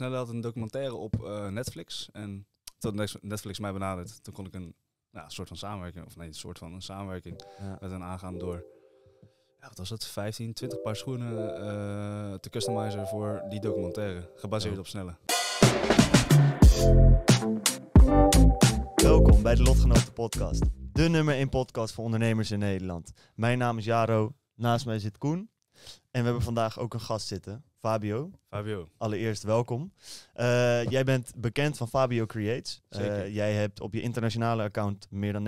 sneller had een documentaire op eh, Netflix. En toen Netflix mij benaderd, toen kon ik nou, een soort van samenwerking, of nee, een soort van een samenwerking met hen aangaan door, ja, wat was het, 15, 20 paar schoenen eh, te customizen voor die documentaire, gebaseerd op snelle. Welkom bij de Lotgenoten Podcast, de nummer 1 podcast voor ondernemers in Nederland. Mijn naam is Jaro, naast mij zit Koen en we hebben vandaag ook een gast zitten. Fabio. Fabio. Allereerst welkom. Eh, jij bent bekend van Fabio Creates. Eh, jij hebt op je internationale account meer dan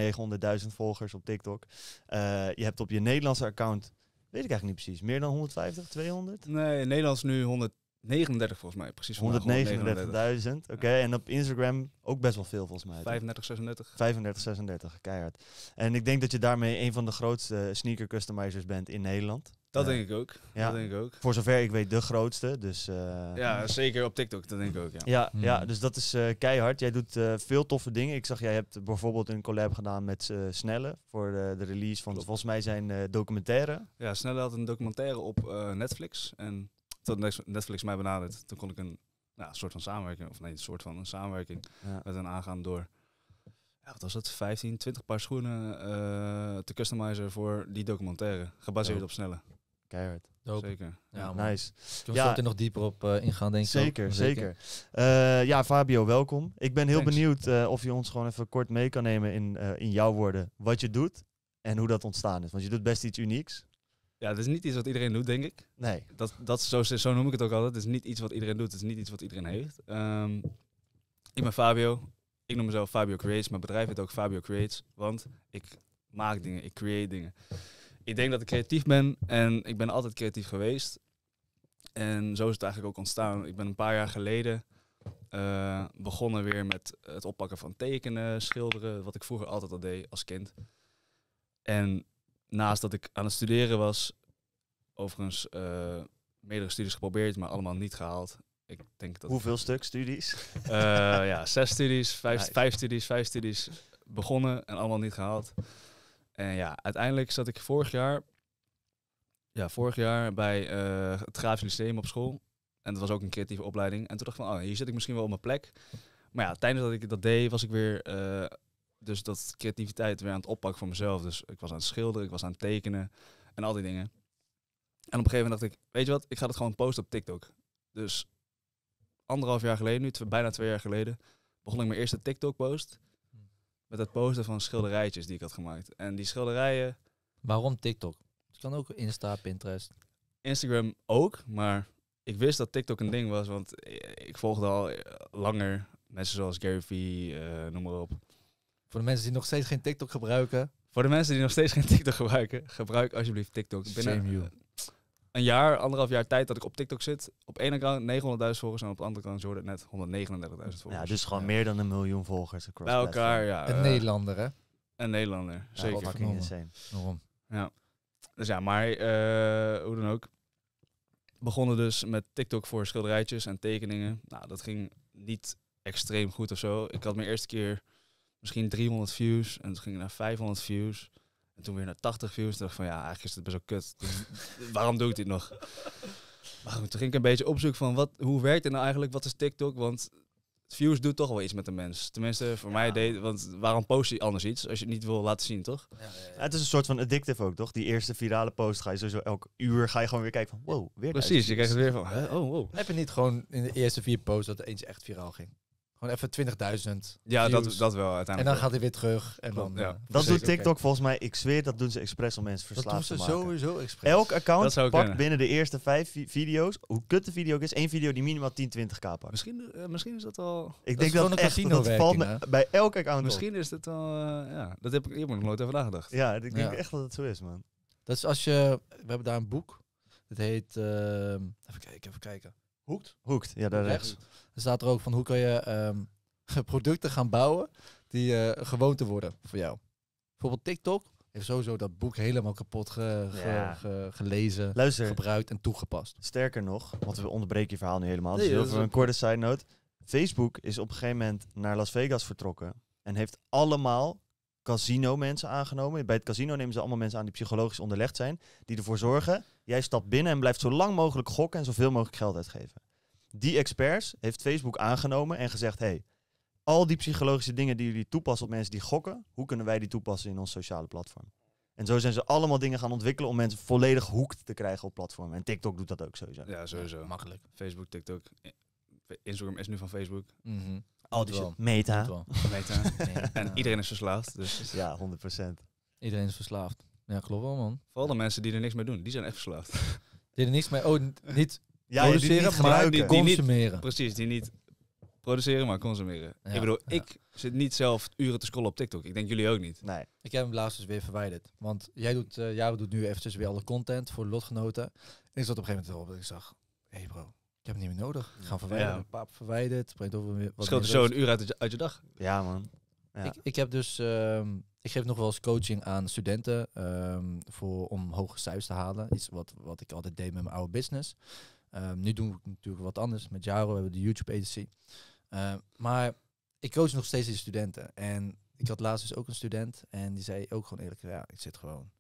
900.000 volgers op TikTok. Eh, je hebt op je Nederlandse account, weet ik eigenlijk niet precies, meer dan 150, 200? Nee, in Nederlands nu 139 volgens mij, precies. 139.000, oké. En op Instagram ook best wel veel volgens mij. 35, 36. 35, 36, keihard. En ik denk dat je daarmee een van de grootste sneaker customizers bent in Nederland. Dat denk ik ook. Dat denk ik ook. Voor zover ik weet de grootste. Dus, eh, ja, zeker op TikTok, dat denk ik ook. Ja, ja, hmm. dus dat is eh, keihard. Jij doet eh, veel toffe dingen. Ik zag, jij hebt bijvoorbeeld een collab gedaan met Snelle voor de release van, volgens mij zijn documentaire. Ja, Snelle had een documentaire op Netflix. En toen Netflix mij benaderd, toen kon ik nou, een soort van samenwerking, of nee, een soort van een samenwerking ja. met hen aangaan door ja, wat was het, 15, 20 paar schoenen te customizen voor die documentaire, gebaseerd op snelle. Keihard. Zeker. Ja, nice. we ja. er nog dieper op in eh, ingaan, denk ik. Zeker, zeker. Eh, ja, Fabio, welkom. Ik ben heel benieuwd eh, of je ons gewoon even kort mee kan nemen in, in jouw woorden. Wat je doet en hoe dat ontstaan is. Want je doet best iets unieks. Ja, het is niet iets wat iedereen doet, denk ik. Nee. Dat, dat, zo, zo noem ik het ook altijd. Het is niet iets wat iedereen doet. Het is niet iets wat iedereen heeft. Ehm, ik ben Fabio. Ik noem mezelf Fabio Creates. Mijn bedrijf heet ook Fabio Creates. Want ik maak dingen. Ik create dingen ik denk dat ik creatief ben en ik ben altijd creatief geweest. En zo is het eigenlijk ook ontstaan. Ik ben een paar jaar geleden eh, begonnen weer met het oppakken van tekenen, schilderen, wat ik vroeger altijd al deed als kind. En naast dat ik aan het studeren was, overigens eh, meerdere studies geprobeerd, maar allemaal niet gehaald. Ik denk dat Hoeveel stuk studies? Eh, ja, zes studies, vijf, vijf studies, vijf studies begonnen en allemaal niet gehaald. En ja, uiteindelijk zat ik vorig jaar, ja, vorig jaar bij eh, het Grafisch Lyceum op school. En dat was ook een creatieve opleiding. En toen dacht ik van, oh, hier zit ik misschien wel op mijn plek. Maar ja, tijdens dat ik dat deed, was ik weer, eh, dus dat creativiteit weer aan het oppakken voor mezelf. Dus ik was aan het schilderen, ik was aan het tekenen en al die dingen. En op een gegeven moment dacht ik, weet je wat, ik ga dat gewoon posten op TikTok. Dus anderhalf jaar geleden, nu bijna twee jaar geleden, begon ik mijn eerste TikTok-post met het poster van schilderijtjes die ik had gemaakt. En die schilderijen... Waarom TikTok? Het kan ook Insta, Pinterest. Instagram ook, maar ik wist dat TikTok een ding was, want ik volgde al eh, langer mensen zoals Gary Vee, eh, noem maar op. Voor de mensen die nog steeds geen TikTok gebruiken. Voor de mensen die nog steeds geen TikTok gebruiken, gebruik alsjeblieft TikTok. Binnen, een jaar, anderhalf jaar tijd dat ik op TikTok zit. Op één kant 900.000 volgers en op de andere account Jordan net 139.000 volgers. Ja, dus gewoon meer dan een miljoen volgers. Bij elkaar, ja. Een eh, Nederlander, hè? Een Nederlander, zeker. Wat in zijn? Waarom? Ja. Dus ja, maar eh, hoe dan ook. Begonnen dus met TikTok voor schilderijtjes en tekeningen. Nou, dat ging niet extreem goed of zo. Ik had mijn eerste keer misschien 300 views en het ging naar 500 views toen weer naar 80 views. dacht van ja, eigenlijk is het best wel kut. Dus, waarom doe ik dit nog? Maar toen ging ik een beetje opzoeken van wat, hoe werkt het nou eigenlijk? Wat is TikTok? Want views doet toch wel iets met de mens. Tenminste, voor mij deed Want waarom post je anders iets als je het niet wil laten zien, toch? Ja, het is een soort van addictive ook, toch? Die eerste virale post ga je sowieso elk uur ga je gewoon weer kijken van wow, weer Precies, je krijgt het weer van oh wow. Heb je niet gewoon in de eerste vier posts dat er eentje echt viraal ging? Gewoon even 20.000. Ja, dat, dat wel uiteindelijk. En dan gaat hij weer terug. En dan, ja. Eh, dat doet TikTok volgens mij, ik zweer, dat doen ze expres om mensen verslaafd te maken. Dat doen ze sowieso expres. Elk account pakt binnen de eerste vijf video's, hoe kut de video ook is, één video die minimaal 10, 20k pakt. Misschien, eh, misschien is dat al... Ik dat denk dat echt, dat valt bij elk account Misschien is dat al... Eh, ja, dat heb ik hier nog nooit over nagedacht. Ja, ik denk echt dat het zo is, man. Dat is als je... We hebben daar een boek. Het heet... Uh, even kijken, even kijken. Hoekt? Hoekt, ja, daar rechts. Er staat er ook van hoe kan je ehm, producten gaan bouwen die uh, eh, gewoonte worden voor jou. Bijvoorbeeld TikTok heeft sowieso dat boek helemaal kapot ge, gelezen, gebruikt en toegepast. Sterker nog, want we onderbreken je verhaal nu helemaal, heel dus een korte side note. Facebook is op een gegeven moment naar Las Vegas vertrokken en heeft allemaal casino mensen aangenomen. Bij het casino nemen ze allemaal mensen aan die psychologisch onderlegd zijn, die ervoor zorgen Jij stapt binnen en blijft zo lang mogelijk gokken en zoveel mogelijk geld uitgeven. Die experts heeft Facebook aangenomen en gezegd: hey, al die psychologische dingen die jullie toepassen op mensen die gokken, hoe kunnen wij die toepassen in ons sociale platform? En zo zijn ze allemaal dingen gaan ontwikkelen om mensen volledig hoekt te krijgen op platformen. En TikTok doet dat ook sowieso. Ja, sowieso. Ja, makkelijk. Facebook, TikTok. Eh, Instagram is nu van Facebook. Mhm. Al die Meta. Meta. Meta. en iedereen is verslaafd. Dus. Ja, 100%. Iedereen is verslaafd. Ja, klopt wel, man. Vooral de mensen die er niks mee doen, die zijn echt verslaafd. Die er niks mee... Oh, niet ja, produceren, maar die, consumeren. precies, die niet produceren, maar consumeren. ik bedoel, ik zit niet zelf uren te scrollen op TikTok. Ik denk jullie ook niet. Nee. Ik heb hem laatst dus weer verwijderd. Want jij doet, uh, Jaro doet nu eventjes weer alle content voor lotgenoten. En ik zat op een gegeven moment erop en ik zag... Hé hey bro, ik heb het niet meer nodig. Ik ga verwijderen. Ja. Paap verwijderd. Brengt over wat Scheelt zo een uur uit, uit, je dag. Ja, man. Ja. Ik, ik heb dus ehm, ik geef nog wel eens coaching aan studenten ehm, voor, om hoge cijfers te halen. Iets wat, wat ik altijd deed met mijn oude business. Ehm, nu doe ik natuurlijk wat anders. Met Jaro hebben we de YouTube-agency. Ehm, maar ik coach nog steeds die studenten. En ik had laatst dus ook een student. En die zei ook gewoon eerlijk, ja, ik zit gewoon...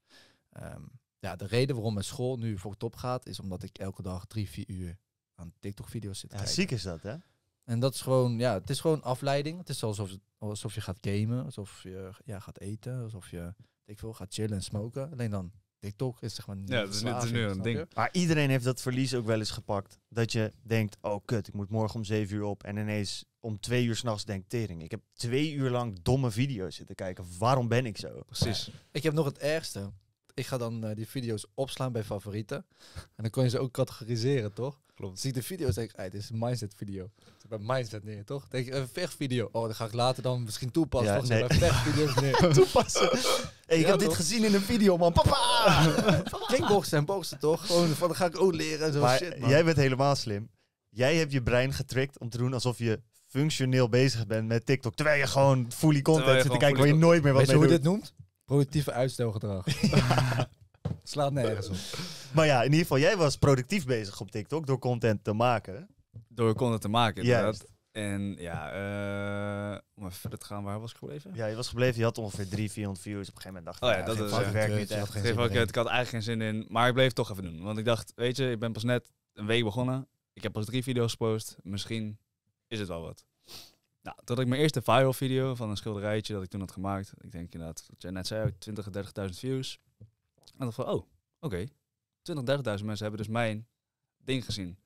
ja, de reden waarom mijn school nu voor top gaat, is omdat ik elke dag drie, vier uur aan TikTok-video's zit te ja, kijken. Ziek is dat, hè? En dat is gewoon, ja, het is gewoon afleiding. Het is alsof, alsof je gaat gamen, alsof je ja, gaat eten, alsof je, ik wil gaat chillen en smoken. Alleen dan TikTok is zeg maar. Ja, dat is, nu, een ding. Maar iedereen heeft dat verlies ook wel eens gepakt. Dat je denkt, oh kut, ik moet morgen om zeven uur op. En ineens om twee uur s'nachts denk tering. Ik heb twee uur lang domme video's zitten kijken. Waarom ben ik zo? Precies. Ik heb nog het ergste. Ik ga dan eh, die video's opslaan bij favorieten. En dan kon je ze ook categoriseren, toch? Klopt. Zie ik de video, zeg ik, dit is een mindset video. Ik ben mindset neer, toch? Denk ik, een vechtvideo. Oh, dat ga ik later dan misschien toepassen. Ja, toch? nee. toepassen? Hey, ik heb dit gezien in een video, man. Papa! Kickboksen en boksen, toch? Gewoon van, dan ga ik ook leren en zo. shit, man. jij bent helemaal slim. Jij hebt je brein getrikt om te doen alsof je functioneel bezig bent met TikTok. Terwijl je gewoon fully content zit te kijken waar je nooit meer wat Weet mee je hoe je dit noemt? Productieve uitstelgedrag. Slaat nergens op. Maar ja, in ieder geval, jij was productief bezig op TikTok door content te maken. Door content te maken, inderdaad. En ja, uh, om even verder te gaan, waar was ik gebleven? Ja, je was gebleven, je had ongeveer 300, 400 views. Op een gegeven moment dacht ik, oh ja, dat is, ja. Geen ik, had eigenlijk geen zin in, maar ik bleef het toch even doen. Want ik dacht, weet je, ik ben pas net een week begonnen. Ik heb pas drie video's gepost. Misschien is het wel wat. Nou, dat ik mijn eerste viral video van een schilderijtje dat ik toen had gemaakt. Ik denk inderdaad, wat jij net zei, 20.000, 30.000 views. En dan van, oh, oké. Okay. 30.000 mensen hebben dus mijn ding gezien.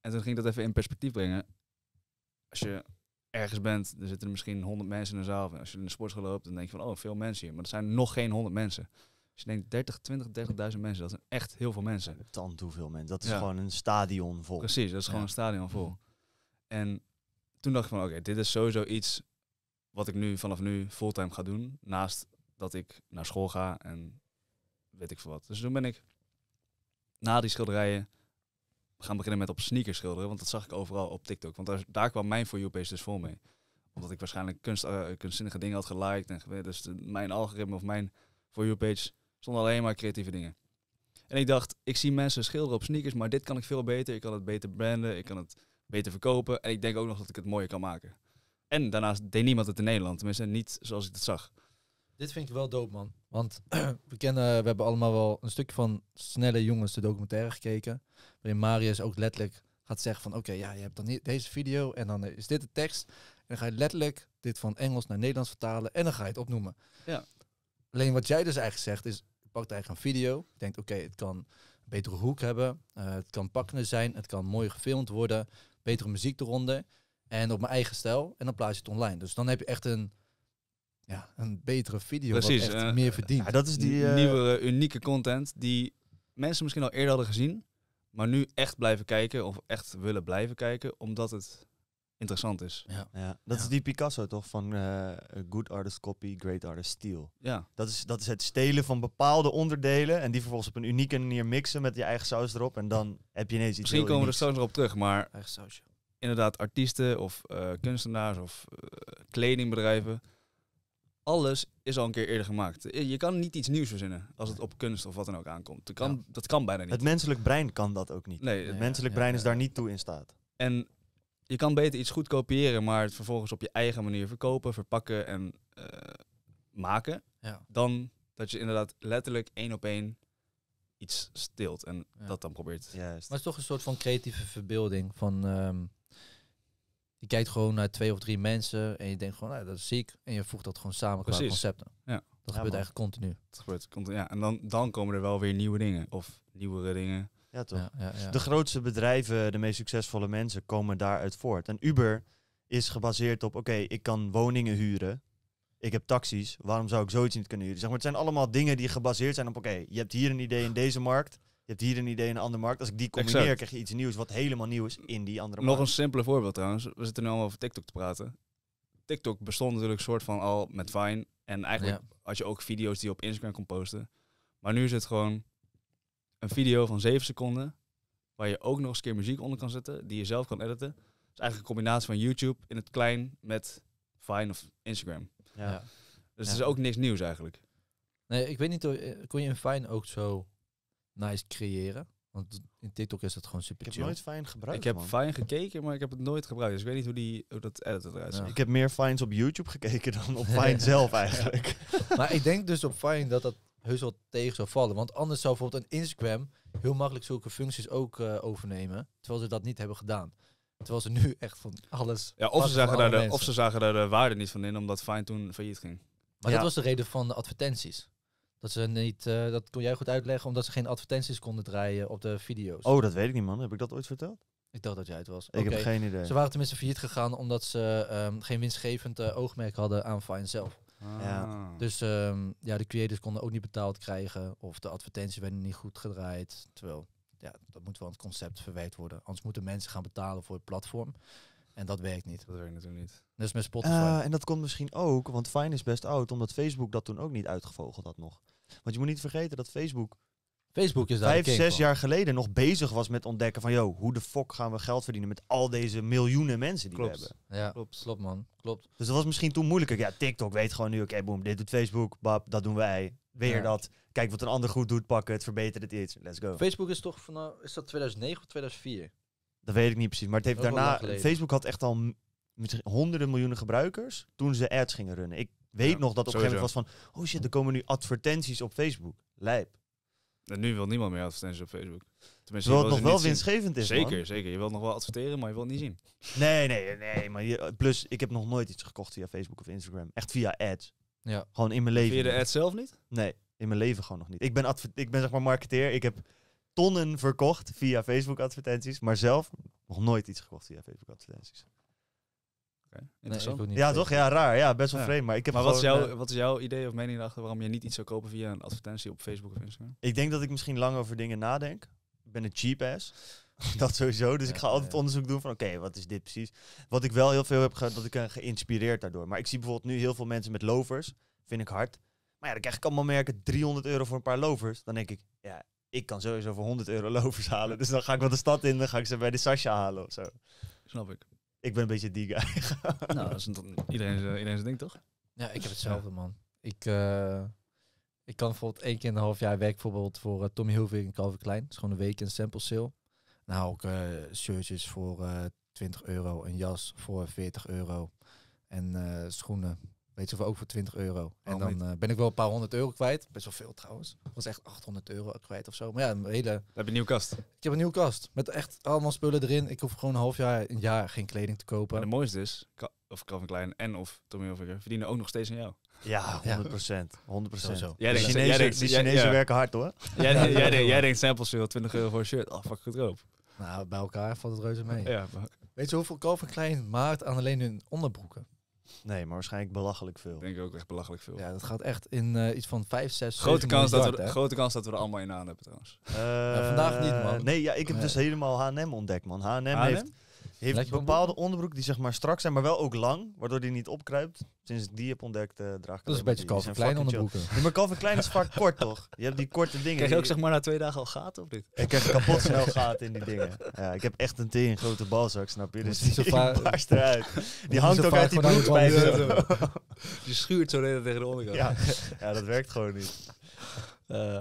En toen ging ik dat even in perspectief brengen. Als je ergens bent, er zitten misschien 100 mensen in de zaal. En als je in de sportschool loopt, dan denk je van, oh, veel mensen hier. Maar er zijn nog geen 100 mensen. Als je denkt 30, 20, 30.000 mensen, dat zijn echt heel veel mensen. Tant hoeveel mensen. Dat is gewoon een stadion vol. Precies, dat is gewoon een stadion vol. Mhm. En toen dacht ik van, oké, dit is sowieso iets wat ik nu vanaf nu fulltime ga doen. Naast dat ik naar school ga en weet ik veel wat. Dus toen ben ik na die schilderijen gaan beginnen met op sneakers schilderen. Want dat zag ik overal op TikTok. Want daar, daar kwam mijn For You-page dus vol mee. Omdat ik waarschijnlijk kunst, eh, kunstzinnige dingen had geliked. En, dus mijn algoritme of mijn For You-page stond alleen maar creatieve dingen. En ik dacht, ik zie mensen schilderen op sneakers, maar dit kan ik veel beter. Ik kan het beter branden, ik kan het beter verkopen. En ik denk ook nog dat ik het mooier kan maken. En daarnaast deed niemand het in Nederland. Tenminste, niet zoals ik het zag. Dit vind ik wel dope, man. Want we, kennen, we hebben allemaal wel een stukje van Snelle Jongens, de documentaire gekeken. Waarin Marius ook letterlijk gaat zeggen van... Oké, ja, je hebt dan deze video en dan is dit de tekst. En dan ga je letterlijk dit van Engels naar Nederlands vertalen. En dan ga je het opnoemen. Ja. Alleen wat jij dus eigenlijk zegt is... Je pakt eigenlijk een video. Je denkt, oké, het kan een betere hoek hebben. Eh, het kan pakkender zijn. Het kan mooi gefilmd worden. Betere muziek eronder. En op mijn eigen stijl. En dan plaats je het online. Dus dan heb je echt een ja, een betere video. Precies, wat echt eh, meer verdient. Ja, dat is die eh, nieuwe eh, unieke content die mensen misschien al eerder hadden gezien, maar nu echt blijven kijken of echt willen blijven kijken, omdat het interessant is. Ja. ja. dat is die Picasso toch van good artist copy, great artist steal. Ja. Dat is, dat is het stelen van bepaalde onderdelen en die vervolgens op een unieke manier mixen met je eigen saus erop en dan heb je ineens iets Misschien komen we er nog op terug, maar inderdaad artiesten of kunstenaars of kledingbedrijven alles is al een keer eerder gemaakt. Je kan niet iets nieuws verzinnen als het op kunst of wat dan ook aankomt. Dat kan, dat kan bijna niet. Het menselijk brein kan dat ook niet. Nee, het menselijk brein is daar niet toe in staat. En je kan beter iets goed kopiëren, maar het vervolgens op je eigen manier verkopen, verpakken en eh, maken. Dan dat je inderdaad letterlijk één op één iets steelt en dat dan probeert. Juist. Maar het is toch een soort van creatieve verbeelding van... Ehm, je kijkt gewoon naar twee of drie mensen en je denkt gewoon, nou, dat is ziek. En je voegt dat gewoon samen qua concepten. Ja. Dat gebeurt eigenlijk continu. Dat gebeurt continu, ja. En dan, dan komen er wel weer nieuwe dingen. Of nieuwere dingen. Ja, toch? Ja, de grootste bedrijven, de meest succesvolle mensen komen daaruit voort. En Uber is gebaseerd op, oké, ik kan woningen huren. Ik heb taxis. Waarom zou ik zoiets niet kunnen huren? Zeg maar, het zijn allemaal dingen die gebaseerd zijn op, oké, je hebt hier een idee in deze markt. Je hebt hier een idee in een andere markt. Als ik die combineer, krijg je iets nieuws wat helemaal nieuw is in die andere markt. Nog een simpele voorbeeld trouwens. We zitten nu allemaal over TikTok te praten. TikTok bestond natuurlijk soort van al met Vine. En eigenlijk had je ook video's die je op Instagram kon posten. Maar nu is het gewoon een video van 7 seconden. Waar je ook nog eens keer muziek onder kan zetten. Die je zelf kan editen. is eigenlijk een combinatie van YouTube in het klein met Vine of Instagram. Ja. Dus het is ook niks nieuws eigenlijk. Nee, ik weet niet, eh, kon je in Vine ook zo nice creëren. Want in TikTok is dat gewoon super ik chill. Ik heb nooit fijn gebruikt, Ik heb fijn gekeken, maar ik heb het nooit gebruikt. Dus ik weet niet hoe, die, hoe dat edit eruit ziet. Ik heb meer Vines op YouTube gekeken dan op Fine zelf eigenlijk. maar ik denk dus op Fine dat dat heus wel tegen zou vallen. Want anders zou bijvoorbeeld een Instagram heel makkelijk zulke functies ook eh, overnemen. Terwijl ze dat niet hebben gedaan. Terwijl ze nu echt van alles... Ja, of, ze zagen, daar de, of ze zagen daar de waarde niet van in, omdat fijn toen failliet ging. Maar dat was de reden van de advertenties. Dat ze niet, eh, dat kon jij goed uitleggen, omdat ze geen advertenties konden draaien op de video's. Oh, dat weet ik niet, man. Heb ik dat ooit verteld? Ik dacht dat jij het was. Ik heb geen idee. Ze waren tenminste failliet gegaan omdat ze ehm, geen winstgevend eh, oogmerk hadden aan Fine zelf. Ah. Ja. Dus ehm, ja, de creators konden ook niet betaald krijgen of de advertenties werden niet goed gedraaid. Terwijl, ja, dat moet wel het concept verwijt worden. Anders moeten mensen gaan betalen voor het platform. En dat werkt niet. Dat werkt natuurlijk niet. Dus met Spotify. Eh, en dat komt misschien ook, want Fine is best oud, omdat Facebook dat toen ook niet uitgevogeld had nog. Want je moet niet vergeten dat Facebook Facebook is daar vijf, zes jaar geleden nog bezig was met ontdekken van... ...joh, hoe de fuck gaan we geld verdienen met al deze miljoenen mensen die we hebben. Ja, Klopt. Klopt, man. Klopt. Dus dat was misschien toen moeilijker. Ja, TikTok weet gewoon nu, oké, okay, dit doet Facebook, bab, dat doen wij. Weer dat. Kijk wat een ander goed doet, pakken het, verbeteren het iets. Let's go. Facebook is toch vanaf, is dat 2009 of 2004? Dat weet ik niet precies, maar het heeft daarna... Facebook had echt al honderden miljoenen gebruikers toen ze ads gingen runnen. Ik weet nog dat op een gegeven moment was van... Oh shit, er komen nu advertenties op Facebook. Lijp. En nu wil niemand meer advertenties op Facebook. Tenminste, Terwijl het nog wel winstgevend is, Zeker, zeker. Je wilt nog wel adverteren, maar je wilt niet zien. Nee, nee, nee. Maar plus, ik heb nog nooit iets gekocht via Facebook of Instagram. Echt via ads. Ja. Gewoon in mijn leven. Via de ad zelf niet? Nee, in mijn leven gewoon nog niet. Ik ben, ik ben zeg maar marketeer. Ik heb tonnen verkocht via Facebook advertenties, maar zelf nog nooit iets gekocht via Facebook advertenties ja, toch? Ja, raar. Ja, best wel vreemd. Maar, ik heb maar wat, is jouw, eh, wat is jouw idee of mening erachter waarom je niet iets zou kopen via een advertentie op Facebook of Instagram? Ik denk dat ik misschien lang over dingen nadenk. Ik ben een cheap ass. dat sowieso. Dus ik ga altijd onderzoek doen van oké, wat is dit precies? Wat ik wel heel veel heb gehad, dat ik ben eh, geïnspireerd daardoor. Maar ik zie bijvoorbeeld nu heel veel mensen met lovers. Vind ik hard. Maar ja, dan krijg ik allemaal merken 300 euro voor een paar lovers. Dan denk ik, ja, ik kan sowieso voor 100 euro lovers halen. Dus dan ga ik wel de stad in, dan ga ik ze bij de Sasha halen of zo. Snap ik. Ik ben een beetje die guy. nou, dat is een, iedereen, zijn, iedereen denkt toch? Ja, ik heb dus, hetzelfde, man. Ik, eh, ik kan bijvoorbeeld één keer in een half jaar werk bijvoorbeeld voor eh, Tommy Hilfiger en Calvin Klein. Dat is gewoon een week een sample sale. Nou, ook uh, eh, shirtjes voor 20 euro, een jas voor 40 euro en schoenen Weet je, of ook voor 20 euro. en oh, dan eh, ben ik wel een paar honderd euro kwijt. Best wel veel trouwens. Ik was echt 800 euro kwijt of zo. Maar ja, een hele... heb je een nieuwe kast? Ik heb een nieuwe kast. Met echt allemaal spullen erin. Ik hoef gewoon een half jaar, een jaar geen kleding te kopen. En de mooiste is, of Calvin Klein en of Tommy Hilfiger verdienen ook nog steeds aan jou. Ja, 100 procent. 100 procent. Zo. de Chinezen, die Chinezen werken hard hoor. Jij, denkt, jij denkt samples veel 20 euro voor een shirt. Oh, fuck goedkoop. Nou, bij elkaar valt het reuze mee. Ja, Weet je hoeveel Calvin Klein maakt aan alleen hun onderbroeken? Nee, maar waarschijnlijk belachelijk veel. Denk ik ook echt belachelijk veel. Ja, dat gaat echt in eh, iets van 5, 6, grote kans dat we, Grote kans dat we er allemaal in aan hebben trouwens. Nou, vandaag niet, man. Eh, nee, ja, ik heb dus helemaal H&M ontdekt, man. H&M heeft heeft bepaalde onderbroek die zeg maar strak zijn, maar wel ook lang, waardoor die niet opkruipt. Sinds ik die heb ontdekt, uh, eh, draag ik Dat is een beetje Calvin Klein onderbroeken. Ja, maar Calvin Klein is vaak kort, toch? Je hebt die korte dingen. Krijg je ook zeg maar na twee dagen al gaten op dit? Ik heb kapot snel gaten in die dingen. Ja, ik heb echt een teen, grote balzak, snap je? Dus die eruit. Die hangt ook uit die broekspijp. Die schuurt zo tegen de onderkant. Ja. ja, dat werkt gewoon niet. Eh.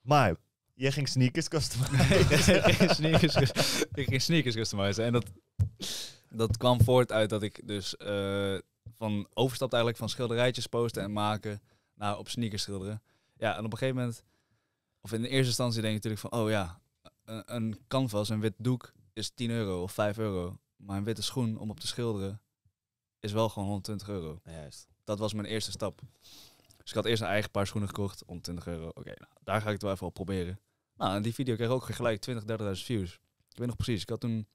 Maar Jij ging sneakers customizen. Nee, ik, ging sneakers, ik ging sneakers customizen. En dat, dat kwam voort uit dat ik dus eh, van overstapte eigenlijk van schilderijtjes posten en maken naar op sneakers schilderen. Ja, en op een gegeven moment, of in de eerste instantie denk je natuurlijk van, oh ja, een, canvas, een wit doek is 10 euro of 5 euro. Maar een witte schoen om op te schilderen is wel gewoon 120 euro. juist. Dat was mijn eerste stap. Dus ik had eerst een eigen paar schoenen gekocht, om 20 euro. Oké, nou, daar ga ik het wel even op proberen. Nou, die video kreeg ook gelijk 20, 30.000 views. Ik weet nog precies, ik had toen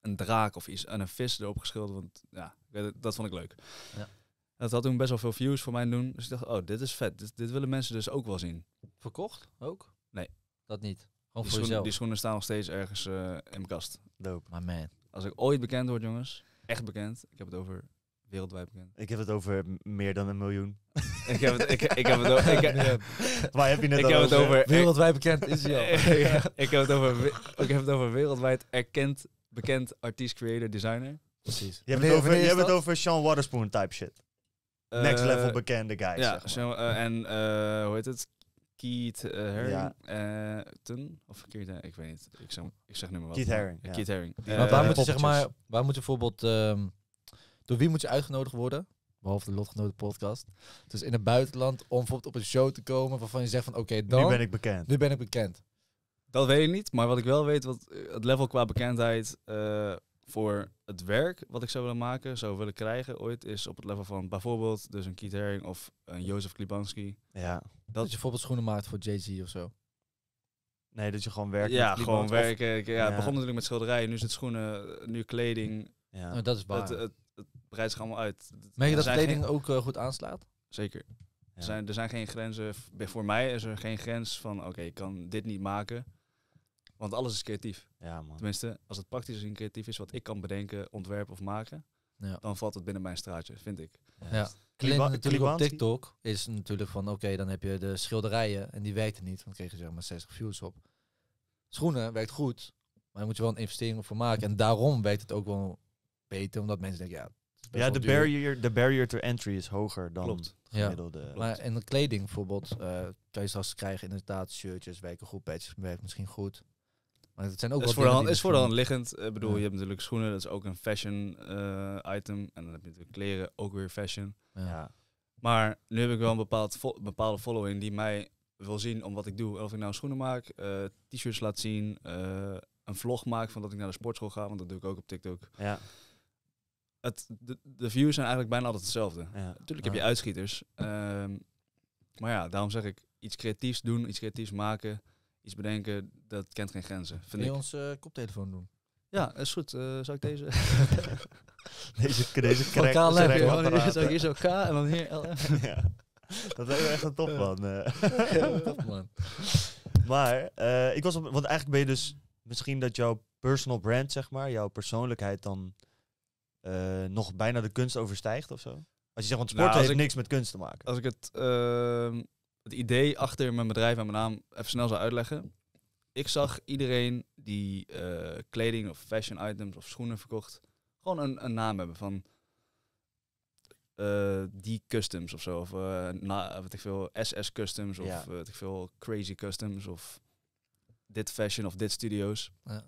een draak of iets en een vis erop geschilderd. Want ja, dat, vond ik leuk. Ja. Dat had toen best wel veel views voor mij doen. Dus ik dacht, oh, dit is vet. Dit, willen mensen dus ook wel zien. Verkocht ook? Nee. Dat niet? Die schoenen, die, schoenen, staan nog steeds ergens eh, in mijn kast. Dope, my man. Als ik ooit bekend word, jongens, echt bekend. Ik heb het over wereldwijd bekend. Ik heb het over meer dan een miljoen. ik heb het, ik, heb het over... Waar heb je ik heb Het over wereldwijd bekend is ja. ik, heb het over, ik heb het over wereldwijd erkend, bekend artiest, creator, designer. Precies. Je hebt, het over, je hebt het over Sean Waterspoon type shit. Next eh, level bekende guys. Ja, Zo. Eh, en eh, hoe heet het? Keith Herring? Ja. Ten? Of verkeerd, ik weet niet. Ik zeg, ik nu maar wat. Keith Haring. Keith maar waar, moet je, zeg maar, waar moet je bijvoorbeeld... Ehm, door wie moet je uitgenodigd worden? Behalve de Lotgenoten podcast. Dus in het buitenland om bijvoorbeeld op een show te komen waarvan je zegt van oké, dan... Nu ben ik bekend. Nu ben ik bekend. Dat weet ik niet, maar wat ik wel weet, wat eh, het level qua bekendheid eh, voor het werk wat ik zou willen maken, zou willen krijgen ooit, is op het level van bijvoorbeeld dus een Keith Haring of een Jozef Klibanski. Ja. Dat, je bijvoorbeeld schoenen maakt voor Jay-Z of zo. Nee, dat je gewoon werkt. Ja, gewoon werken. Ja, Het begon natuurlijk met schilderijen, nu is het schoenen, nu kleding. Ja. Oh, dat is waar. het, breidt zich allemaal uit. Meen je dat kleding ook eh, goed aanslaat? Zeker. Er, zijn, er zijn geen grenzen. Voor mij is er geen grens van oké, ik kan dit niet maken. Want alles is creatief. Ja, man. Tenminste, als het praktisch en creatief is wat ik kan bedenken, ontwerpen of maken, ja. dan valt het binnen mijn straatje, vind ik. Ja. ja. Klim, natuurlijk op TikTok is natuurlijk van oké, dan heb je de schilderijen en die weten niet, want dan kreeg je zeg maar 60 views op. Schoenen werkt goed, maar daar moet je wel een investering voor maken. En daarom werkt het ook wel beter, omdat mensen denken, ja, ja, de barrier, de barrier to entry is hoger dan Klopt. gemiddelde. Ja. Maar, en de kleding bijvoorbeeld, uh, krijgen inderdaad shirtjes, wijken goed, patches werkt misschien goed. Maar het zijn ook is voor is voor liggend. Ik eh, bedoel, je hebt natuurlijk schoenen, dat is ook een fashion eh, item. En dan heb je natuurlijk kleren, ook weer fashion. Ja. Maar nu heb ik wel een bepaald bepaalde following die mij wil zien om wat ik doe. Of ik nou schoenen maak, t-shirts laat zien, een vlog maak van dat ik naar de sportschool ga, want dat doe ik ook op TikTok. Ja de, de, views zijn eigenlijk bijna altijd hetzelfde. Ja. Natuurlijk heb je uitschieters. Ehm, maar ja, daarom zeg ik, iets creatiefs doen, iets creatiefs maken, iets bedenken, dat kent geen grenzen. Vind je ons eh, koptelefoon doen? Ja, is goed. Eh, zou ik deze? deze deze crack. KLM. Zou hier zo K en dan hier ja. Dat is echt een man. Eh. Top man. maar ik was op, want eigenlijk ben je dus misschien dat jouw personal brand zeg maar, jouw persoonlijkheid dan eh, nog bijna de kunst overstijgt of zo? Als je zegt, want nou, sport heeft niks met kunst te maken. Als ik het, ehm, het idee achter mijn bedrijf en mijn naam even snel zou uitleggen. Ik zag iedereen die eh, kleding of fashion items of schoenen verkocht, gewoon een, een naam hebben van eh, die customs of zo. Of na, wat ik veel, SS customs of wat ik veel, crazy customs of dit fashion of dit studio's. Ja.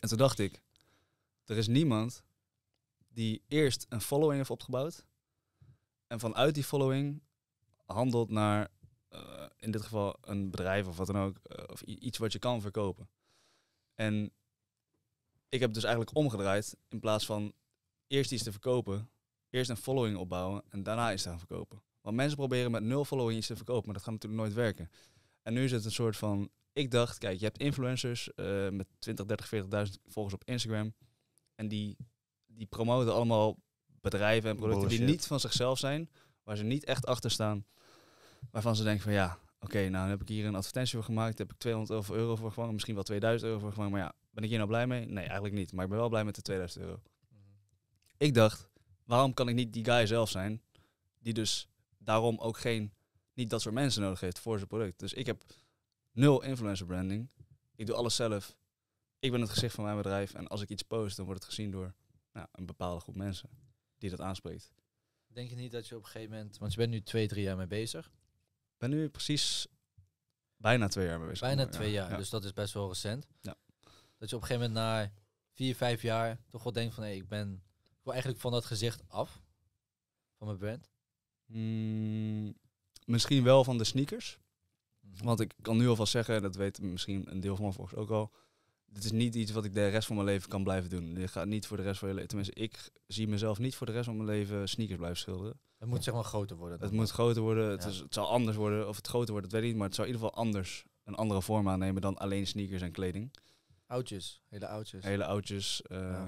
En toen dacht ik, er is niemand die eerst een following heeft opgebouwd. En vanuit die following handelt naar, eh, in dit geval, een bedrijf of wat dan ook. Eh, of iets wat je kan verkopen. En ik heb dus eigenlijk omgedraaid. In plaats van eerst iets te verkopen, eerst een following opbouwen en daarna iets te verkopen. Want mensen proberen met nul following iets te verkopen, maar dat gaat natuurlijk nooit werken. En nu is het een soort van, ik dacht, kijk, je hebt influencers eh, met 20, 30, 40.000 volgers op Instagram. En die die promoten allemaal bedrijven en producten die niet van zichzelf zijn, waar ze niet echt achter staan. Waarvan ze denken van ja, oké, nou heb ik hier een advertentie voor gemaakt, heb ik 200 euro voor gevangen, misschien wel 2000 euro voor gevangen, maar ja, ben ik hier nou blij mee? Nee, eigenlijk niet, maar ik ben wel blij met de 2000 euro. Mhm. Ik dacht, waarom kan ik niet die guy zelf zijn, die dus daarom ook geen, niet dat soort mensen nodig heeft voor zijn product. Dus ik heb nul influencer branding, ik doe alles zelf, ik ben het gezicht van mijn bedrijf en als ik iets post, dan wordt het gezien door nou, een bepaalde groep mensen die dat aanspreekt. Denk je niet dat je op een gegeven moment, want je bent nu twee, drie jaar mee bezig? Ik ben nu precies bijna twee jaar mee bezig. Bijna twee jaar, dus dat is best wel recent. Ja. Dat je op een gegeven moment na vier, vijf jaar toch wel denkt van hé, hey, ik ben ik eigenlijk van dat gezicht af, van mijn brand. Mm, misschien wel van de sneakers. Mhm. Want ik kan nu alvast zeggen, dat weet misschien een deel van mijn volgers ook al, dit is niet iets wat ik de rest van mijn leven kan blijven doen. Dit gaat niet voor de rest van je leven. Tenminste, ik zie mezelf niet voor de rest van mijn leven sneakers blijven schilderen. Het moet zeg maar groter worden. Het moet groter worden. Het, is, het zal anders worden. Of het groter wordt, dat weet ik niet. Maar het zou in ieder geval anders een andere vorm aannemen dan alleen sneakers en kleding. Oudjes. Hele oudjes. Hele oudjes. Eh,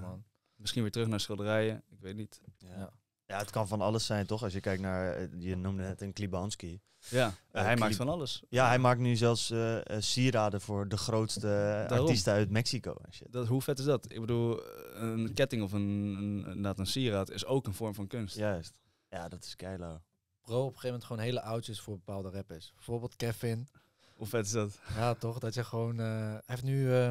misschien weer terug naar schilderijen. Ik weet niet. Ja. Ja, het kan van alles zijn, toch? Als je kijkt naar, eh, je noemde het een Klibanski. Ja, eh, hij maakt van alles. Ja, hij maakt nu zelfs eh, sieraden voor de grootste Daarom. artiesten uit Mexico. Dat, hoe vet is dat? Ik bedoel, een ketting of een, een, inderdaad een sieraad is ook een vorm van kunst. Juist. Ja, dat is keilo. pro op een gegeven moment gewoon hele oudjes voor bepaalde rappers. Bijvoorbeeld Kevin. Hoe vet is dat? Ja, toch? Dat je gewoon... heeft nu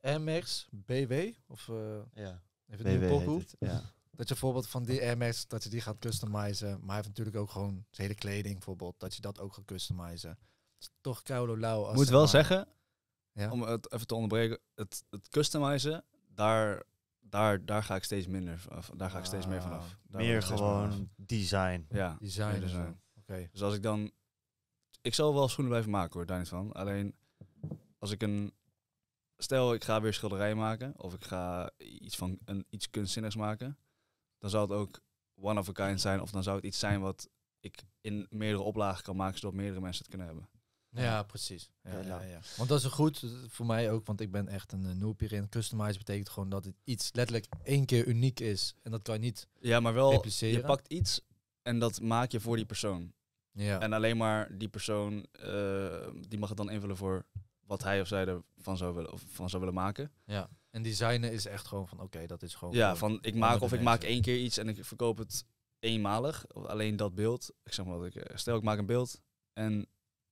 MX, BW, of... ja, even BW een pokoe. Ja. Dat je bijvoorbeeld van die MS, dat je die gaat customizen. Maar je heeft natuurlijk ook gewoon hele kleding bijvoorbeeld. Dat je dat ook gaat customizen. toch koude lauw. Ik Moet wel zeggen, ja? om het even te onderbreken. Het, het customizen, daar, daar, daar ga ik steeds minder vanaf. Daar ga ik steeds meer vanaf. Ah, meer gewoon design. Ja, design. design. Oké. Dus als ik dan... Ik zal wel schoenen blijven maken hoor, daar niet van. Alleen als ik een stel ik ga weer schilderij maken of ik ga iets van een, iets kunstzinnigs maken, dan zou het ook one of a kind zijn. Of dan zou het iets zijn wat ik in meerdere oplagen kan maken, zodat meerdere mensen het kunnen hebben. Ja, precies. Ja, ja, want dat is goed voor mij ook, want ik ben echt een eh, noob hierin. Customize betekent gewoon dat het iets letterlijk één keer uniek is. En dat kan je niet Ja, maar wel, je pakt iets en dat maak je voor die persoon. Ja. En alleen maar die persoon, eh, die mag het dan invullen voor wat hij of zij ervan zou willen, of van zou willen maken. Ja. En designen is echt gewoon van, oké, dat is gewoon... Ja, van ik maak of ik maak één keer iets en ik verkoop het eenmalig. Of alleen dat beeld. Ik zeg maar dat ik, eh, stel ik maak een beeld en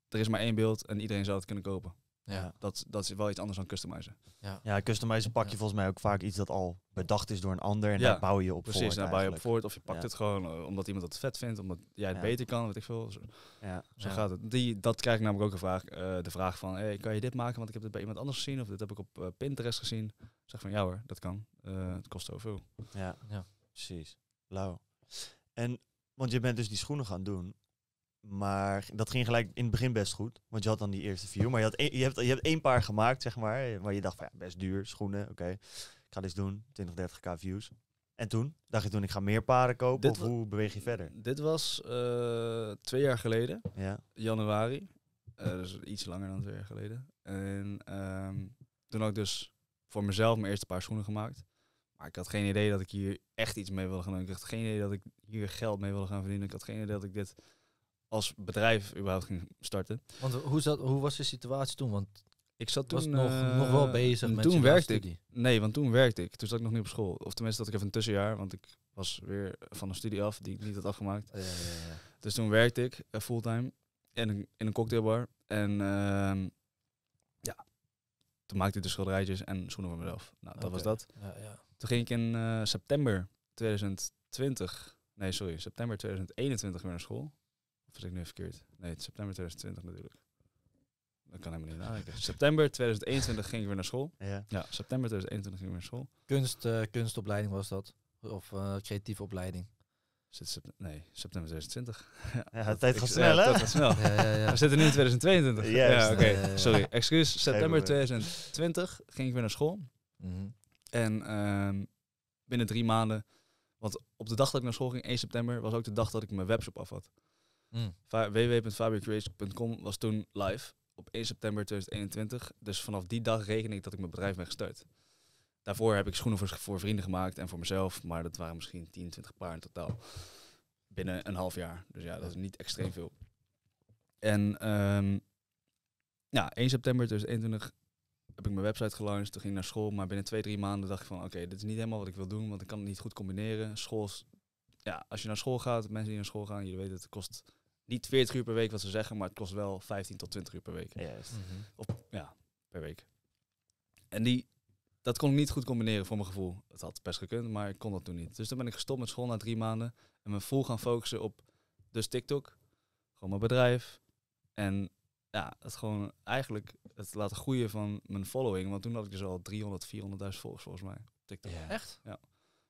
er is maar één beeld en iedereen zou het kunnen kopen. Ja. Dat, dat is wel iets anders dan customizen. Ja, ja customizen pak je volgens mij ook vaak iets dat al bedacht is door een ander. En ja. daar bouw je op Precies, daar bouw je op voort. Of je pakt het gewoon eh, omdat iemand het vet vindt, omdat jij het beter kan, weet ik veel. Zo, ja. zo gaat het. Die, dat krijg ik namelijk ook een vraag. Eh, de vraag van, hey, kan je dit maken? Want ik heb dit bij iemand anders gezien. Of dit heb ik op eh, Pinterest gezien. Zeg van, ja hoor, dat kan. het kost zoveel. Ja, ja. precies. Lauw. En, want je bent dus die schoenen gaan doen. Maar dat ging gelijk in het begin best goed. Want je had dan die eerste view. Maar je, had e-, je, hebt, je hebt één paar gemaakt, zeg maar. waar je dacht van ja, best duur, schoenen. Oké, ik ga dit doen. 20, 30k views. En toen? Dacht je toen, ik ga meer paren kopen? of hoe beweeg je verder? Dit was eh, twee jaar geleden. Ja. Januari. Uh, dus iets langer dan twee jaar geleden. En ehm, toen had ik dus voor mezelf mijn eerste paar schoenen gemaakt. Maar ik had geen idee dat ik hier echt iets mee wilde gaan doen. Ik had geen idee dat ik hier geld mee wilde gaan verdienen. Ik had geen idee dat ik dit als bedrijf überhaupt ging starten. Want hoe, hoe was de situatie toen? Want ik zat toen nog, nog eh, wel bezig met toen werkte Ik, nee, want toen werkte ik. Toen zat ik nog niet op school. Of tenminste dat ik even een tussenjaar, want ik was weer van een studie af die ik niet had afgemaakt. ja, ja, ja. Dus toen werkte ik eh, fulltime in een, in een cocktailbar. En ehm, ja, toen maakte ik de schilderijtjes en schoenen voor mezelf. Nou, dat was dat. Toen ging ik in eh, september 2020, nee sorry, september 2021 weer naar school. Wat ik nu verkeerd? Nee, september 2020 natuurlijk. Dat kan helemaal niet september 2021 ging ik weer naar school. Ja, ja september 2021 ging ik weer naar school. Kunst, eh, kunstopleiding was dat? Of eh, creatieve opleiding? nee, september 2020. Ja, de tijd gaat snel, hè? We zitten nu in 2022. Ja, oké. Sorry, excuus. September 2020 ging ik weer naar school. Mhm. En ehm, binnen drie maanden, want op de dag dat ik naar school ging, 1 september, was ook de dag dat ik mijn webshop af had. Mm. was toen live op 1 september 2021. Dus vanaf die dag reken ik dat ik mijn bedrijf ben gestart. Daarvoor heb ik schoenen voor, vrienden gemaakt en voor mezelf. Maar dat waren misschien 10, 20 paar in totaal. Binnen een half jaar. Dus ja, dat is niet extreem veel. En ehm, ja, 1 september 2021 heb ik mijn website gelanceerd. Toen ging naar school. Maar binnen 2-3 maanden dacht ik van... Oké, dit is niet helemaal wat ik wil doen. Want ik kan het niet goed combineren. School ja, als je naar school gaat, mensen die naar school gaan, je weet het, kost niet 40 uur per week wat ze zeggen, maar het kost wel 15 tot 20 uur per week. Mhm. ja, per week. En die, dat kon ik niet goed combineren voor mijn gevoel. Het had best gekund, maar ik kon dat toen niet. Dus toen ben ik gestopt met school na drie maanden en me vol gaan focussen op dus TikTok, gewoon mijn bedrijf. En ja, het gewoon eigenlijk het laten groeien van mijn following. Want toen had ik dus al 300, 400.000 volgers volgens mij TikTok. Echt? Ja.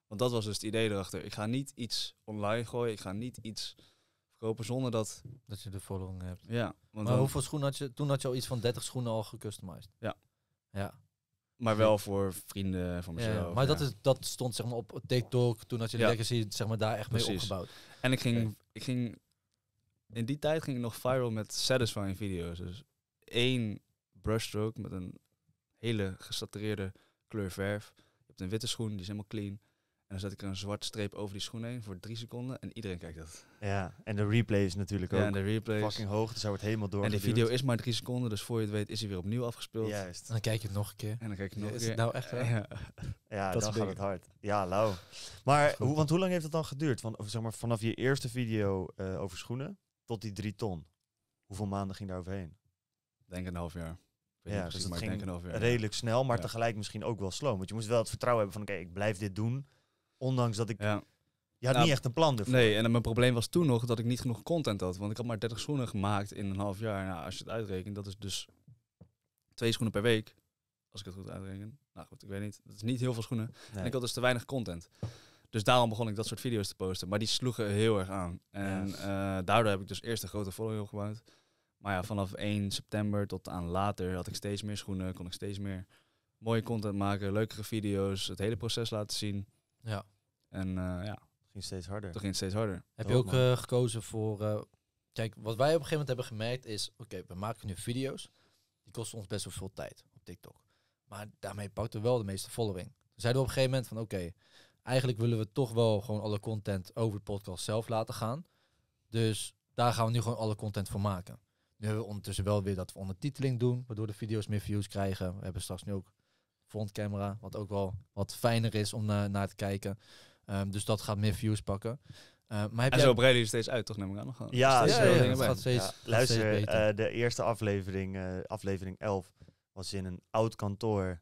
Want dat was dus het idee erachter. Ik ga niet iets online gooien. Ik ga niet iets kopen zonder dat... Dat je de following hebt. Ja. maar hoeveel schoen had je... Toen had je al iets van 30 schoenen al gecustomized. Ja. Ja. Maar wel voor vrienden van mezelf. Ja, maar Dat, is, dat stond zeg maar op TikTok toen had je de ja. legacy zeg maar, daar echt mee opgebouwd. En ik ging, ik ging... In die tijd ging ik nog viral met satisfying video's. Dus één brushstroke met een hele gesatureerde kleur verf. Je hebt een witte schoen, die is helemaal clean. En dan zet ik er een zwarte streep over die schoen heen voor drie seconden en iedereen kijkt dat. Ja, en de replay is natuurlijk ook ja de replay fucking hoog, dus zou het helemaal door. En de video is maar drie seconden, dus voor je het weet is hij weer opnieuw afgespeeld. Juist. En dan kijk je het nog een keer. En dan kijk je nog een keer. Is het nou echt wel? Ja, ja dat dan gaat het hard. Ja, lauw. Maar hoe, want hoe lang heeft dat dan geduurd? Van, zeg maar, vanaf je eerste video eh, over schoenen tot die drie ton. Hoeveel maanden ging daar overheen? Denk een half jaar. Ja, dus dat ging redelijk snel, maar tegelijk misschien ook wel slow. Want je moest wel het vertrouwen hebben van, oké, ik blijf dit doen. Ondanks dat ik... Ja. Je had nou, niet echt een plan ervoor. Nee, en mijn probleem was toen nog dat ik niet genoeg content had. Want ik had maar 30 schoenen gemaakt in een half jaar. Nou, als je het uitrekent, dat is dus twee schoenen per week. Als ik het goed uitreken. Nou goed, ik weet niet. Dat is niet heel veel schoenen. En ik had dus te weinig content. Dus daarom begon ik dat soort video's te posten. Maar die sloegen heel erg aan. En eh, daardoor heb ik dus eerst een grote following gebouwd Maar ja, vanaf 1 september tot aan later had ik steeds meer schoenen. Kon ik steeds meer mooie content maken. Leukere video's. Het hele proces laten zien. Ja. En eh, ja. Het ging steeds harder. Het ging steeds harder. Heb je ook eh, gekozen voor... Eh, kijk, wat wij op een gegeven moment hebben gemerkt is... Oké, we maken nu video's. Die kosten ons best wel veel tijd op TikTok. Maar daarmee pakt er wel de meeste following. Toen zeiden we op een gegeven moment van... Oké, eigenlijk willen we toch wel gewoon alle content over de podcast zelf laten gaan. Dus daar gaan we nu gewoon alle content voor maken. Nu hebben we ondertussen wel weer dat we ondertiteling doen, waardoor de video's meer views krijgen. We hebben straks nu ook frontcamera, wat ook wel wat fijner is om naar eh, naar te kijken. Ehm, dus dat gaat meer views pakken. Ehm, maar heb en zo breiden jullie steeds uit, toch? Neem aan. Nog ja, ja, gaat steeds, Luister, eh, de eerste aflevering, eh, aflevering 11, was in een oud kantoor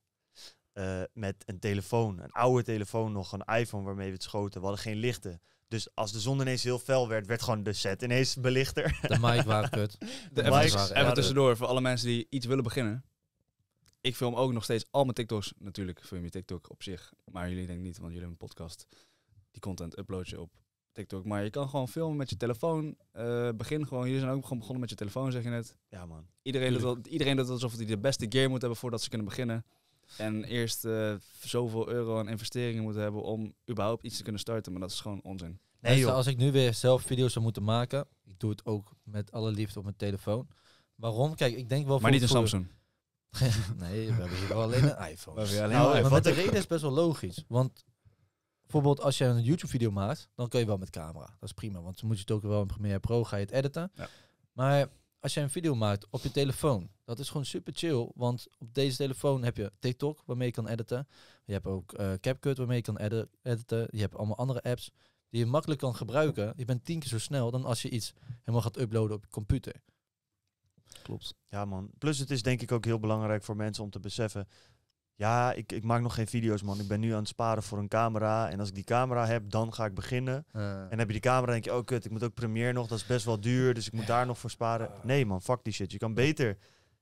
met een telefoon. Een oude telefoon nog, een iPhone waarmee we het schoten. We hadden geen lichten. Dus als de zon ineens heel fel werd, werd gewoon de set ineens belichter. De mic waren kut. De, de mics, even tussendoor, voor alle mensen die iets willen beginnen ik film ook nog steeds al mijn TikToks. Natuurlijk film je TikTok op zich. Maar jullie denken niet, want jullie hebben een podcast. Die content upload je op TikTok. Maar je kan gewoon filmen met je telefoon. Eh, begin gewoon. Jullie zijn ook gewoon begonnen met je telefoon, zeg je net. Ja, man. Iedereen doet, dat, iedereen doet alsof hij de beste gear moet hebben voordat ze kunnen beginnen. En eerst eh, zoveel euro aan investeringen moeten hebben om überhaupt iets te kunnen starten. Maar dat is gewoon onzin. Nee, als ik nu weer zelf video's zou moeten maken, ik doe het ook met alle liefde op mijn telefoon. Waarom? Kijk, ik denk wel. Maar niet een Samsung. nee, we hebben hier wel alleen een iPhone. We nou, Met de reden is best wel logisch. Want bijvoorbeeld als je een YouTube-video maakt, dan kun je wel met camera. Dat is prima, want dan moet je het ook wel in Premiere Pro ga je het editen. Ja. Maar als je een video maakt op je telefoon, dat is gewoon super chill. Want op deze telefoon heb je TikTok waarmee je kan editen. Je hebt ook uh, CapCut waarmee je kan editen. Je hebt allemaal andere apps die je makkelijk kan gebruiken. Je bent tien keer zo snel dan als je iets helemaal gaat uploaden op je computer klopt. Ja, man. Plus, het is denk ik ook heel belangrijk voor mensen om te beseffen. Ja, ik, ik maak nog geen video's, man. Ik ben nu aan het sparen voor een camera. En als ik die camera heb, dan ga ik beginnen. En heb je die camera, denk je, oh kut, ik moet ook Premiere nog. Dat is best wel duur, dus ik moet daar nog voor sparen. Nee, man, fuck die shit. Je kan beter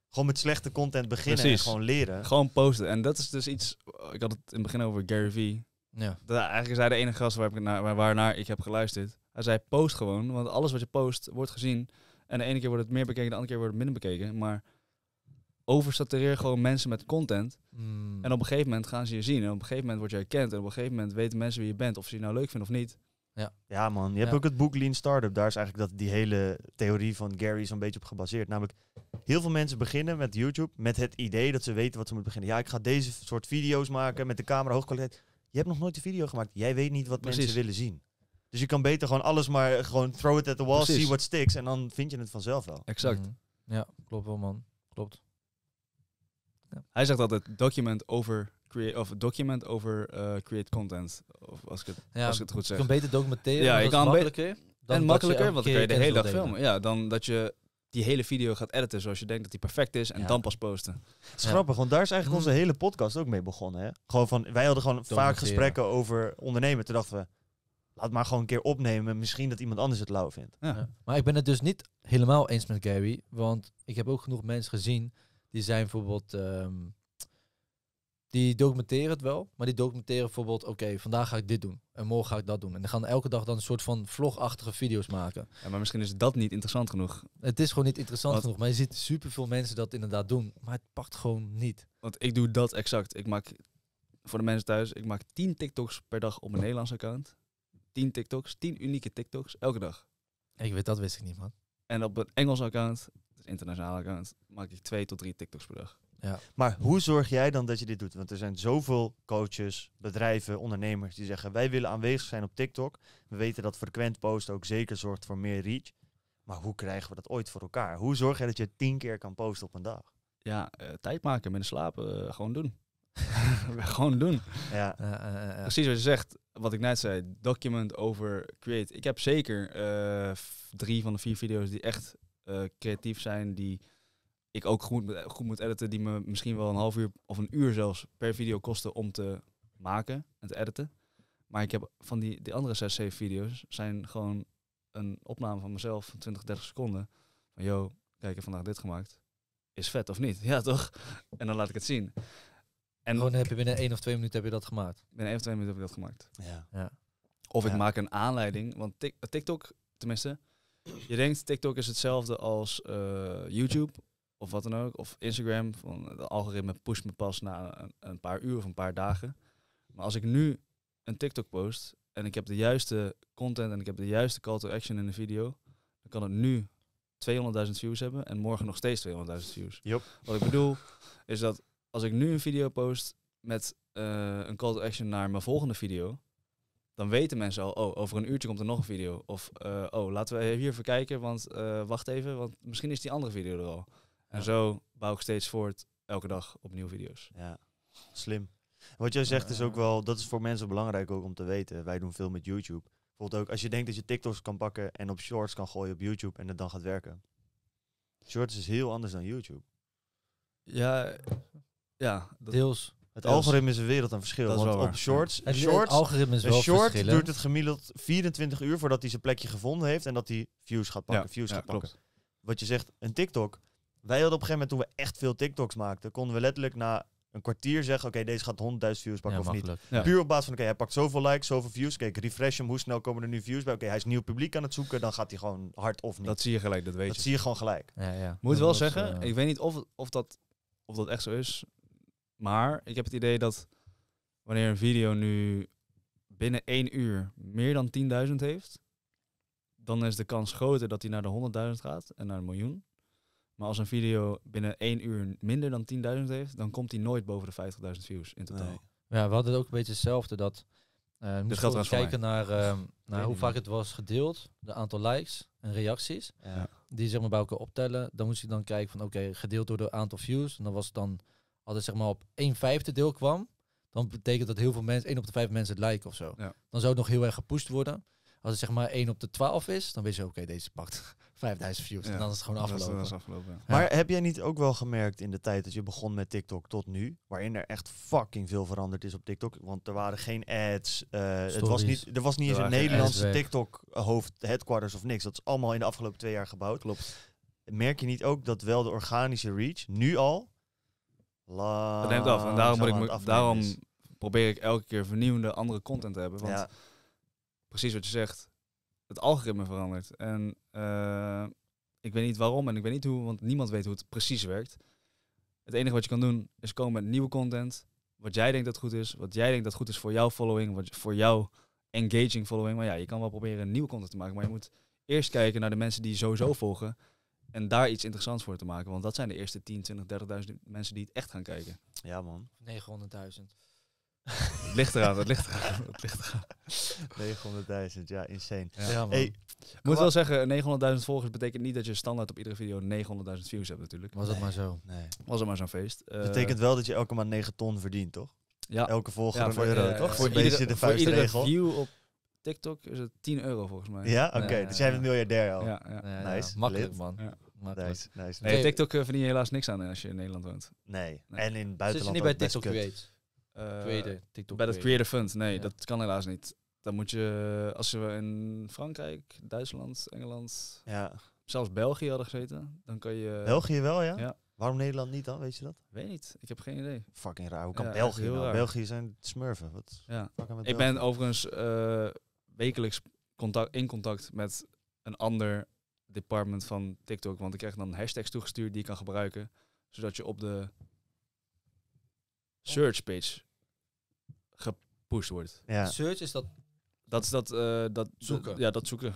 gewoon met slechte content beginnen en gewoon leren. Gewoon posten. En dat is dus iets... Ik had het in het begin over Gary Vee. Ja. Dat, eigenlijk is hij de enige gast waar ik naar, waarnaar ik heb geluisterd. Hij zei, post gewoon, want alles wat je post wordt gezien. En de ene keer wordt het meer bekeken, de andere keer wordt het minder bekeken. Maar oversatureer gewoon mensen met content. Hmm. En op een gegeven moment gaan ze je zien. En op een gegeven moment word je herkend. En op een gegeven moment weten mensen wie je bent. Of ze je nou leuk vinden of niet. Ja, ja man. Je hebt ook het boek Lean Startup. Daar is eigenlijk dat, die hele theorie van Gary zo'n beetje op gebaseerd. Namelijk, heel veel mensen beginnen met YouTube met het idee dat ze weten wat ze moeten beginnen. Ja, ik ga deze soort video's maken met de camera hoogkwaliteit. Je hebt nog nooit een video gemaakt. Jij weet niet wat mensen willen zien. Dus je kan beter gewoon alles maar eh, gewoon throw it at the wall, see what sticks. En dan vind je het vanzelf wel. Exact. Mhm. Ja, klopt wel man. Klopt. Ja. Hij zegt altijd document over create of document over eh, create content. Of als ik het, als ik het goed zeg. Je kan beter documenteren. Ja, je kan makkelijker. Dan en makkelijker, want dan kun je de hele dag filmen. Ja, dan dat je die hele video gaat editen zoals je denkt dat die perfect is en dan pas posten. Het want daar is eigenlijk mhm. onze hele podcast ook mee begonnen. Hè? Gewoon van, wij hadden gewoon vaak gesprekken over ondernemen. Toen dachten we, laat maar gewoon een keer opnemen. Misschien dat iemand anders het lauw vindt. Ja. Maar ik ben het dus niet helemaal eens met Gary. Want ik heb ook genoeg mensen gezien die zijn bijvoorbeeld. Ehm, die documenteren het wel, maar die documenteren bijvoorbeeld, oké, vandaag ga ik dit doen en morgen ga ik dat doen. En dan gaan elke dag dan een soort van vlogachtige video's maken. Ja, maar misschien is dat niet interessant genoeg. Het is gewoon niet interessant genoeg, maar je ziet superveel mensen dat inderdaad doen, maar het pakt gewoon niet. Want ik doe dat exact. Ik maak, voor de mensen thuis, ik maak 10 TikToks per dag op mijn Nederlands account. 10 TikToks, 10 unieke TikToks, elke dag. Ik weet, dat wist ik niet, man. En op een Engels account, dus internationaal account, maak ik twee tot drie TikToks per dag. Ja. Maar hoe zorg jij dan dat je dit doet? Want er zijn zoveel coaches, bedrijven, ondernemers die zeggen: wij willen aanwezig zijn op TikTok. We weten dat frequent posten ook zeker zorgt voor meer reach. Maar hoe krijgen we dat ooit voor elkaar? Hoe zorg je dat je tien keer kan posten op een dag? Ja, eh, tijd maken, met slapen, eh, gewoon doen. gewoon doen. Ja. Precies wat je zegt wat ik net zei, document over create. Ik heb zeker eh, drie van de vier video's die echt eh, creatief zijn, die ik ook goed, moet editen, die me misschien wel een half uur of een uur zelfs per video kosten om te maken en te editen. Maar ik heb van die, die andere 6, 7 video's zijn gewoon een opname van mezelf van 20, 30 seconden. Van yo, kijk, ik heb vandaag dit gemaakt. Is vet of niet? Ja, toch? En dan laat ik het zien. En dan heb je binnen één of twee minuten heb je dat gemaakt. Binnen één of twee minuten heb ik dat gemaakt. Ja. ja. Of ik maak een aanleiding, want TikTok, tenminste, je denkt TikTok is hetzelfde als eh, YouTube of wat dan ook, of Instagram. Van het algoritme pusht me pas na een, paar uur of een paar dagen. Maar als ik nu een TikTok post en ik heb de juiste content en ik heb de juiste call to action in de video, dan kan het nu 200.000 views hebben en morgen nog steeds 200.000 views. Yep. Wat ik bedoel is dat als ik nu een video post met eh, een call to action naar mijn volgende video, dan weten mensen al, oh, over een uurtje komt er nog een video. Of, eh, oh, laten we hier even kijken, want eh, wacht even, want misschien is die andere video er al. En zo bouw ik steeds voort, elke dag opnieuw video's. Ja, slim. wat jij zegt is ook wel, dat is voor mensen belangrijk ook om te weten. Wij doen veel met YouTube. Bijvoorbeeld ook als je denkt dat je TikToks kan pakken en op shorts kan gooien op YouTube en dat dan gaat werken. Shorts is heel anders dan YouTube. Ja, ja, deels. Het algoritme is een wereld aan verschil. Dat is want op shorts, ja. shorts, het algoritme is wel een short duurt het gemiddeld 24 uur voordat hij zijn plekje gevonden heeft en dat hij views gaat pakken. views gaat pakken. Wat je zegt, een TikTok. Wij hadden op een gegeven moment, toen we echt veel TikToks maakten, konden we letterlijk na een kwartier zeggen: Oké, deze gaat 100.000 views pakken of niet. Puur op basis van: Oké, hij pakt zoveel likes, zoveel views. Kijk, refresh hem. Hoe snel komen er nu views bij? Oké, hij is nieuw publiek aan het zoeken. Dan gaat hij gewoon hard of niet. Dat zie je gelijk, dat weet je. Dat zie je gewoon gelijk. Ja, Moet wel zeggen, eh, ik weet niet of, of, dat, of dat echt zo is. Maar ik heb het idee dat wanneer een video nu binnen één uur meer dan 10.000 heeft, dan is de kans groter dat hij naar de 100.000 gaat en naar een miljoen. Maar als een video binnen één uur minder dan 10.000 heeft, dan komt hij nooit boven de 50.000 views in totaal. Ja, we hadden ook een beetje hetzelfde. Dat, uh, eh, moest kijken naar, ehm, naar hoe vaak het was gedeeld, de aantal likes en reacties. Ja. Die zeg maar bij elkaar optellen. Dan moest je dan kijken van oké, gedeeld door de aantal views. En dan was dan als het zeg maar op 1 vijfde deel kwam, dan betekent dat heel veel mensen, 1 op de 5 mensen het liken of zo. Dan zou het nog heel erg gepusht worden. Als het zeg maar 1 op de 12 is, dan weet je oké, deze pakt 5000 views. En dan is het gewoon afgelopen. Maar heb jij niet ook wel gemerkt in de tijd dat je begon met TikTok tot nu, waarin er echt fucking veel veranderd is op TikTok? Want er waren geen ads. Eh, het was niet, er was niet eens een Nederlandse TikTok-hoofd, headquarters of niks. Dat is allemaal in de afgelopen twee jaar gebouwd. Klopt. Merk je niet ook dat wel de organische reach nu al dat neemt af. En daarom, daarom probeer ik elke keer vernieuwende andere content te hebben. Want precies wat je zegt, het algoritme verandert. En eh, ik weet niet waarom en ik weet niet hoe, want niemand weet hoe het precies werkt. Het enige wat je kan doen is komen met nieuwe content. Wat jij denkt dat goed is, wat jij denkt dat goed is voor jouw following, voor jouw engaging following. Maar ja, je kan wel proberen nieuwe content te maken, maar je moet eerst kijken naar de mensen die je sowieso volgen. En daar iets interessants voor te maken. Want dat zijn de eerste 10, 20, 30.000 mensen die het echt gaan kijken. Ja, man. 900.000. het ligt eraan, het ligt eraan. Het ligt eraan. 900.000, ja, insane. Ja, man. Hey, ik moet wel zeggen, 900.000 volgers betekent niet dat je standaard op iedere video 900.000 views hebt natuurlijk. Was dat maar zo. Nee. Was het maar zo'n feest. Eh, betekent wel dat je elke maand 9 ton verdient, toch? Ja. Elke volger ja, voor, euro, toch? Voor, iedere, de voor iedere view op TikTok is het 10 euro volgens mij. Ja, oké. Okay. Nee, dus jij bent miljardair al. Ja, nice. Makkelijk, man. Nee, TikTok eh, verdien je helaas niks aan eh, als je in Nederland woont. Nee, en in buitenland Zit je niet bij TikTok Create? Eh, TikTok bij dat Creator Fund, nee, dat kan helaas niet. Dan moet je, als je in Frankrijk, Duitsland, Engeland, ja. zelfs België hadden gezeten, dan kan je... België wel, ja? Waarom Nederland niet dan, weet je dat? Weet niet, ik heb geen idee. Fucking raar, hoe kan België nou? België zijn smurven. Wat ja. ik ben overigens wekelijks contact, in contact met een ander department van TikTok. Want ik krijg dan hashtags toegestuurd die ik kan gebruiken. Zodat je op de search page gepusht wordt. Ja. Search is dat dat is dat, eh, dat zoeken. Ja, dat zoeken.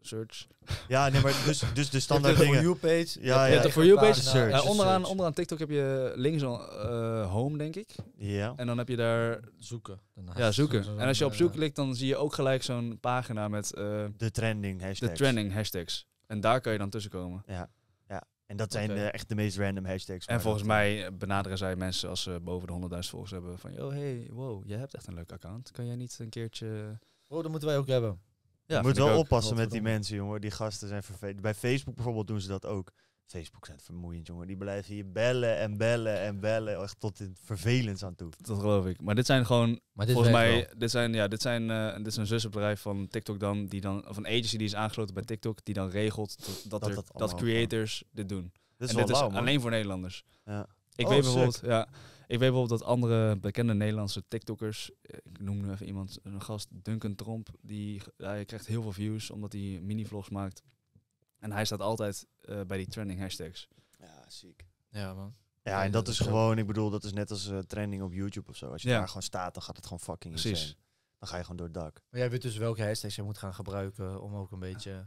Search. Ja, nee, maar dus, dus de standaard dingen. For you page. Ja, ja, ja you page. Search. Eh, onderaan, onderaan TikTok heb je links al eh, home, denk ik. Ja. En dan heb je daar... Zoeken. Ja, zoeken. En als je op zoek klikt, dan zie je ook gelijk zo'n pagina met... de trending hashtags. De trending hashtags. En daar kan je dan tussenkomen. Ja. ja. En dat zijn eh, eh, echt de meest random hashtags. En volgens mij eh, benaderen zij mensen als ze boven de 100.000 volgers hebben van... Yo, hey, wow, jij hebt echt een leuk account. Kan jij niet een keertje... Oh, dat moeten wij ook hebben. Ja, je moet wel oppassen met die mensen, jongen. Die gasten zijn vervelend. Bij Facebook bijvoorbeeld doen ze dat ook. Facebook zijn vermoeiend, jongen. Die blijven je bellen en bellen en bellen. Echt tot het vervelend aan toe. Dat geloof ik. Maar dit zijn gewoon, dit volgens mij, dit, zijn, ja, dit, zijn, eh, dit is een zussenbedrijf van TikTok dan, die dan, of een agency die is aangesloten bij TikTok, die dan regelt dat, dat, dat, er, dat, creators dit doen. Dit en dit is alleen voor Nederlanders. Ja. Ik, oh, weet bijvoorbeeld, ja, ik weet bijvoorbeeld dat andere bekende Nederlandse TikTokkers, eh, ik noem nu even iemand, een gast, Duncan Tromp, die hij krijgt heel veel views omdat hij mini-vlogs maakt. En hij staat altijd eh, bij die trending hashtags. Ja, ziek. Ja, man. Ja, en dat is gewoon, ik bedoel, dat is net als uh, trending op YouTube of zo. Als je daar gewoon staat, dan gaat het gewoon fucking Precies. Insane. Dan ga je gewoon door het dak. Maar jij weet dus welke hashtags je moet gaan gebruiken om ook een beetje...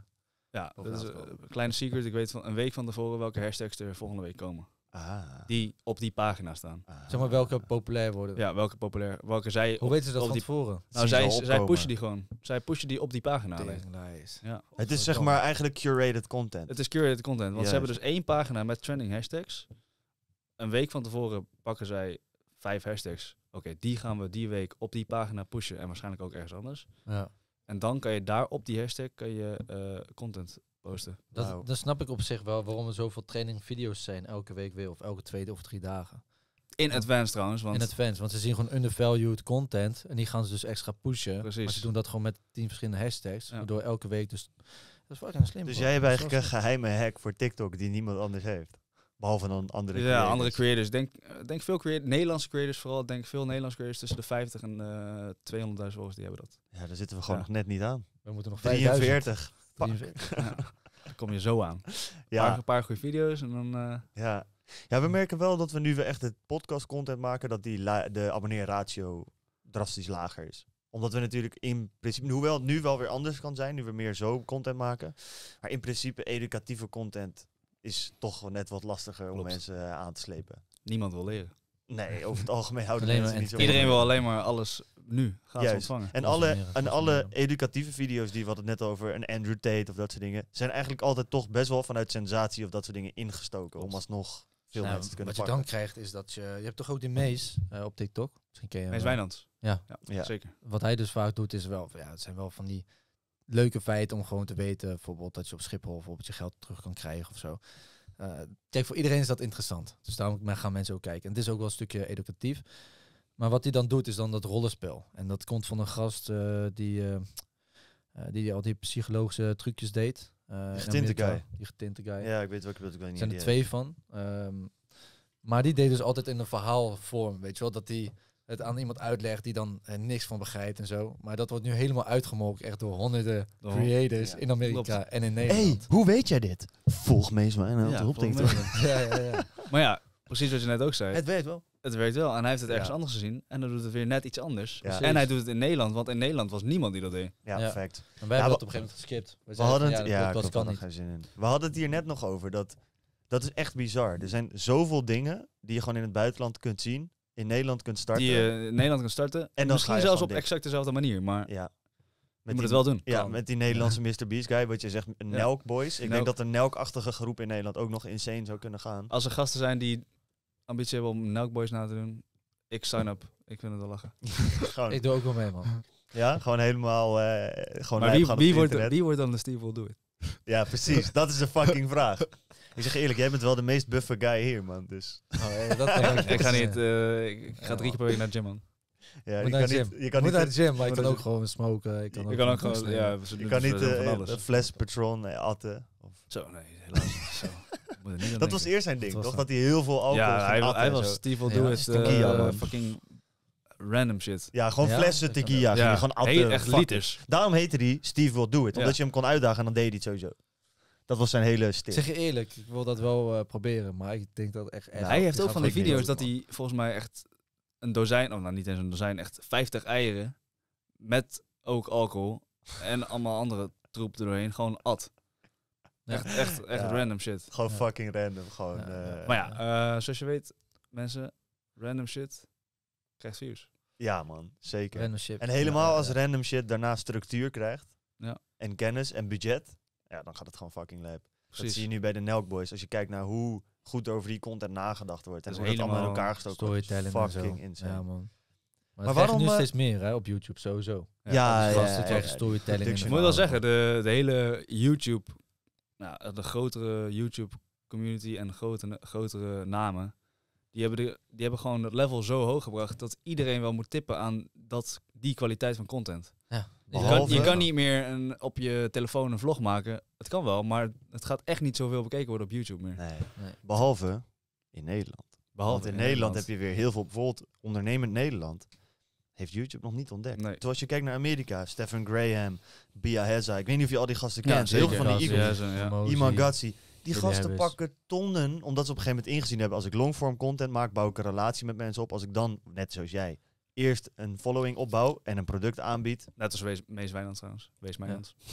Ja, een kleine secret. Ik weet van een week van tevoren welke hashtags er volgende week komen. Ah. Die op die pagina staan. Ah. Zeg maar welke populair worden. Ja, welke populair. Welke zij Hoe weten ze dat van die, tevoren? Nou, zij, zij pushen die gewoon. Zij pushen die op die pagina. Nice. Ja. Het is zeg maar eigenlijk curated content. Het is curated content. Want ze hebben dus één pagina met trending hashtags. Een week van tevoren pakken zij vijf hashtags. Oké, die gaan we die week op die pagina pushen. En waarschijnlijk ook ergens anders. Ja. En dan kan je daar op die hashtag kan je, uh, content posten. Dat, snap ik op zich wel, waarom er zoveel training video's zijn elke week weer, of elke tweede of drie dagen. In advance trouwens. Want... In advance, want ze zien gewoon undervalued content. En die gaan ze dus extra pushen. Precies. Maar ze doen dat gewoon met tien verschillende hashtags. Ja. Waardoor elke week dus... Dat is fucking slim. Dus jij hebt eigenlijk een geheime hack voor TikTok die niemand anders heeft. Behalve dan andere creators. Ja, andere creators. Denk, eh, denk veel creators, Nederlandse creators vooral. Denk veel Nederlandse creators tussen de 50 en uh, eh, 200.000 volgers die hebben dat. Ja, daar zitten we gewoon nog net niet aan. We moeten nog 43. kom je zo aan. Ja. Paar, een paar goede video's en dan... Eh, ja. ja, we merken wel dat we nu we echt het podcast content maken, dat die de abonneerratio drastisch lager is omdat we natuurlijk in principe, hoewel het nu wel weer anders kan zijn, nu we meer zo content maken. Maar in principe educatieve content is toch net wat lastiger om mensen eh, aan te slepen. Niemand wil leren. Nee, over het algemeen houden mensen niet zo Iedereen wil alleen maar alles nu gaan ontvangen. En alle, en alle educatieve video's die we hadden net over, een Andrew Tate of dat soort dingen, zijn eigenlijk altijd toch best wel vanuit sensatie of dat soort dingen ingestoken. Om alsnog veel mensen te kunnen wat pakken. Wat je dan krijgt is dat je... Je hebt toch ook die Mees eh, op TikTok? Misschien ken je Mees Wijnands. Ja. Ja, zeker. Wat hij dus vaak doet is wel... Ja, het zijn wel van die leuke feiten om gewoon te weten. Bijvoorbeeld dat je op Schiphol bijvoorbeeld je geld terug kan krijgen of zo. Eh, kijk, voor iedereen is dat interessant. Dus daarom gaan mensen ook kijken. En het is ook wel een stukje educatief. Maar wat hij dan doet, is dan dat rollenspel. En dat komt van een gast eh, die, eh, die al die psychologische trucjes deed. Uh, de getinte guy. Die getinte guy. Ja, ik weet welke bedoel ik niet. Er zijn er twee van. Ehm, maar die deed dus altijd in een verhaalvorm, weet je wel. Dat hij het aan iemand uitlegt die dan eh, niks van begrijpt en zo. Maar dat wordt nu helemaal uitgemolken echt door honderden creators in Amerika en in Nederland. Hey, hoe weet jij dit? Volg me eens maar, op TikTok. ja, ja, ja. maar ja, precies wat je net ook zei. Het werkt wel. Het werkt wel. En hij heeft het ergens anders gezien. En dan doet het weer net iets anders. Ja. En hij doet het in Nederland. Want in Nederland was niemand die dat deed. Ja, perfect. En wij hebben het op een gegeven moment geskipt. We, hadden het, ja, dat kan niet. Geen zin in. We hadden het hier net nog over. Dat, dat is echt bizar. Er zijn zoveel dingen die je gewoon in het buitenland kunt zien in Nederland kunt starten. Die je eh, in Nederland kan starten. En, dan misschien zelfs op exact dezelfde manier, maar ja. Met je moet het wel doen. Ja, met die Nederlandse Mr. Beast guy, wat je zegt, Nelk Boys. Ik denk dat een Nelk-achtige groep in Nederland ook nog insane zou kunnen gaan. Als er gasten zijn die ambitie hebben om Nelk Boys na te doen, ik sign up. Ik vind het wel lachen. ik doe ook wel mee, man. Ja, gewoon helemaal... Uh, gewoon maar wie, wie wordt, wie wordt dan de Steve Will Do It? Ja, precies. dat is de fucking vraag. Ik zeg eerlijk, jij bent wel de meest buffer guy hier, man. Dus. Oh, dat ik, ik ga niet... Eh, ik ga drie keer per week naar de gym, man. Ja, je kan, niet, je kan niet, naar de gym, maar ik kan ook gewoon smoken. Ik kan ook, je kan ook gewoon, ja, je kan dus, niet uh, een fles Patron nee, atten. Of... Zo, nee, helaas. zo. dat was eerst zijn ding, toch? Dat hij heel veel alcohol ja, hij, was Steve will do It. fucking random shit. Ja, gewoon flessen tequila. Ja. Gewoon atten. echt liters. Daarom heette hij Steve will do it. Omdat je hem kon uitdagen en dan deed hij het sowieso. Dat was zijn hele stil. Zeg je eerlijk, ik wil dat wel eh, proberen, maar ik denk dat echt... echt nou, hij heeft ook van de video's dat hij volgens mij echt een dozijn, oh nou niet eens een dozijn, echt 50 eieren met ook alcohol en allemaal andere troep erdoorheen gewoon at. Echt, echt, echt random shit. Gewoon fucking random. Gewoon, eh. maar ja, eh, zoals je weet, mensen, random shit krijgt views. Ja, man, zeker. Random shit. En helemaal als random shit daarna structuur krijgt. Ja. En kennis en budget ja, dan gaat het gewoon fucking lap. Dat zie je nu bij de Nelk Boys. Als je kijkt naar hoe goed over die content nagedacht wordt. En hoe het allemaal in elkaar gestoken wordt. Fucking insane. Ja, man. Maar, waarom nu eh, steeds meer hè, op YouTube sowieso. Ja, ja, ja, ja, storytelling. Ik moet wel zeggen, de, de hele YouTube, nou, de grotere YouTube community en grotere, grotere namen, die hebben, de, die hebben gewoon het level zo hoog gebracht dat iedereen wel moet tippen aan dat, die kwaliteit van content je, kan, je niet meer een, op je telefoon een vlog maken. Het kan wel, maar het gaat echt niet zoveel bekeken worden op YouTube meer. Nee. Behalve in Nederland. Behalve in, Nederland, heb je weer heel veel, bijvoorbeeld ondernemend Nederland heeft YouTube nog niet ontdekt. Toen als je kijkt naar Amerika, Stephen Graham, Bia Heza, ik weet niet of je al die gasten ja, kent, heel veel van die Eagles, Iman Gatsi. Die gasten pakken tonnen, omdat ze op een gegeven moment ingezien hebben, als ik longform content maak, bouw ik een relatie met mensen op, als ik dan, net zoals jij, eerst een following opbouw en een product aanbiedt. Net als Wees, Mees Wijnand trouwens. Wees Wijnand. Ja.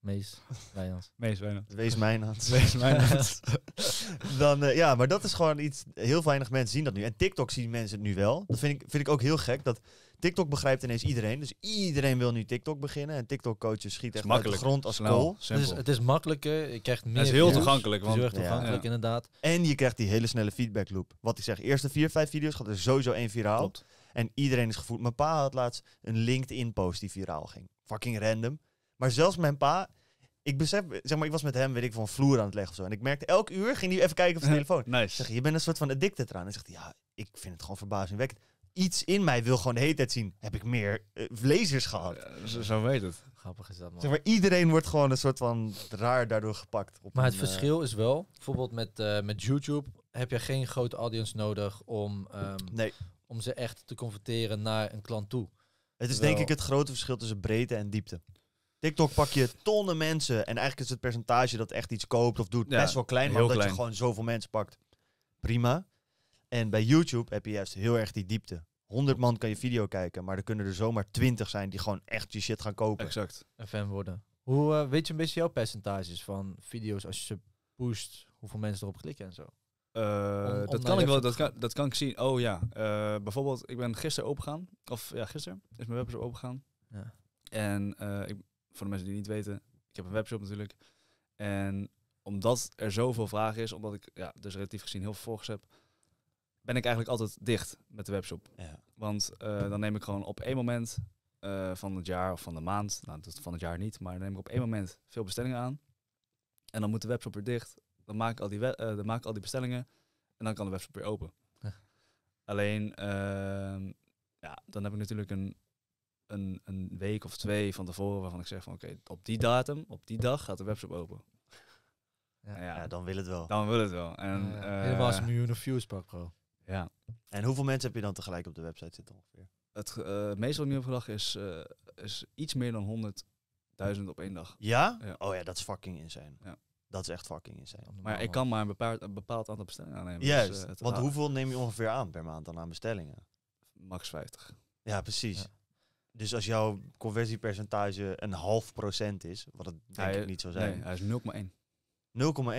Mees Wijnand. Mees Wijnand. Wees Wijnand. Wees Dan, eh, ja, maar dat is gewoon iets... Heel weinig mensen zien dat nu. En TikTok zien mensen het nu wel. Dat vind ik, vind ik ook heel gek. Dat TikTok begrijpt ineens iedereen. Dus iedereen wil nu TikTok beginnen. En TikTok-coaches schieten echt makkelijk. de grond als Snel, kool. Het is, het is makkelijker. Je krijgt meer Het is heel toegankelijk. Want, heel erg toegankelijk, inderdaad. En je krijgt die hele snelle feedback loop. Wat ik zeg, eerste vier, vijf video's gaat er sowieso één viraal. En iedereen is gevoed. Mijn pa had laatst een LinkedIn-post die viraal ging. Fucking random. Maar zelfs mijn pa, ik besef, zeg maar, ik was met hem, weet ik, van vloer aan het leggen of zo. En ik merkte, elk uur ging hij even kijken op zijn telefoon. nice. Zeg, je bent een soort van addicted eraan. En zegt ja, ik vind het gewoon verbazingwekkend. Iets in mij wil gewoon de hele tijd zien. Heb ik meer uh, eh, lezers gehad? zo, zo, weet het. Grappig is dat, man. Zeg maar, iedereen wordt gewoon een soort van raar daardoor gepakt. Op maar het eh, verschil is wel, bijvoorbeeld met, eh, met YouTube heb je geen grote audience nodig om, ehm, nee om ze echt te converteren naar een klant toe. Het is denk ik het grote verschil tussen breedte en diepte. TikTok pak je tonnen mensen en eigenlijk is het percentage dat echt iets koopt of doet best wel klein, maar omdat je gewoon zoveel mensen pakt. Prima. En bij YouTube heb je juist heel erg die diepte. 100 man kan je video kijken, maar er kunnen er zomaar 20 zijn die gewoon echt je shit gaan kopen. Exact. En fan worden. Hoe eh, weet je een beetje jouw percentages van video's als je ze pusht, hoeveel mensen erop klikken en zo? Eh, dat, kan ik wel, dat, kan, dat kan ik zien. Oh ja, eh, bijvoorbeeld, ik ben gisteren opengegaan. Of ja, gisteren is mijn webshop opengegaan. Ja. En eh, voor de mensen die niet weten, ik heb een webshop natuurlijk. En omdat er zoveel vraag is, omdat ik ja, dus relatief gezien heel veel volgers heb, ben ik eigenlijk altijd dicht met de webshop. Ja. Want dan neem ik gewoon op één moment van het jaar of van de maand, nou van het jaar niet, maar dan neem ik op één moment veel bestellingen aan. En dan moet de webshop weer dicht dan maak ik al die, uh, dan maak ik al die bestellingen en dan kan de webshop weer open. Alleen, ehm, ja, dan heb ik natuurlijk een, een, een, week of twee van tevoren waarvan ik zeg van oké, op die datum, op die dag gaat de webshop open. Ja, nou ja, dan wil het wel. Dan wil het wel. En, ja, eh, Helemaal een miljoen views pak, bro. Ja. En hoeveel mensen heb je dan tegelijk op de website zitten ongeveer? Het uh, eh, meeste wat ik nu heb gedacht is, is iets meer dan 100.000 op één dag. Ja? ja? Oh ja, dat is fucking insane. Ja. Dat is echt fucking insane. Maar ik kan maar een bepaald, bepaald aantal bestellingen aannemen. Dus, Juist, dus, want hoeveel neem je ongeveer aan per maand dan aan bestellingen? Max 50. Ja, precies. Dus als jouw conversiepercentage een half procent is, wat het denk ik niet zou zijn. Nee, hij is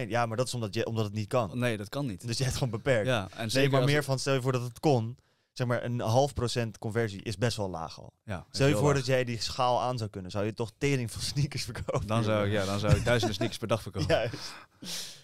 0,1. 0,1. Ja, maar dat is omdat, je, omdat het niet kan. Nee, dat kan niet. Dus je hebt gewoon beperkt. Ja, en nee, maar meer van stel je voor dat het kon zeg maar, een half procent conversie is best wel laag al. Ja, Stel je voor dat jij die schaal aan zou kunnen, zou je toch tering van sneakers verkopen? Dan zou ik, ja, dan zou ik duizenden sneakers per dag verkopen. Juist.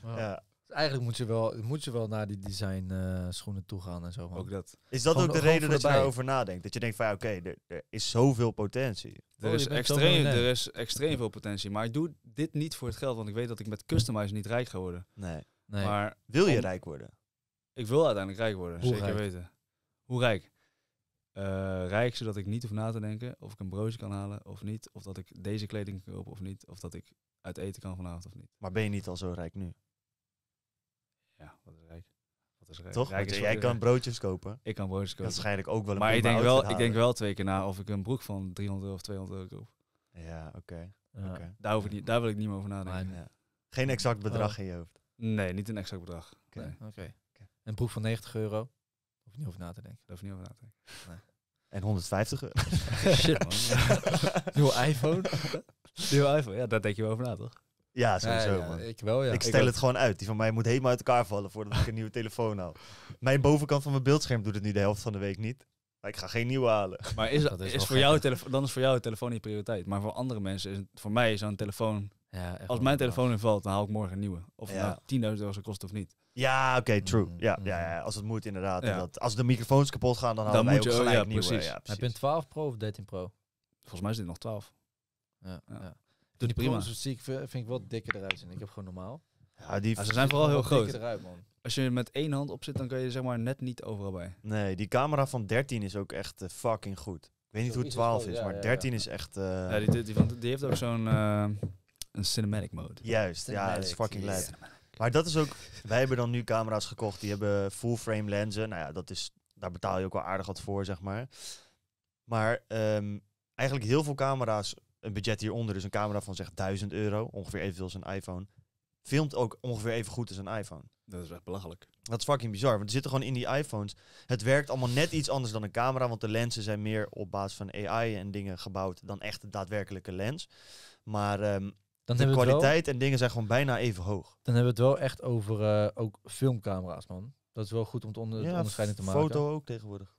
Ja. Dus eigenlijk moet je, wel, moet je wel naar die design eh, schoenen toe gaan en zo. Ook dat. Is dat ook de reden dat je daarover nadenkt? Dat je denkt van ja, oké, er, is zoveel potentie. Er oh, is, extreem, er is extreem veel potentie. Maar ik doe dit niet voor het geld, want ik weet dat ik met customize niet rijk ga worden. Nee. Maar wil je rijk worden? Ik wil uiteindelijk rijk worden, Hoe zeker weten. Hoe rijk? Eh, rijk zodat ik niet hoef na te denken of ik een broodje kan halen of niet. Of dat ik deze kleding kan kopen of niet. Of dat ik uit eten kan vanavond of niet. Maar ben je niet al zo rijk nu? Ja, wat is rijk? Wat is rijk? Toch? Rijk is jij kan broodjes kopen. Ik kan broodjes kopen. Waarschijnlijk ook wel een Maar ik denk, wel, ik denk wel twee keer na of ik een broek van 300 euro of 200 euro koop. Ja, oké. Daar, daar wil ik niet meer over nadenken. Maar, Geen exact oh. bedrag in je hoofd? Nee, niet een exact bedrag. Oké. Een broek van 90 euro? niet over na te denken. Daar hoef niet over na te denken. En 150 euro. Nieuwe iPhone. Nieuwe iPhone, ja, daar denk je wel over na toch? Ja, sowieso. man. Ik wel, ja. Ik stel het gewoon uit. Die van mij moet helemaal uit elkaar vallen voordat ik een nieuwe telefoon haal. Mijn bovenkant van mijn beeldscherm doet het nu de helft van de week niet. Maar ik ga geen nieuwe halen. Maar is, dat is, voor jouw telefoon, dan is voor jou telefoon die prioriteit. Maar voor andere mensen is voor mij zo'n telefoon ja, Als mijn telefoon invalt, dan haal ik morgen een nieuwe. Of nou 10.000 euro kost of niet. Ja, oké, mm, true. Ja, mm, ja, ja, mm. als het moet inderdaad. dat, als de microfoons kapot gaan, dan, haal wij je ook, oh ja, nieuwe. Precies. Heb je een 12 Pro of 13 Pro? Volgens mij is dit nog 12. Ja, ja. Doe die prima. Pro's zie ik, vind ik wel dikker eruit zien. Ik heb gewoon normaal. Ja, die ze zijn vooral heel groot. Eruit, man. Als je met één hand op zit, dan kan je zeg maar net niet overal bij. Nee, die camera van 13 is ook echt eh, fucking goed. Ik weet niet hoe 12 is, maar 13 is echt... Eh, ja, die, die, die heeft ook zo'n... Eh, een cinematic mode. Juist, ja, dat is fucking lijp. Maar dat is ook, wij hebben dan nu camera's gekocht, die hebben full frame lenzen. Nou ja, dat is, daar betaal je ook wel aardig wat voor, zeg maar. Maar um, eigenlijk heel veel camera's, een budget hieronder, dus een camera van zeg 1000 euro, ongeveer evenveel als een iPhone, filmt ook ongeveer even goed als een iPhone. Dat is echt belachelijk. Dat is fucking bizar, want er zitten gewoon in die iPhones. Het werkt allemaal net iets anders dan een camera, want de lenzen zijn meer op basis van AI en dingen gebouwd dan echt de daadwerkelijke lens. Maar ehm, dan de kwaliteit en dingen zijn gewoon bijna even hoog. Dan hebben we het wel echt over eh, ook filmcamera's, man. Dat is wel goed om het onder te maken. Foto ook tegenwoordig.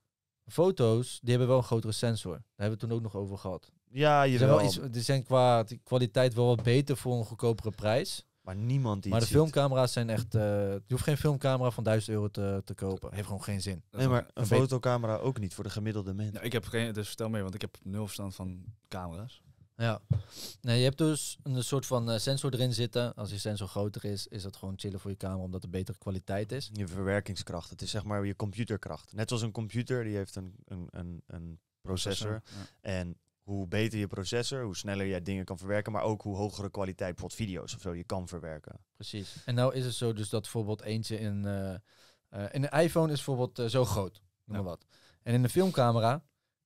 Foto's, die hebben wel een grotere sensor. Daar hebben we toen ook nog over gehad. Ja, je zijn wel iets, die zijn qua kwaliteit wel wat beter voor een goedkopere prijs. Maar niemand die. Maar de filmcamera's zijn echt. Eh, je hoeft geen filmcamera van 1000 euro te, te kopen. Heeft gewoon geen zin. Nee, maar een, fotocamera ook niet voor de gemiddelde mens. Nou, ik heb geen. Dus vertel mee, want ik heb nul verstand van camera's. Ja. Nee, je hebt dus een soort van eh, sensor erin zitten. Als die sensor groter is, is dat gewoon chillen voor je camera, omdat er betere kwaliteit is. Je verwerkingskracht. Het is zeg maar je computerkracht. Net zoals een computer, die heeft een, een, een, een processor. En hoe beter je processor, hoe sneller jij dingen kan verwerken, maar ook hoe hogere kwaliteit bijvoorbeeld video's of zo je kan verwerken. Precies. En nou is het zo dus dat bijvoorbeeld eentje in, eh, eh, in een iPhone is bijvoorbeeld zo groot, noem maar wat. En in de filmcamera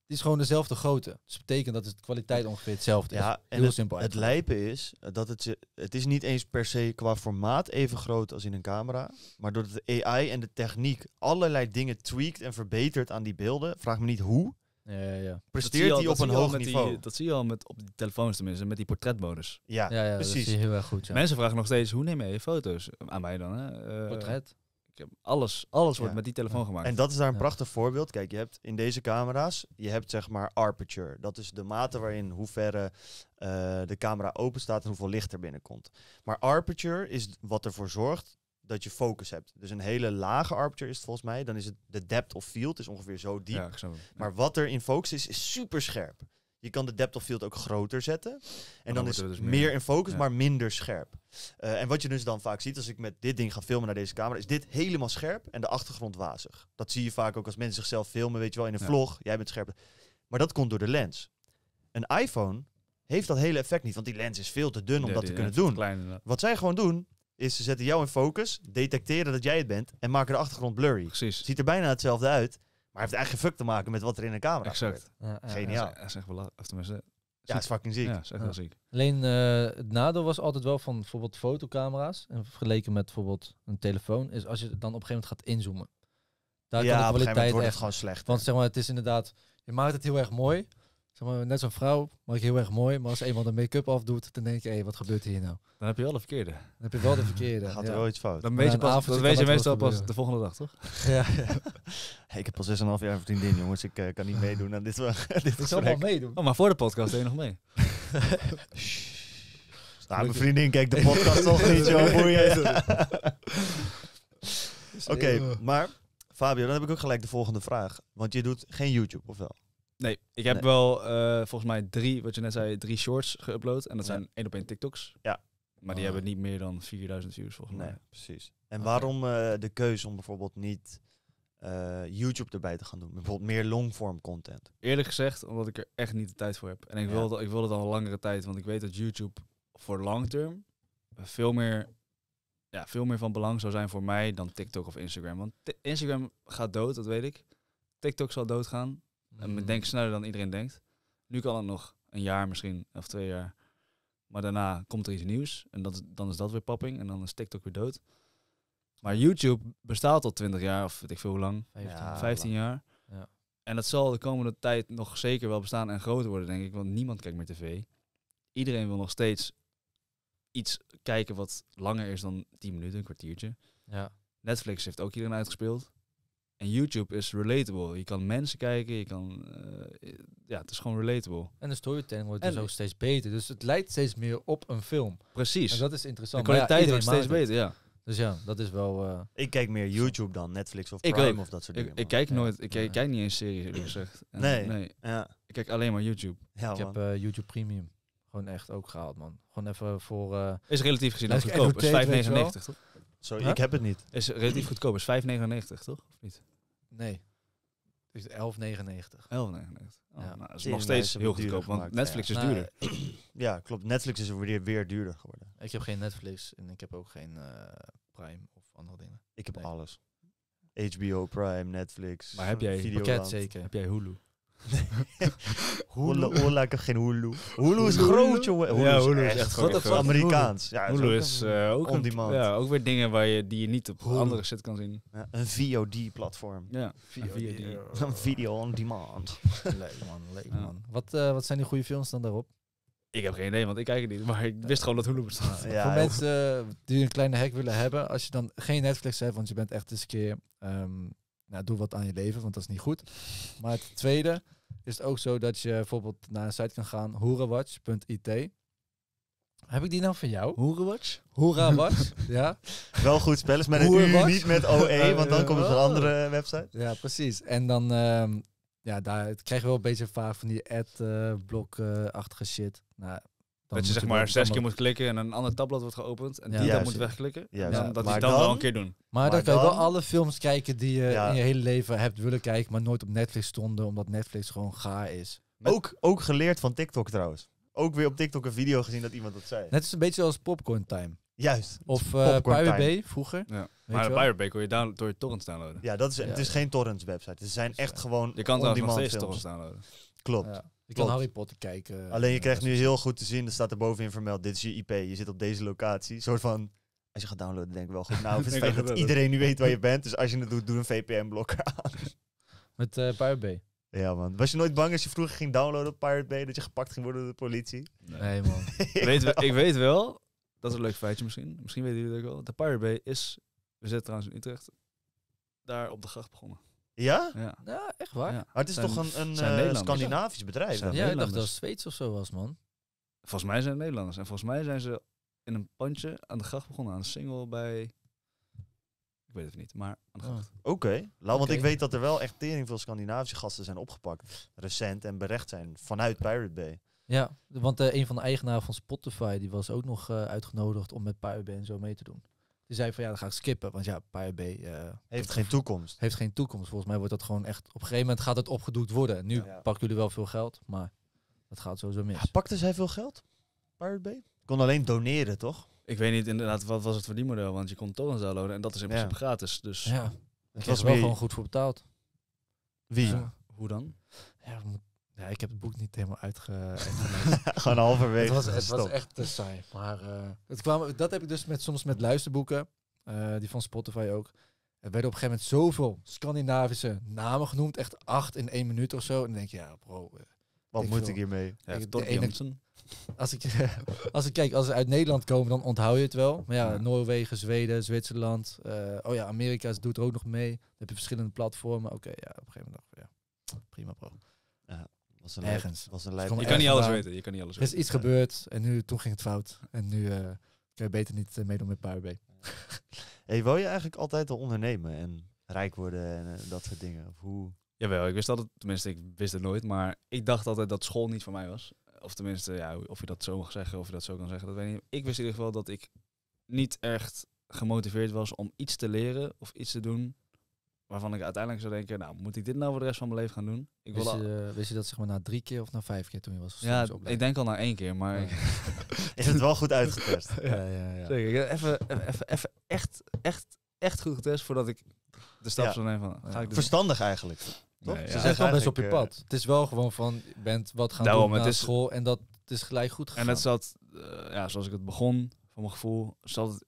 het is gewoon dezelfde grootte. Dus dat betekent dat het kwaliteit ongeveer hetzelfde ja, is. En Heel het, simpel. Het lijpen is eh, dat het, het is niet eens per se qua formaat even groot als in een camera. Maar doordat de AI en de techniek allerlei dingen tweakt en verbetert aan die beelden. Vraag me niet hoe. Ja, ja, Presteert al, die op een hoog niveau. Die, dat zie je al met, op die telefoons tenminste, met die portretmodus. Ja, ja, ja precies. heel erg goed. Mensen vragen nog steeds, hoe neem je foto's? Aan mij dan, hè? Eh, Portret alles, alles wordt met die telefoon gemaakt. En dat is daar een prachtig voorbeeld. Kijk, je hebt in deze camera's, je hebt zeg maar aperture. Dat is de mate waarin hoe verre eh, de camera open staat en hoeveel licht er binnenkomt. Maar aperture is wat ervoor zorgt dat je focus hebt. Dus een hele lage aperture is volgens mij. Dan is het de depth of field is ongeveer zo diep. maar wat er in focus is, is super scherp. Je kan de depth of field ook groter zetten. En oh, dan, is het dus meer in focus, maar minder scherp. Eh, en wat je dus dan vaak ziet als ik met dit ding ga filmen naar deze camera, is dit helemaal scherp en de achtergrond wazig. Dat zie je vaak ook als mensen zichzelf filmen, weet je wel, in een vlog. Jij bent scherp. Maar dat komt door de lens. Een iPhone heeft dat hele effect niet, want die lens is veel te dun om dat te kunnen doen. wat zij gewoon doen, is ze zetten jou in focus, detecteren dat jij het bent en maken de achtergrond blurry. Precies. Ziet er bijna hetzelfde uit hij heeft eigenlijk fuck te maken met wat er in de camera exact. Geniaal. Dat zeg wel ja, het is fucking ziek. Ja, is echt wel ziek. Alleen eh, het nadeel was altijd wel van bijvoorbeeld fotocamera's. En vergeleken met bijvoorbeeld een telefoon. Is als je dan op een gegeven moment gaat inzoomen. Daar ja, kan de kwaliteit echt, gewoon slecht. Want zeg maar, het is inderdaad. Je maakt het heel erg mooi net zo'n vrouw je heel erg mooi, maar als eenmaal de make-up afdoet, dan denk je, hé, wat gebeurt hier nou? Dan heb je wel de verkeerde. Dan heb je wel de verkeerde. Gaat er wel iets fout. Dan weet je, pas, dan weet je meestal pas de volgende dag, toch? ja, ja. Hey, ik heb al 6,5 jaar vriendin, jongens. Ik eh, kan niet meedoen aan dit, dit Ik zal wel meedoen. Oh, maar voor de podcast Ben je nog mee. nou, mijn vriendin kijkt de podcast toch niet, joh. Oké, maar Fabio, dan heb ik ook gelijk de volgende vraag. Want je doet geen YouTube, of wel? Nee, ik heb wel eh, volgens mij drie, wat je net zei, drie shorts geüpload. En dat zijn één op één TikToks. Ja. Maar die ah. hebben niet meer dan 4000 views volgens nee, mij. precies. En waarom eh, de keuze om bijvoorbeeld niet eh, YouTube erbij te gaan doen? Bijvoorbeeld meer longform content. Eerlijk gezegd, omdat ik er echt niet de tijd voor heb. En ik, wilde, wil, ik wil het al een langere tijd, want ik weet dat YouTube voor long term veel meer, ja, veel meer van belang zou zijn voor mij dan TikTok of Instagram. Want Instagram gaat dood, dat weet ik. TikTok zal doodgaan. En ik mm. denk sneller dan iedereen denkt. Nu kan het nog een jaar misschien, of twee jaar. Maar daarna komt er iets nieuws. En dat, dan is dat weer popping En dan is TikTok weer dood. Maar YouTube bestaat al 20 jaar, of weet ik veel hoe lang. 15, jaar. Ja. En dat zal de komende tijd nog zeker wel bestaan en groter worden, denk ik. Want niemand kijkt meer tv. Iedereen wil nog steeds iets kijken wat langer is dan 10 minuten, een kwartiertje. Ja. Netflix heeft ook iedereen uitgespeeld. En YouTube is relatable. Je kan mensen kijken, je kan... Eh, ja, het is gewoon relatable. En de storytelling wordt dus en dus ook steeds beter. Dus het lijkt steeds meer op een film. Precies. En dat is interessant. De kwaliteit ja, wordt steeds beter, ja. Dus ja, dat is wel... Eh, ik kijk meer YouTube dan Netflix of Prime of dat soort dingen. Ik, kijk nooit... Ik kijk, niet eens series, ik gezegd. nee. nee. Ja. Ik kijk alleen maar YouTube. Ja, ik heb eh, YouTube Premium gewoon echt ook gehaald, man. Gewoon even voor... is relatief gezien goedkoop. Is 5,99, toch? ik heb het niet. Is relatief goedkoop. Is 5,99 toch? Of niet? Nee. Is 11,99. 11,99. Oh, nou, is nog steeds heel goedkoop, want Netflix is duurder. Nou, ja, klopt. Netflix is weer, weer duurder geworden. Ik heb geen Netflix en ik heb ook geen eh, Prime of andere dingen. Ik heb alles. HBO, Prime, Netflix. Maar heb jij pakket zeker? Heb jij Hulu? Hulu. Oh, er geen Hulu. Hulu is groot, Hulu is echt, Dat is Amerikaans. Ja, Hulu is, uh, ook, on demand. Ja, ook weer dingen waar je, die je niet op andere set kan zien. Ja, een VOD-platform. Ja, VOD. Een video on demand. leuk man, leuk man. Wat, eh, wat zijn die goede films dan daarop? Ik heb geen idee, want ik kijk het niet. Maar ik wist gewoon dat Hulu bestaat. Voor mensen die een kleine hack willen hebben, als je dan geen Netflix hebt, want je bent echt eens een keer... Ehm, nou, doe wat aan je leven, want dat is niet goed. Maar het tweede, is het ook zo dat je bijvoorbeeld naar een site kan gaan, hoerenwatch.it. Heb ik die nou van jou? Hoerenwatch? Hoerawatch, ja. Wel goed spellen, maar dus met niet met OE, want dan komt het een oh. andere website. Ja, precies. En dan ehm, ja, daar krijg je wel een beetje vaak van die ad-blok-achtige eh, eh, shit. Nou, dat je zeg maar zes keer moet klikken en een ander tabblad wordt geopend en die dan moet wegklikken. Ja, dan, dat je dan, wel een keer doen. Maar, dan kan je wel alle films kijken die je in je hele leven hebt willen kijken, maar nooit op Netflix stonden, omdat Netflix gewoon gaar is. Ook, ook geleerd van TikTok trouwens. Ook weer op TikTok een video gezien dat iemand dat zei. Net is een beetje zoals Popcorn Time. Juist. Of uh, eh, Pirate Bay vroeger. Ja. Maar Pirate Bay kon je down door je torrents downloaden. Ja, dat is, het is geen torrents website. Het zijn echt gewoon Je kan trouwens nog steeds torrents downloaden. Klopt ik kan Harry Potter kijken. Eh, Alleen je krijgt nu heel goed te zien, er staat er bovenin vermeld, dit is je IP, je zit op deze locatie. Een soort van, als je gaat downloaden denk ik wel goed. Nou, het is fijn dat, iedereen nu weet waar je bent, dus als je het doet, doe een VPN-blokker aan. Met uh, Pirate Bay. Ja man, was je nooit bang als je vroeger ging downloaden op Pirate Bay, dat je gepakt ging worden door de politie? Nee, man. ik, weet wel, ik weet wel, dat is een leuk feitje misschien, misschien weten jullie dat ook wel, de Pirate Bay is, we zitten trouwens in Utrecht, daar op de gracht begonnen. Ja? Ja, echt waar. Maar het is toch een, een eh, Scandinavisch bedrijf? ja, ik dacht dat het Zweeds of zo was, man. Volgens mij zijn het Nederlanders. En volgens mij zijn ze in een pandje aan de gracht begonnen aan een single bij... Ik weet het niet, maar aan de ah. gracht. Oké, okay. want ik weet dat er wel echt tering veel Scandinavische gasten zijn opgepakt. Recent en berecht zijn vanuit Pirate Bay. Ja, want eh, een van de eigenaren van Spotify die was ook nog eh, uitgenodigd om met Pirate Bay en zo mee te doen. Die zei van ja, dan ga ik skippen. Want ja, Paya B... Eh, heeft geen toekomst. Heeft geen toekomst. Volgens mij wordt dat gewoon echt... Op een gegeven moment gaat het opgedoekt worden. Nu ja, pakken jullie wel veel geld, maar dat gaat sowieso mis. Ja, pakte zij veel geld? Pirate Kon alleen doneren, toch? Ik weet niet inderdaad, wat was het voor die model? Want je kon torrents downloaden en dat is in principe gratis. Dus ja. Het was wel gewoon goed voor betaald. Wie? Hoe dan? Ja, ja, ik heb het boek niet helemaal uitge... Gewoon halverwege. Het was, het was echt te saai. Maar eh, het kwam, dat heb ik dus met, soms met luisterboeken. Eh, die van Spotify ook. Er werden op een gegeven moment zoveel Scandinavische namen genoemd. Echt acht in één minuut of zo. En dan denk je, ja bro... Eh, Wat moet ik hiermee? Ja, ik, ene, als, ik, als ik kijk, als ze uit Nederland komen, dan onthoud je het wel. Maar ja, Noorwegen, Zweden, Zwitserland. oh ja, Amerika doet er ook nog mee. Dan heb je verschillende platformen. Oké, ja, op een gegeven moment ja, prima bro. Was een Ergens. Was een Je kan niet alles weten. Je kan niet alles Er is iets gebeurd en nu, toen ging het fout. En nu uh, je beter niet eh, meedoen met Power hey, wou je eigenlijk altijd al ondernemen en rijk worden en eh, dat soort dingen? Of hoe? Jawel, ik wist altijd, tenminste ik wist het nooit, maar ik dacht altijd dat school niet voor mij was. Of tenminste, ja, of je dat zo mag zeggen, of je dat zo kan zeggen, dat weet ik niet. Ik wist in ieder geval dat ik niet echt gemotiveerd was om iets te leren of iets te doen waarvan ik uiteindelijk zou denken, nou, moet ik dit nou voor de rest van mijn leven gaan doen? Ik wist, je, eh, wist je dat zeg maar na drie keer of na vijf keer toen je was? Ja, ik denk al na één keer, maar... Is het wel goed uitgetest? ja, ja, ja. Zeker. Even, even, even echt, echt, echt goed getest voordat ik de stap zou nemen van... Eh, dus- Verstandig eigenlijk. Ze zeggen wel best op je pad. het is wel gewoon van, je bent wat gaan daarom, doen na school en dat is gelijk goed gegaan. En het zat, eh, ja, zoals ik het begon, van mijn gevoel, zat het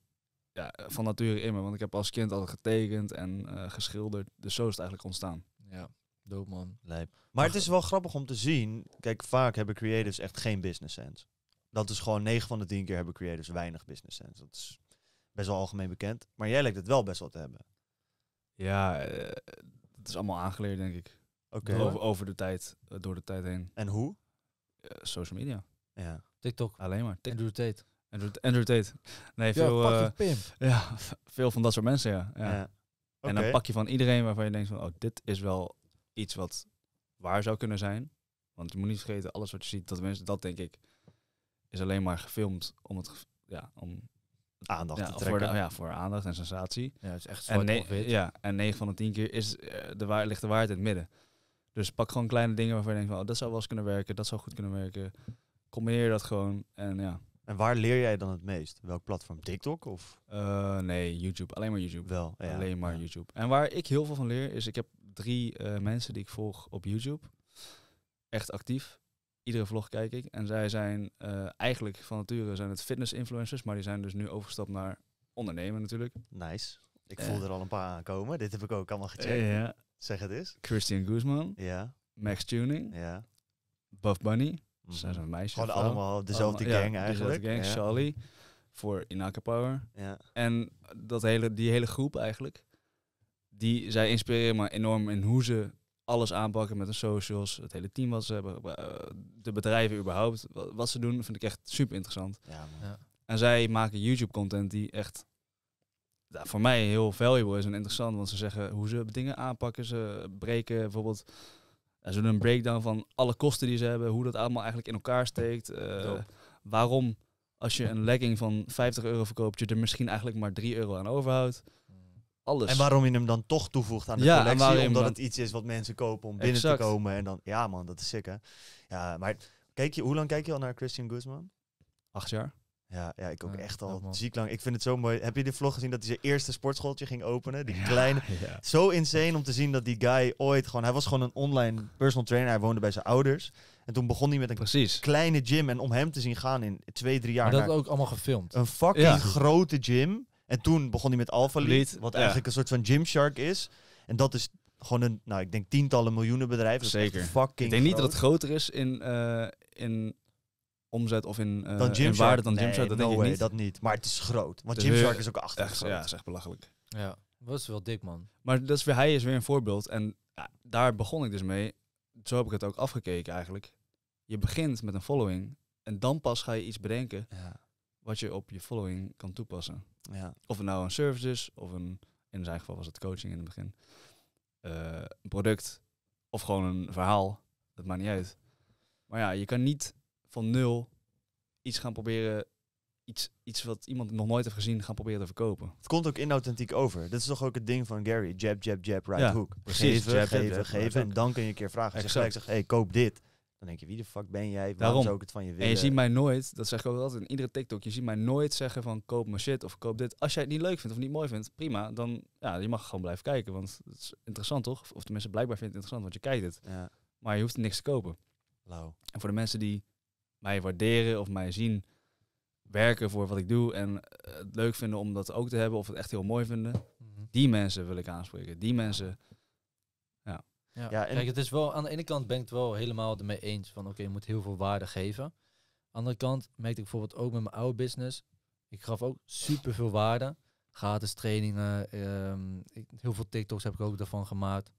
ja, van nature in me. Want ik heb als kind al getekend en eh, geschilderd. Dus zo is het eigenlijk ontstaan. Ja, dope man. Lijp. Maar, het is wel grappig om te zien. Kijk, vaak hebben creatives echt geen business sense. Dat is gewoon 9 van de 10 keer hebben creatives weinig business sense. Dat is best wel algemeen bekend. Maar jij lijkt het wel best wel te hebben. Ja, eh, het is allemaal aangeleerd, denk ik. Over, de tijd, eh, door de tijd heen. En hoe? social media. Ja. TikTok. Alleen maar. TikTok. En doe Andrew, Andrew Tate. Nee, veel, eh, ja, veel van dat soort mensen, ja. ja. En dan pak je van iedereen waarvan je denkt van, oh, dit is wel iets wat waar zou kunnen zijn. Want je moet niet vergeten, alles wat je ziet, dat mensen, dat denk ik, is alleen maar gefilmd om het, ja, om aandacht ja, te trekken. Voor ja, voor aandacht en sensatie. Ja, het is echt zwart en Ja, en 9 van de 10 keer is, eh, de waar, ligt de waarheid in het midden. Dus pak gewoon kleine dingen waarvan je denkt van, oh, dat zou wel eens kunnen werken, dat zou goed kunnen werken. Combineer dat gewoon en ja. En waar leer jij dan het meest? Welk platform? TikTok of? Eh, nee, YouTube. Alleen maar YouTube. Wel. Alleen maar YouTube. En waar ik heel veel van leer is, ik heb drie eh, mensen die ik volg op YouTube. Echt actief. Iedere vlog kijk ik. En zij zijn eh, eigenlijk van nature zijn het fitness influencers, maar die zijn dus nu overgestapt naar ondernemen natuurlijk. Nice. Ik voel er al een paar aankomen. Dit heb ik ook allemaal gecheckt. Yeah. Zeg het eens. Christian Guzman. Ja. Max Tuning. Ja. Buff Bunny. Dus dat allemaal dezelfde gang eigenlijk. Dezelfde gang, Charlie. Voor Inaka Power. En dat hele, die hele groep eigenlijk. Die, zij inspireren me enorm in hoe ze alles aanpakken met de socials, het hele team wat ze hebben, eh, de bedrijven überhaupt, wat ze doen, vind ik echt super interessant. Ja, En zij maken YouTube-content die echt voor mij heel valuable is en interessant, want ze zeggen hoe ze dingen aanpakken, ze breken bijvoorbeeld zo'n een breakdown van alle kosten die ze hebben, hoe dat allemaal eigenlijk in elkaar steekt. Eh, waarom, als je een legging van 50 euro verkoopt, je er misschien eigenlijk maar 3 euro aan overhoudt. Alles. En waarom je hem dan toch toevoegt aan de ja, collectie, omdat het iets is wat mensen kopen om binnen te komen. En dan, ja man, dat is sick hè. Ja, maar kijk je, hoe lang kijk je al naar Christian Guzman? Acht jaar. Ja, ja, ik ook echt al ziek lang. Ik vind het zo mooi. Heb je de vlog gezien dat hij zijn eerste sportschooltje ging openen? Die kleine. Zo insane om te zien dat die guy ooit gewoon... Hij was gewoon een online personal trainer. Hij woonde bij zijn ouders. En toen begon hij met een Precies. kleine gym. En om hem te zien gaan in twee, drie jaar... dat ook allemaal gefilmd. Een fucking grote gym. En toen begon hij met Alpha Lead. Wat eigenlijk een soort van Gymshark is. En dat is gewoon een, nou ik denk tientallen miljoenen bedrijven. Zeker. fucking ik denk niet dat het groter is in, eh, in omzet of in, uh, dan waarde dan nee, dat denk niet. dat niet. Maar het is groot. Want Gymshark is ook achter. Echt, ja, is echt belachelijk. Ja, dat is wel dik, man. Maar dat is weer, hij is weer een voorbeeld. En daar begon ik dus mee. Zo heb ik het ook afgekeken eigenlijk. Je begint met een following en dan pas ga je iets bedenken ja. wat je op je following kan toepassen. Ja. Of het nou een service is, of een, in zijn geval was het coaching in het begin, eh, een product of gewoon een verhaal. Dat maakt niet uit. Maar ja, je kan niet van nul iets gaan proberen iets, iets wat iemand nog nooit heeft gezien gaan proberen te verkopen. Het komt ook inauthentiek over. Dat is toch ook het ding van Gary. Jab, jab, jab, right ja, hook. Precies, geven, jab, geven, geven. En dan kun je een keer vragen. Als je zegt, hey, koop dit. Dan denk je, wie de fuck ben jij? Waarom zou ik het van je willen? En je ziet mij nooit, dat zeg ik ook altijd in iedere TikTok, je ziet mij nooit zeggen van koop mijn shit of koop dit. Als jij het niet leuk vindt of niet mooi vindt, prima. Dan, ja, je mag gewoon blijven kijken, want het is interessant toch? Of de mensen blijkbaar vinden het interessant, want je kijkt het. Ja. Maar je hoeft niks te kopen. Lauw. En voor de mensen die mij waarderen of mij zien werken voor wat ik doe en eh, het leuk vinden om dat ook te hebben of het echt heel mooi vinden, mhm. die mensen wil ik aanspreken. Die mensen. Ja. Ja, kijk, het is wel aan de ene kant ben ik het wel helemaal ermee eens van oké, je moet heel veel waarde geven. Aan de andere kant merkte ik bijvoorbeeld ook met mijn oude business. Ik gaf ook super veel waarde. Gratis trainingen. Ehm, heel veel TikToks heb ik ook daarvan gemaakt.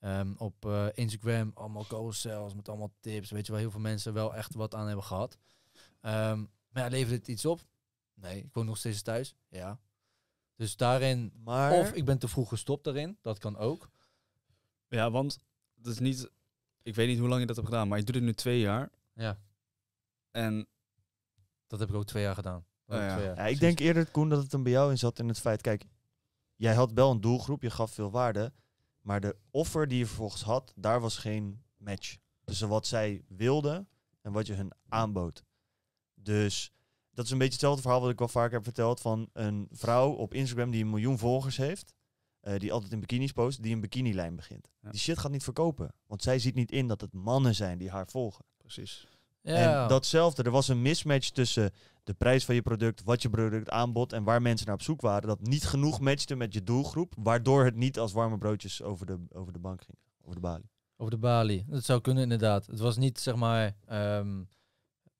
Ehm, op eh, Instagram allemaal goals met allemaal tips. Weet je wel, heel veel mensen wel echt wat aan hebben gehad. Ehm, maar ja, levert het iets op? Nee, ik woon nog steeds thuis. Ja. Dus daarin, maar... of ik ben te vroeg gestopt daarin, dat kan ook. Ja, want het is niet, ik weet niet hoe lang je dat hebt gedaan, maar je doet het nu twee jaar. Ja. En dat heb ik ook twee jaar gedaan. Oh ja. jaar. ja. ik denk eerder, Koen, dat het een bij jou in zat in het feit, kijk, jij had wel een doelgroep, je gaf veel waarde. Maar de offer die je vervolgens had, daar was geen match. Tussen wat zij wilden en wat je hun aanbood. Dus dat is een beetje hetzelfde verhaal wat ik wel vaak heb verteld van een vrouw op Instagram die een miljoen volgers heeft. Eh, die altijd in bikinis post, die een bikinilijn begint. Die shit gaat niet verkopen. Want zij ziet niet in dat het mannen zijn die haar volgen. Precies. En datzelfde, er was een mismatch tussen de prijs van je product, wat je product aanbod en waar mensen naar op zoek waren, dat niet genoeg matchte met je doelgroep, waardoor het niet als warme broodjes over de, over de bank ging, over de balie. Over de balie, dat zou kunnen inderdaad. Het was niet, zeg maar, ehm,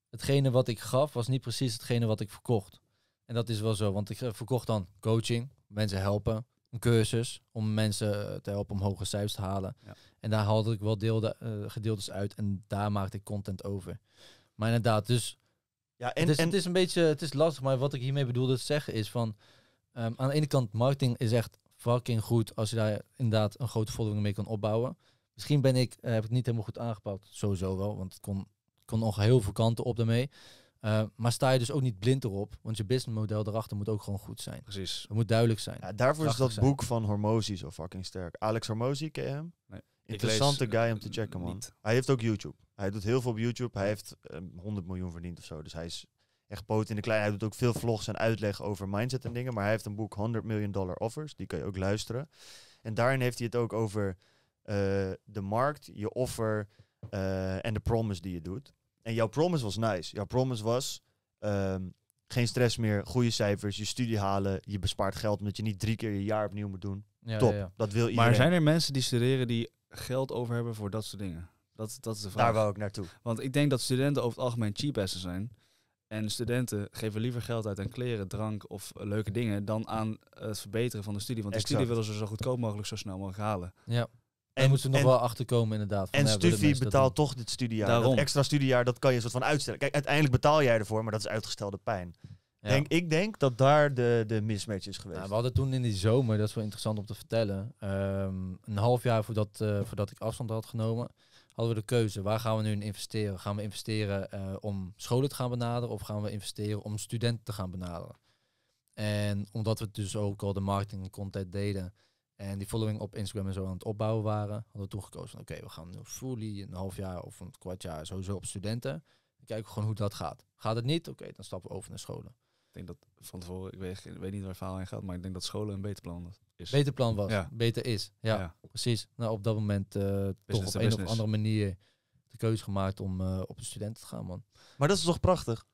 hetgene wat ik gaf, was niet precies hetgene wat ik verkocht. En dat is wel zo, want ik eh, verkocht dan coaching, mensen helpen, een cursus om mensen eh, te helpen om hoge cijfers te halen. En daar haalde ik wel deelde, eh, gedeeltes uit en daar maakte ik content over. Maar inderdaad, dus ja, en, het, is, en, het is een beetje het is lastig, maar wat ik hiermee bedoelde te zeggen is van ehm, aan de ene kant, marketing is echt fucking goed als je daar inderdaad een grote volging mee kan opbouwen. Misschien ben ik, eh, heb ik niet helemaal goed aangepakt, sowieso wel, want het kon, kon nog heel veel kanten op daarmee. Eh, maar sta je dus ook niet blind erop, want je businessmodel erachter moet ook gewoon goed zijn. Precies. Het moet duidelijk zijn. Ja, daarvoor is dat boek van Hormozy zo fucking sterk. Alex Hormozy, ken hem? Nee. Interessante guy om te checken, man. Hij heeft ook YouTube. Hij doet heel veel op YouTube. Hij heeft 100 eh, miljoen verdiend of zo. Dus hij is echt poot in de klein. Hij doet ook veel vlogs en uitleg over mindset en dingen. Maar hij heeft een boek 100 miljoen dollar offers. Die kan je ook luisteren. En daarin heeft hij het ook over eh, de markt, je offer en de promise die je doet. En jouw promise was nice. Jouw promise was ehm, geen stress meer, goede cijfers, je studie halen, je bespaart geld omdat je niet drie keer je jaar opnieuw moet doen. Ja, Top, dat wil iedereen. Maar zijn er mensen die studeren die geld over hebben voor dat soort dingen? Dat, dat is de vraag. Daar wou ik naartoe. Want ik denk dat studenten over het algemeen cheapassen zijn. En studenten geven liever geld uit aan kleren, drank of leuke dingen dan aan het verbeteren van de studie. Want de studie willen ze zo goedkoop mogelijk zo snel mogelijk halen. Ja. En, moeten we nog wel achterkomen inderdaad. en ja, studie betaalt toch dit studiejaar. Daarom. Dat extra studiejaar, dat kan je soort van uitstellen. Kijk, uiteindelijk betaal jij ervoor, maar dat is uitgestelde pijn. Denk, ik denk dat daar de, de mismatch is nou, geweest. we hadden toen in die zomer, dat is wel interessant om te vertellen. Ehm, een half jaar voordat, eh, voordat ik afstand had genomen, hadden we de keuze. Waar gaan we nu in investeren? Gaan we investeren eh, om scholen te gaan benaderen? Of gaan we investeren om studenten te gaan benaderen? En omdat we dus ook al de marketing content deden... En die following op Instagram en zo aan het opbouwen waren, hadden we toen gekozen van oké, we gaan fully een half jaar of een kwart jaar sowieso op studenten. Dan kijken gewoon hoe dat gaat. Gaat het niet? Oké, dan stappen we over naar scholen. Ik denk dat van tevoren, ik weet, weet niet waar het verhaal heen gaat, maar ik denk dat scholen een beter plan is. Beter plan was, ja. beter is. Ja, precies. Nou, op dat moment uh, toch op een of andere manier de keuze gemaakt om eh, op een student te gaan, man. Maar dat is toch prachtig?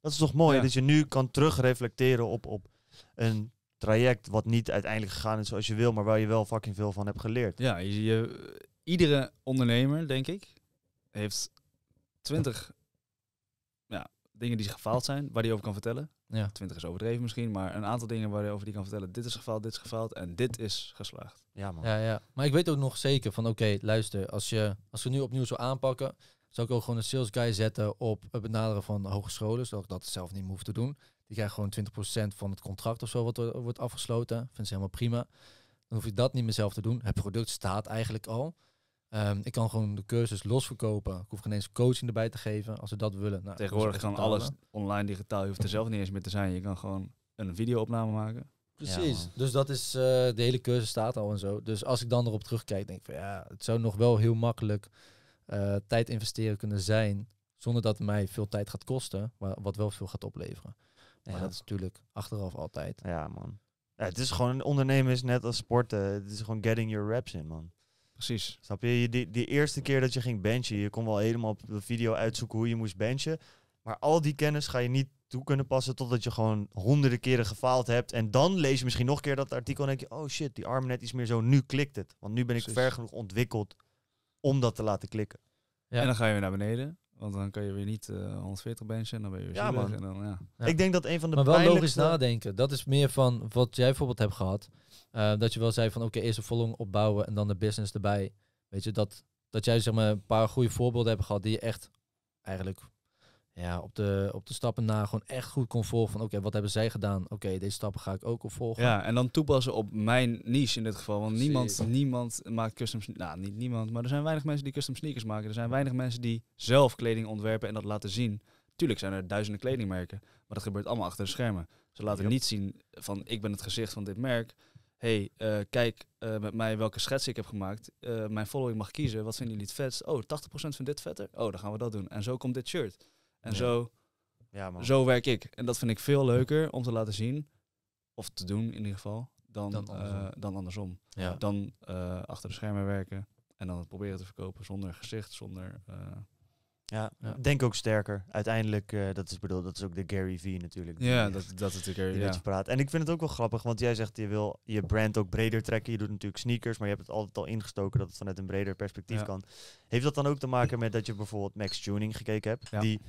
Dat is toch mooi, dat je nu kan terugreflecteren op, op een traject wat niet uiteindelijk gegaan is zoals je wil, maar waar je wel fucking veel van hebt geleerd. Ja, je, iedere ondernemer, denk ik, heeft twintig ja, dingen die gefaald zijn, waar hij over kan vertellen. Ja. Twintig is overdreven misschien, maar een aantal dingen waar je over die kan vertellen. Dit is gefaald, dit is gefaald en dit is geslaagd. Ja, man. Ja, ja. Maar ik weet ook nog zeker van, oké, luister, als, je, als we nu opnieuw zo aanpakken, zou ik ook gewoon een sales guy zetten op het benaderen van hogescholen, zodat ik dat zelf niet meer hoef te doen. Die krijgen gewoon 20% van het contract of zo wat wordt afgesloten. Vind ze helemaal prima. Dan hoef je dat niet mezelf te doen. Het product staat eigenlijk al. Ehm, ik kan gewoon de cursus losverkopen. Ik hoef geen eens coaching erbij te geven als ze dat willen. Nou, Tegenwoordig kan alles online digitaal. Je hoeft er zelf niet eens meer te zijn. Je kan gewoon een videoopname maken. Precies. dus dat is eh, de hele cursus staat al en zo. Dus als ik dan erop terugkijk, denk ik van ja, het zou nog wel heel makkelijk eh, tijd investeren kunnen zijn. Zonder dat het mij veel tijd gaat kosten, maar wat wel veel gaat opleveren. Maar dat is natuurlijk achteraf altijd. Ja, man. Ja, het is gewoon, ondernemen is net als sporten. Het is gewoon getting your reps in, man. Precies. Snap je? Die, die eerste keer dat je ging benchen, je kon wel helemaal op de video uitzoeken hoe je moest benchen. Maar al die kennis ga je niet toe kunnen passen totdat je gewoon honderden keren gefaald hebt. En dan lees je misschien nog een keer dat artikel en denk je, oh shit, die arm net iets meer zo, nu klikt het. Want nu ben ik ver genoeg ontwikkeld om dat te laten klikken. Ja. En dan ga je weer naar beneden. Want dan kan je weer niet 140 eh, benchen en dan ben je weer ja, zielig. En dan, ja. Ik denk dat een van de Maar wel logisch nadenken. Dat is meer van wat jij bijvoorbeeld hebt gehad. Eh, dat je wel zei van oké, eerst een volg opbouwen en dan de business erbij. Weet je, dat, dat jij zeg maar een paar goede voorbeelden hebt gehad die je echt eigenlijk ja, op, de, op de stappen na gewoon echt goed kon volgen van oké, wat hebben zij gedaan? Oké, deze stappen ga ik ook opvolgen. volgen. Ja, en dan toepassen op mijn niche in dit geval. Want niemand, niemand maakt custom sneakers. Nou, niet niemand, maar er zijn weinig mensen die custom sneakers maken. Er zijn weinig mensen die zelf kleding ontwerpen en dat laten zien. Tuurlijk zijn er duizenden kledingmerken, maar dat gebeurt allemaal achter de schermen. Ze laten niet zien van ik ben het gezicht van dit merk. hey, eh, kijk eh, met mij welke schets ik heb gemaakt. Uh, mijn following mag kiezen. Wat vinden jullie het vetst? Oh, 80% van dit vetter? Oh, dan gaan we dat doen. En zo komt dit shirt. En zo, ja, man. zo werk ik. En dat vind ik veel leuker om te laten zien, of te doen in ieder geval, dan, dan eh, andersom. dan, andersom. Ja. dan eh, achter de schermen werken en dan het proberen te verkopen zonder gezicht, zonder... Eh, ja, ja, denk ook sterker. Uiteindelijk, dat is bedoel, dat is ook de Gary Vee natuurlijk. Ja, dat, dat is de Gary Vee. Ja. praat. En ik vind het ook wel grappig, want jij zegt je wil je brand ook breder trekken. Je doet natuurlijk sneakers, maar je hebt het altijd al ingestoken dat het vanuit een breder perspectief kan. Heeft dat dan ook te maken met dat je bijvoorbeeld Max Tuning gekeken hebt? Die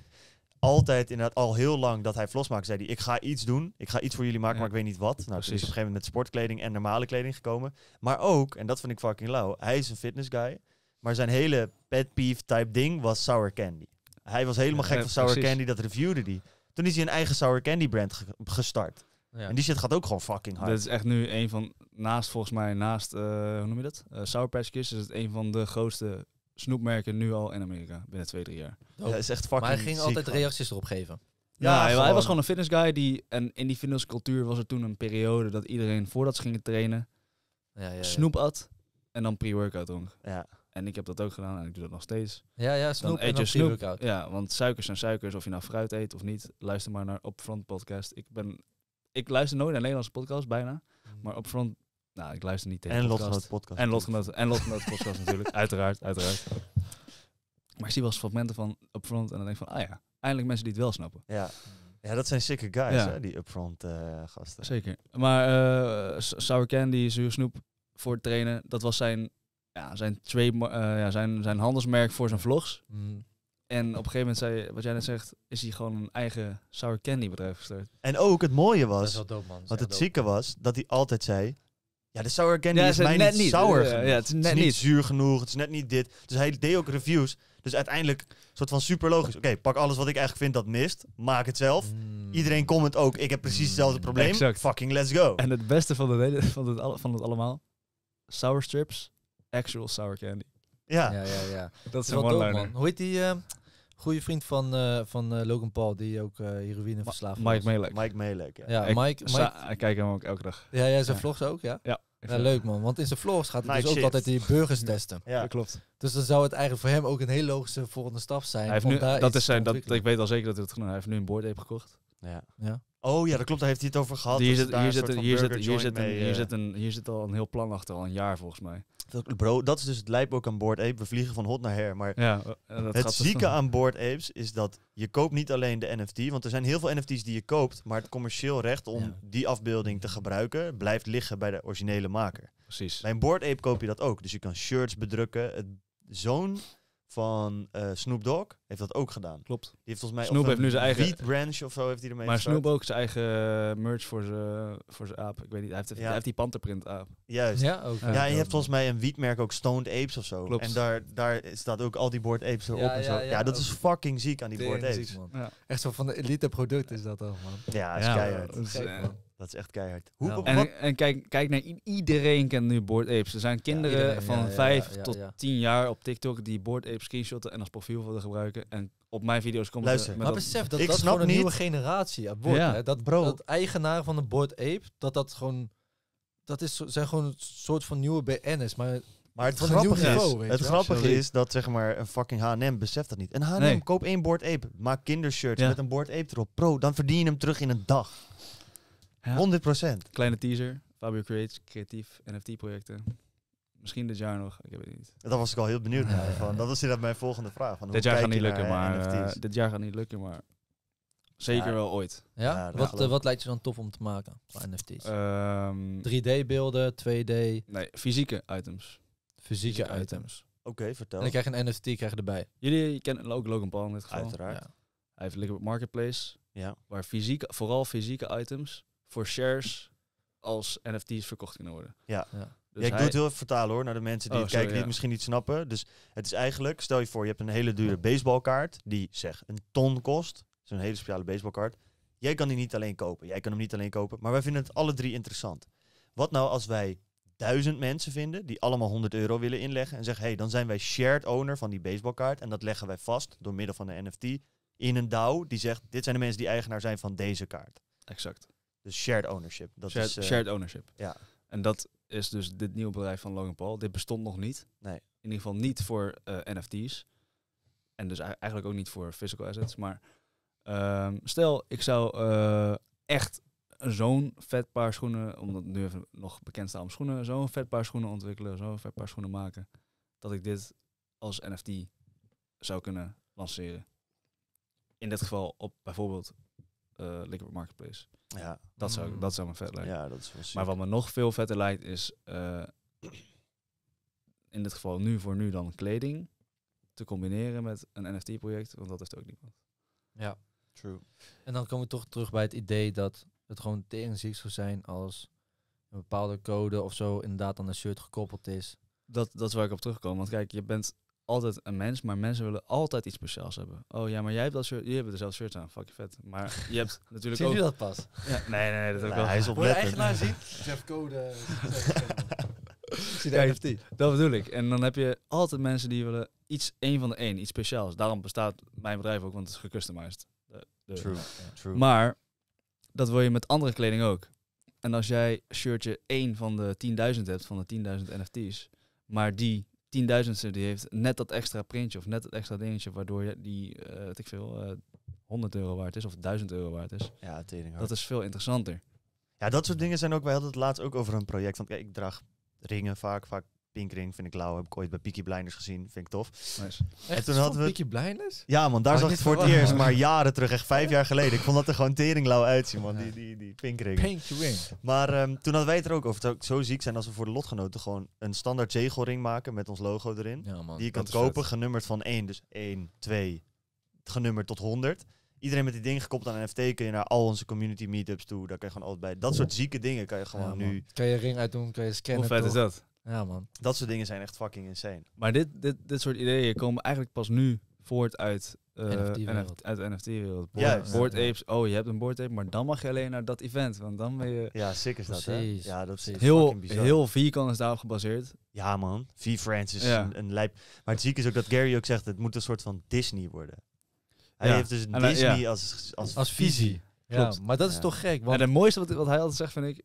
altijd inderdaad al heel lang dat hij maakte, zei die ik ga iets doen, ik ga iets voor jullie maken, maar ik weet niet wat. Nou, ze toen is op een gegeven moment met sportkleding en normale kleding gekomen. Maar ook, en dat vind ik fucking lauw, hij is een fitness guy, maar zijn hele pet peeve type ding was sour candy. Hij was helemaal gek van sour candy, dat reviewde hij. Toen is hij een eigen sour candy brand gestart. En die shit gaat ook gewoon fucking hard. dat is echt nu een van, naast volgens mij, naast, eh, hoe noem je dat? Eh, sour Patch Kids is het een van de grootste snoepmerken nu al in Amerika binnen twee, drie jaar. Dat is echt fucking Maar hij ging altijd reacties erop geven. Ja, hij, was gewoon een fitness guy die. En in die fitnesscultuur was er toen een periode dat iedereen voordat ze gingen trainen. Ja, ja, snoep at en dan pre-workout dronk. Ja. En ik heb dat ook gedaan en ik doe dat nog steeds. Ja, ja, snoep dan eet je Ja, want suikers en suikers. Of je nou fruit eet of niet. Luister maar naar opfront Podcast. Ik ben... Ik luister nooit naar Nederlandse podcasts, bijna. Mm. Maar opfront nou, ik luister niet tegen en podcast. Lotgenoot podcast. En lotgenoten en podcast natuurlijk. Uiteraard, uiteraard. Maar ik zie wel eens fragmenten van Upfront en dan denk ik van, ah ja, eindelijk mensen die het wel snappen. Ja. Ja, dat zijn sicker guys, hè, die upfront eh, gasten. Zeker. Maar uh, Sour Candy, zuursnoep voor het trainen, dat was zijn, ja, zijn, trade, uh, eh, ja, zijn, zijn handelsmerk voor zijn vlogs. Mhm. En op een gegeven moment, zei, wat jij net zegt, is hij gewoon een eigen Sour Candy bedrijf gestart. En ook het mooie was, wat het zieke was, dat hij altijd zei, ja, de sour candy is, mij net niet sour eh, Ja, het is net niet, zuur genoeg, het is net niet dit. Dus hij deed ook reviews. Dus uiteindelijk soort van super logisch. Oké, pak alles wat ik eigenlijk vind dat mist. Maak het zelf. Hmm. Iedereen comment ook. Ik heb precies hetzelfde probleem. Fucking let's go. En het beste van, de reden, van, het, alle, van het allemaal. Sour strips. Actual sour candy. Ja. Ja, ja, ja. Dat is, is wel dope, man. Hoe heet die uh, goede vriend van, eh, van Logan Paul, die ook heroïne verslaafd Ma Mike was? Mike Melek. ja. Mike, Mike... ik kijk hem ook elke dag. Ja, jij zijn vlogs ook, ja? Ja. Ja, nou, leuk man, want in zijn Floors gaat hij nou, dus ook altijd die burgers testen. Ja, klopt. Dus dan zou het eigenlijk voor hem ook een heel logische volgende stap zijn. Hij heeft nu, daar dat is zijn, dat, ik weet al zeker dat hij het genoeg heeft. Hij heeft nu een heeft gekocht. Ja. Ja. Oh ja, dat klopt, daar heeft hij het over gehad. Hier hier hier zit eh, een- hier zit al een heel plan achter, al een jaar volgens mij bro, dat is dus het lijp ook aan boord Ape. We vliegen van hot naar her. Maar ja, eh, het dus zieke aan boord Apes is dat je koopt niet alleen de NFT. Want er zijn heel veel NFT's die je koopt. Maar het commercieel recht om die afbeelding te gebruiken blijft liggen bij de originele maker. Precies. Bij een board Ape koop je dat ook. Dus je kan shirts bedrukken. Zo'n van eh, Snoop Dogg heeft dat ook gedaan. Klopt. Die heeft volgens mij Snoop heeft nu zijn eigen Beat Branch of zo heeft hij ermee. Maar Snoop ook zijn eigen eh, merch voor zijn voor zijn aap. Ik weet niet. Hij heeft, heeft die panterprint aap. Juist. Ja, ook. ja, je hebt volgens mij een wietmerk ook Stoned Apes of zo. Klopt. En daar, daar staat ook al die board apes erop ja, en zo. Ja, dat is fucking ziek aan die board apes. Echt zo van de elite product is dat al Ja, is keihard. Eh, dat is echt keihard. Hoe, en, en kijk, kijk naar iedereen kent nu Board APE. Er zijn kinderen van ja, 5 tot 10 jaar op TikTok die Board Ape screenshotten en als profiel willen gebruiken. En op mijn video's komen Luister, met maar besef dat ik dat gewoon een niet. nieuwe generatie Dat, Bro. dat eigenaar van een Board Ape, dat dat gewoon... Dat is, zijn gewoon een soort van nieuwe BN's. Maar maar het grappige, is, het grappige is dat zeg maar een fucking H&M beseft dat niet. Een H&M nee. koop één Board Ape, maak kindershirts met een Board Ape erop. Pro, dan verdien je hem terug in een dag. 100%. Kleine teaser. Fabio Creates, creatief NFT-projecten. Misschien dit jaar nog, ik weet het niet. Dat was ik al heel benieuwd naar. Eh. Van, dat was inderdaad mijn volgende vraag. Van, dit, jaar gaat niet lukken, maar, uh, dit jaar gaat niet lukken, maar zeker wel ooit. Ja? wat, eh, wat lijkt je dan tof om te maken van NFT's? 3D-beelden, ehm, 2D? Nee, fysieke items. Fysieke, items. Oké, vertel. En ik krijg een NFT krijg erbij. Jullie kennen ook Logan Paul in dit geval. Uiteraard. Hij heeft Liquid Marketplace. Ja. Waar fysieke, vooral fysieke items voor shares als NFT's verkocht kunnen worden. Ja. ja. Dus ik doe het heel even vertalen hoor, naar de mensen die oh, het kijken die het misschien niet snappen. Dus het is eigenlijk, stel je voor, je hebt een hele dure baseballkaart die zeg een ton kost. Zo'n hele speciale baseballkaart. Jij kan die niet alleen kopen, jij kan hem niet alleen kopen, maar wij vinden het alle drie interessant. Wat nou als wij duizend mensen vinden die allemaal 100 euro willen inleggen en zeggen, hey, dan zijn wij shared owner van die baseballkaart en dat leggen wij vast door middel van een NFT in een DAO die zegt, dit zijn de mensen die eigenaar zijn van deze kaart. Exact. Dus shared ownership. Dat shared, is, eh, shared ownership. Ja. En dat is dus dit nieuwe bedrijf van Logan Paul. Dit bestond nog niet. Nee. In ieder geval niet voor eh, NFT's. En dus eigenlijk ook niet voor physical assets. Maar ehm, stel, ik zou eh, echt zo'n vet paar schoenen, omdat nu even nog bekend staan om schoenen, zo'n vet paar schoenen ontwikkelen, zo'n vet paar schoenen maken, dat ik dit als NFT zou kunnen lanceren. In dit geval op bijvoorbeeld uh, Liquid Marketplace. Ja. Dat, zou, mm. dat zou me vet lijken. Ja, dat is maar wat me nog veel vetter lijkt is, eh, in dit geval nu voor nu dan kleding, te combineren met een NFT-project, want dat is ook niemand. Ja, true. En dan komen we toch terug bij het idee dat het gewoon tegen ziek zou zijn als een bepaalde code of zo inderdaad aan een shirt gekoppeld is. Dat, dat is waar ik op terugkom. Want kijk, je bent altijd een mens, maar mensen willen altijd iets speciaals hebben. Oh ja, maar jij hebt dat shirt, je hebben dezelfde shirt aan, fuck je vet. Maar je hebt natuurlijk ook... Zie je dat pas? Ja, nee, nee, nee, dat heb ik wel. Hij is op de eigenaar zien? Jeff Code. Eh, dat bedoel ik. En dan heb je altijd mensen die willen iets, één van de één, iets speciaals. Daarom bestaat mijn bedrijf ook, want het is gecustomized. De, de, true, true. Maar dat wil je met andere kleding ook. En als jij shirtje één van de 10.000 hebt, van de 10.000 NFT's, maar die tienduizendste, die heeft net dat extra printje of net dat extra dingetje, waardoor je die, uh, weet ik veel, uh, eh, 100 euro waard is of 1000 euro waard is. Ja, dat is veel interessanter. Ja, dat soort dingen zijn ook, wij hadden het laatst ook over een project. Want kijk, ik draag ringen vaak, vaak Pinkring vind ik lauw. Heb ik ooit bij Peaky Blinders gezien. Vind ik tof. Nice. en toen hadden we... Peaky Blinders? Ja man, daar zag ik het voor het eerst. Maar jaren terug, echt vijf jaar geleden. Ik vond dat er gewoon tering lauw uitzien man. Die, die, die Pinkring. Pinkring. Maar ehm, toen hadden wij het er ook over. Dat zo ziek zijn als we voor de lotgenoten gewoon een standaard zegelring maken met ons logo erin. die je kan kopen, genummerd van 1. Dus 1, 2, genummerd tot 100. Iedereen met die ding gekoppeld aan NFT kun je naar al onze community meetups toe. Daar kan je gewoon altijd bij. Dat soort zieke dingen kan je gewoon nu... Kan je ring uitdoen, kan je scannen. Hoe vet is dat? Ja, man. Dat soort dingen zijn echt fucking insane. Maar dit, dit, dit soort ideeën komen eigenlijk pas nu voort uit eh, NFT-wereld. uit NFT-wereld. Board, Apes, oh, je hebt een Board Ape, maar dan mag je alleen naar dat event, want dan ben je... Ja, sick is dat, hè? Ja, dat is heel, heel vierkant is daarop gebaseerd. Ja, man. V-Friends is een, lijp. Maar het zieke is ook dat Gary ook zegt, het moet een soort van Disney worden. Hij heeft dus Disney als, als, visie. Ja, maar dat is toch gek. Want... En het mooiste wat, wat hij altijd zegt, vind ik,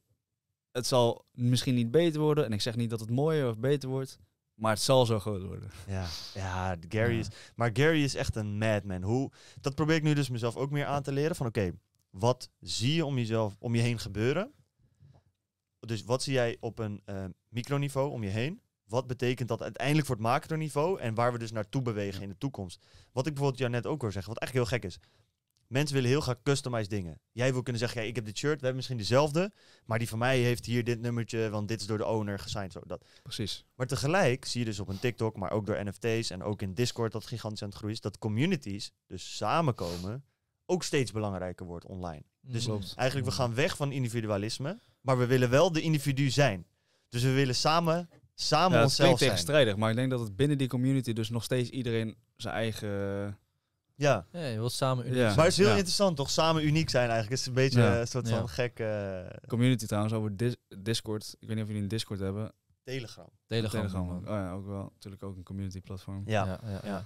het zal misschien niet beter worden. En ik zeg niet dat het mooier of beter wordt. Maar het zal zo groot worden. Ja, ja Gary is. Maar Gary is echt een madman. Hoe, dat probeer ik nu dus mezelf ook meer aan te leren. Van oké, wat zie je om jezelf om je heen gebeuren? Dus wat zie jij op een uh, microniveau om je heen? Wat betekent dat uiteindelijk voor het macroniveau en waar we dus naartoe bewegen in de toekomst? Wat ik bijvoorbeeld jou net ook hoor zeggen, wat echt heel gek is. Mensen willen heel graag customize dingen. Jij wil kunnen zeggen, ja, ik heb dit shirt, we hebben misschien dezelfde, maar die van mij heeft hier dit nummertje, want dit is door de owner gesigned. Zo, dat. Precies. Maar tegelijk zie je dus op een TikTok, maar ook door NFT's en ook in Discord dat gigantisch aan het groeien is, dat communities dus samenkomen ook steeds belangrijker wordt online. Mm, dus Klopt. eigenlijk, we mm. gaan weg van individualisme, maar we willen wel de individu zijn. Dus we willen samen, samen onszelf zijn. Het klinkt tegenstrijdig, maar ik denk dat het binnen die community dus nog steeds iedereen zijn eigen eh, ja. je wilt samen uniek ja. Maar het is heel interessant, toch? Samen uniek zijn eigenlijk. Het is een beetje een soort van gek... Eh, community trouwens, over Discord. Ik weet niet of jullie een Discord hebben. Telegram. Telegram. ook. Oh ja, ook wel. Natuurlijk ook een community platform. Ja. ja,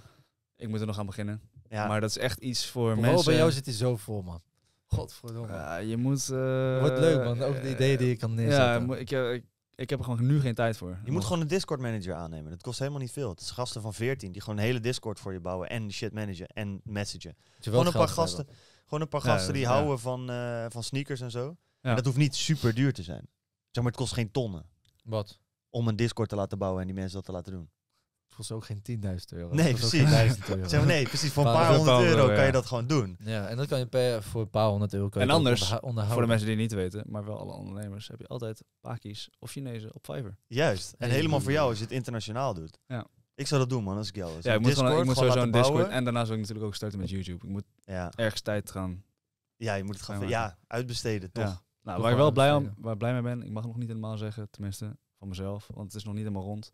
Ik moet er nog aan beginnen. Ja. Maar dat is echt iets voor mensen. mensen... bij jou zit hij zo vol, man. Godverdomme. Ja, je moet... Wordt leuk, man. Ook eh, de ideeën die je kan neerzetten. Ja, ik, ik heb er gewoon nu geen tijd voor. Je moet oh. gewoon een Discord manager aannemen. Dat kost helemaal niet veel. Het is gasten van 14 die gewoon een hele Discord voor je bouwen en shit managen en messagen. Gewoon een, paar gasten, gewoon een paar gasten die houden van, eh, van sneakers en zo. En dat hoeft niet super duur te zijn. Zeg maar, het kost geen tonnen. Wat? Om een Discord te laten bouwen en die mensen dat te laten doen kost ook geen 10.000 euro. Nee, precies. Zeg maar, nee, precies. Voor een paar, honderd euro, kan je dat gewoon doen. Ja, en dat kan je voor een paar honderd euro. Kan en anders, onderhouden. voor de mensen die het niet weten, maar wel alle ondernemers, heb je altijd Pakis of Chinezen op Fiverr. Juist. En helemaal voor jou als je het internationaal doet. Ja. Ik zou dat doen, man, als ik jou Ja, ik moet, Discord, gewoon, sowieso een Discord. En daarna zou ik natuurlijk ook starten met YouTube. Ik moet ja. ergens tijd gaan. Ja, je moet het gaan. Ja, uitbesteden, toch? Ja. Nou, waar ik wel blij, om, waar blij mee ben, ik mag nog niet helemaal zeggen, tenminste van mezelf, want het is nog niet helemaal rond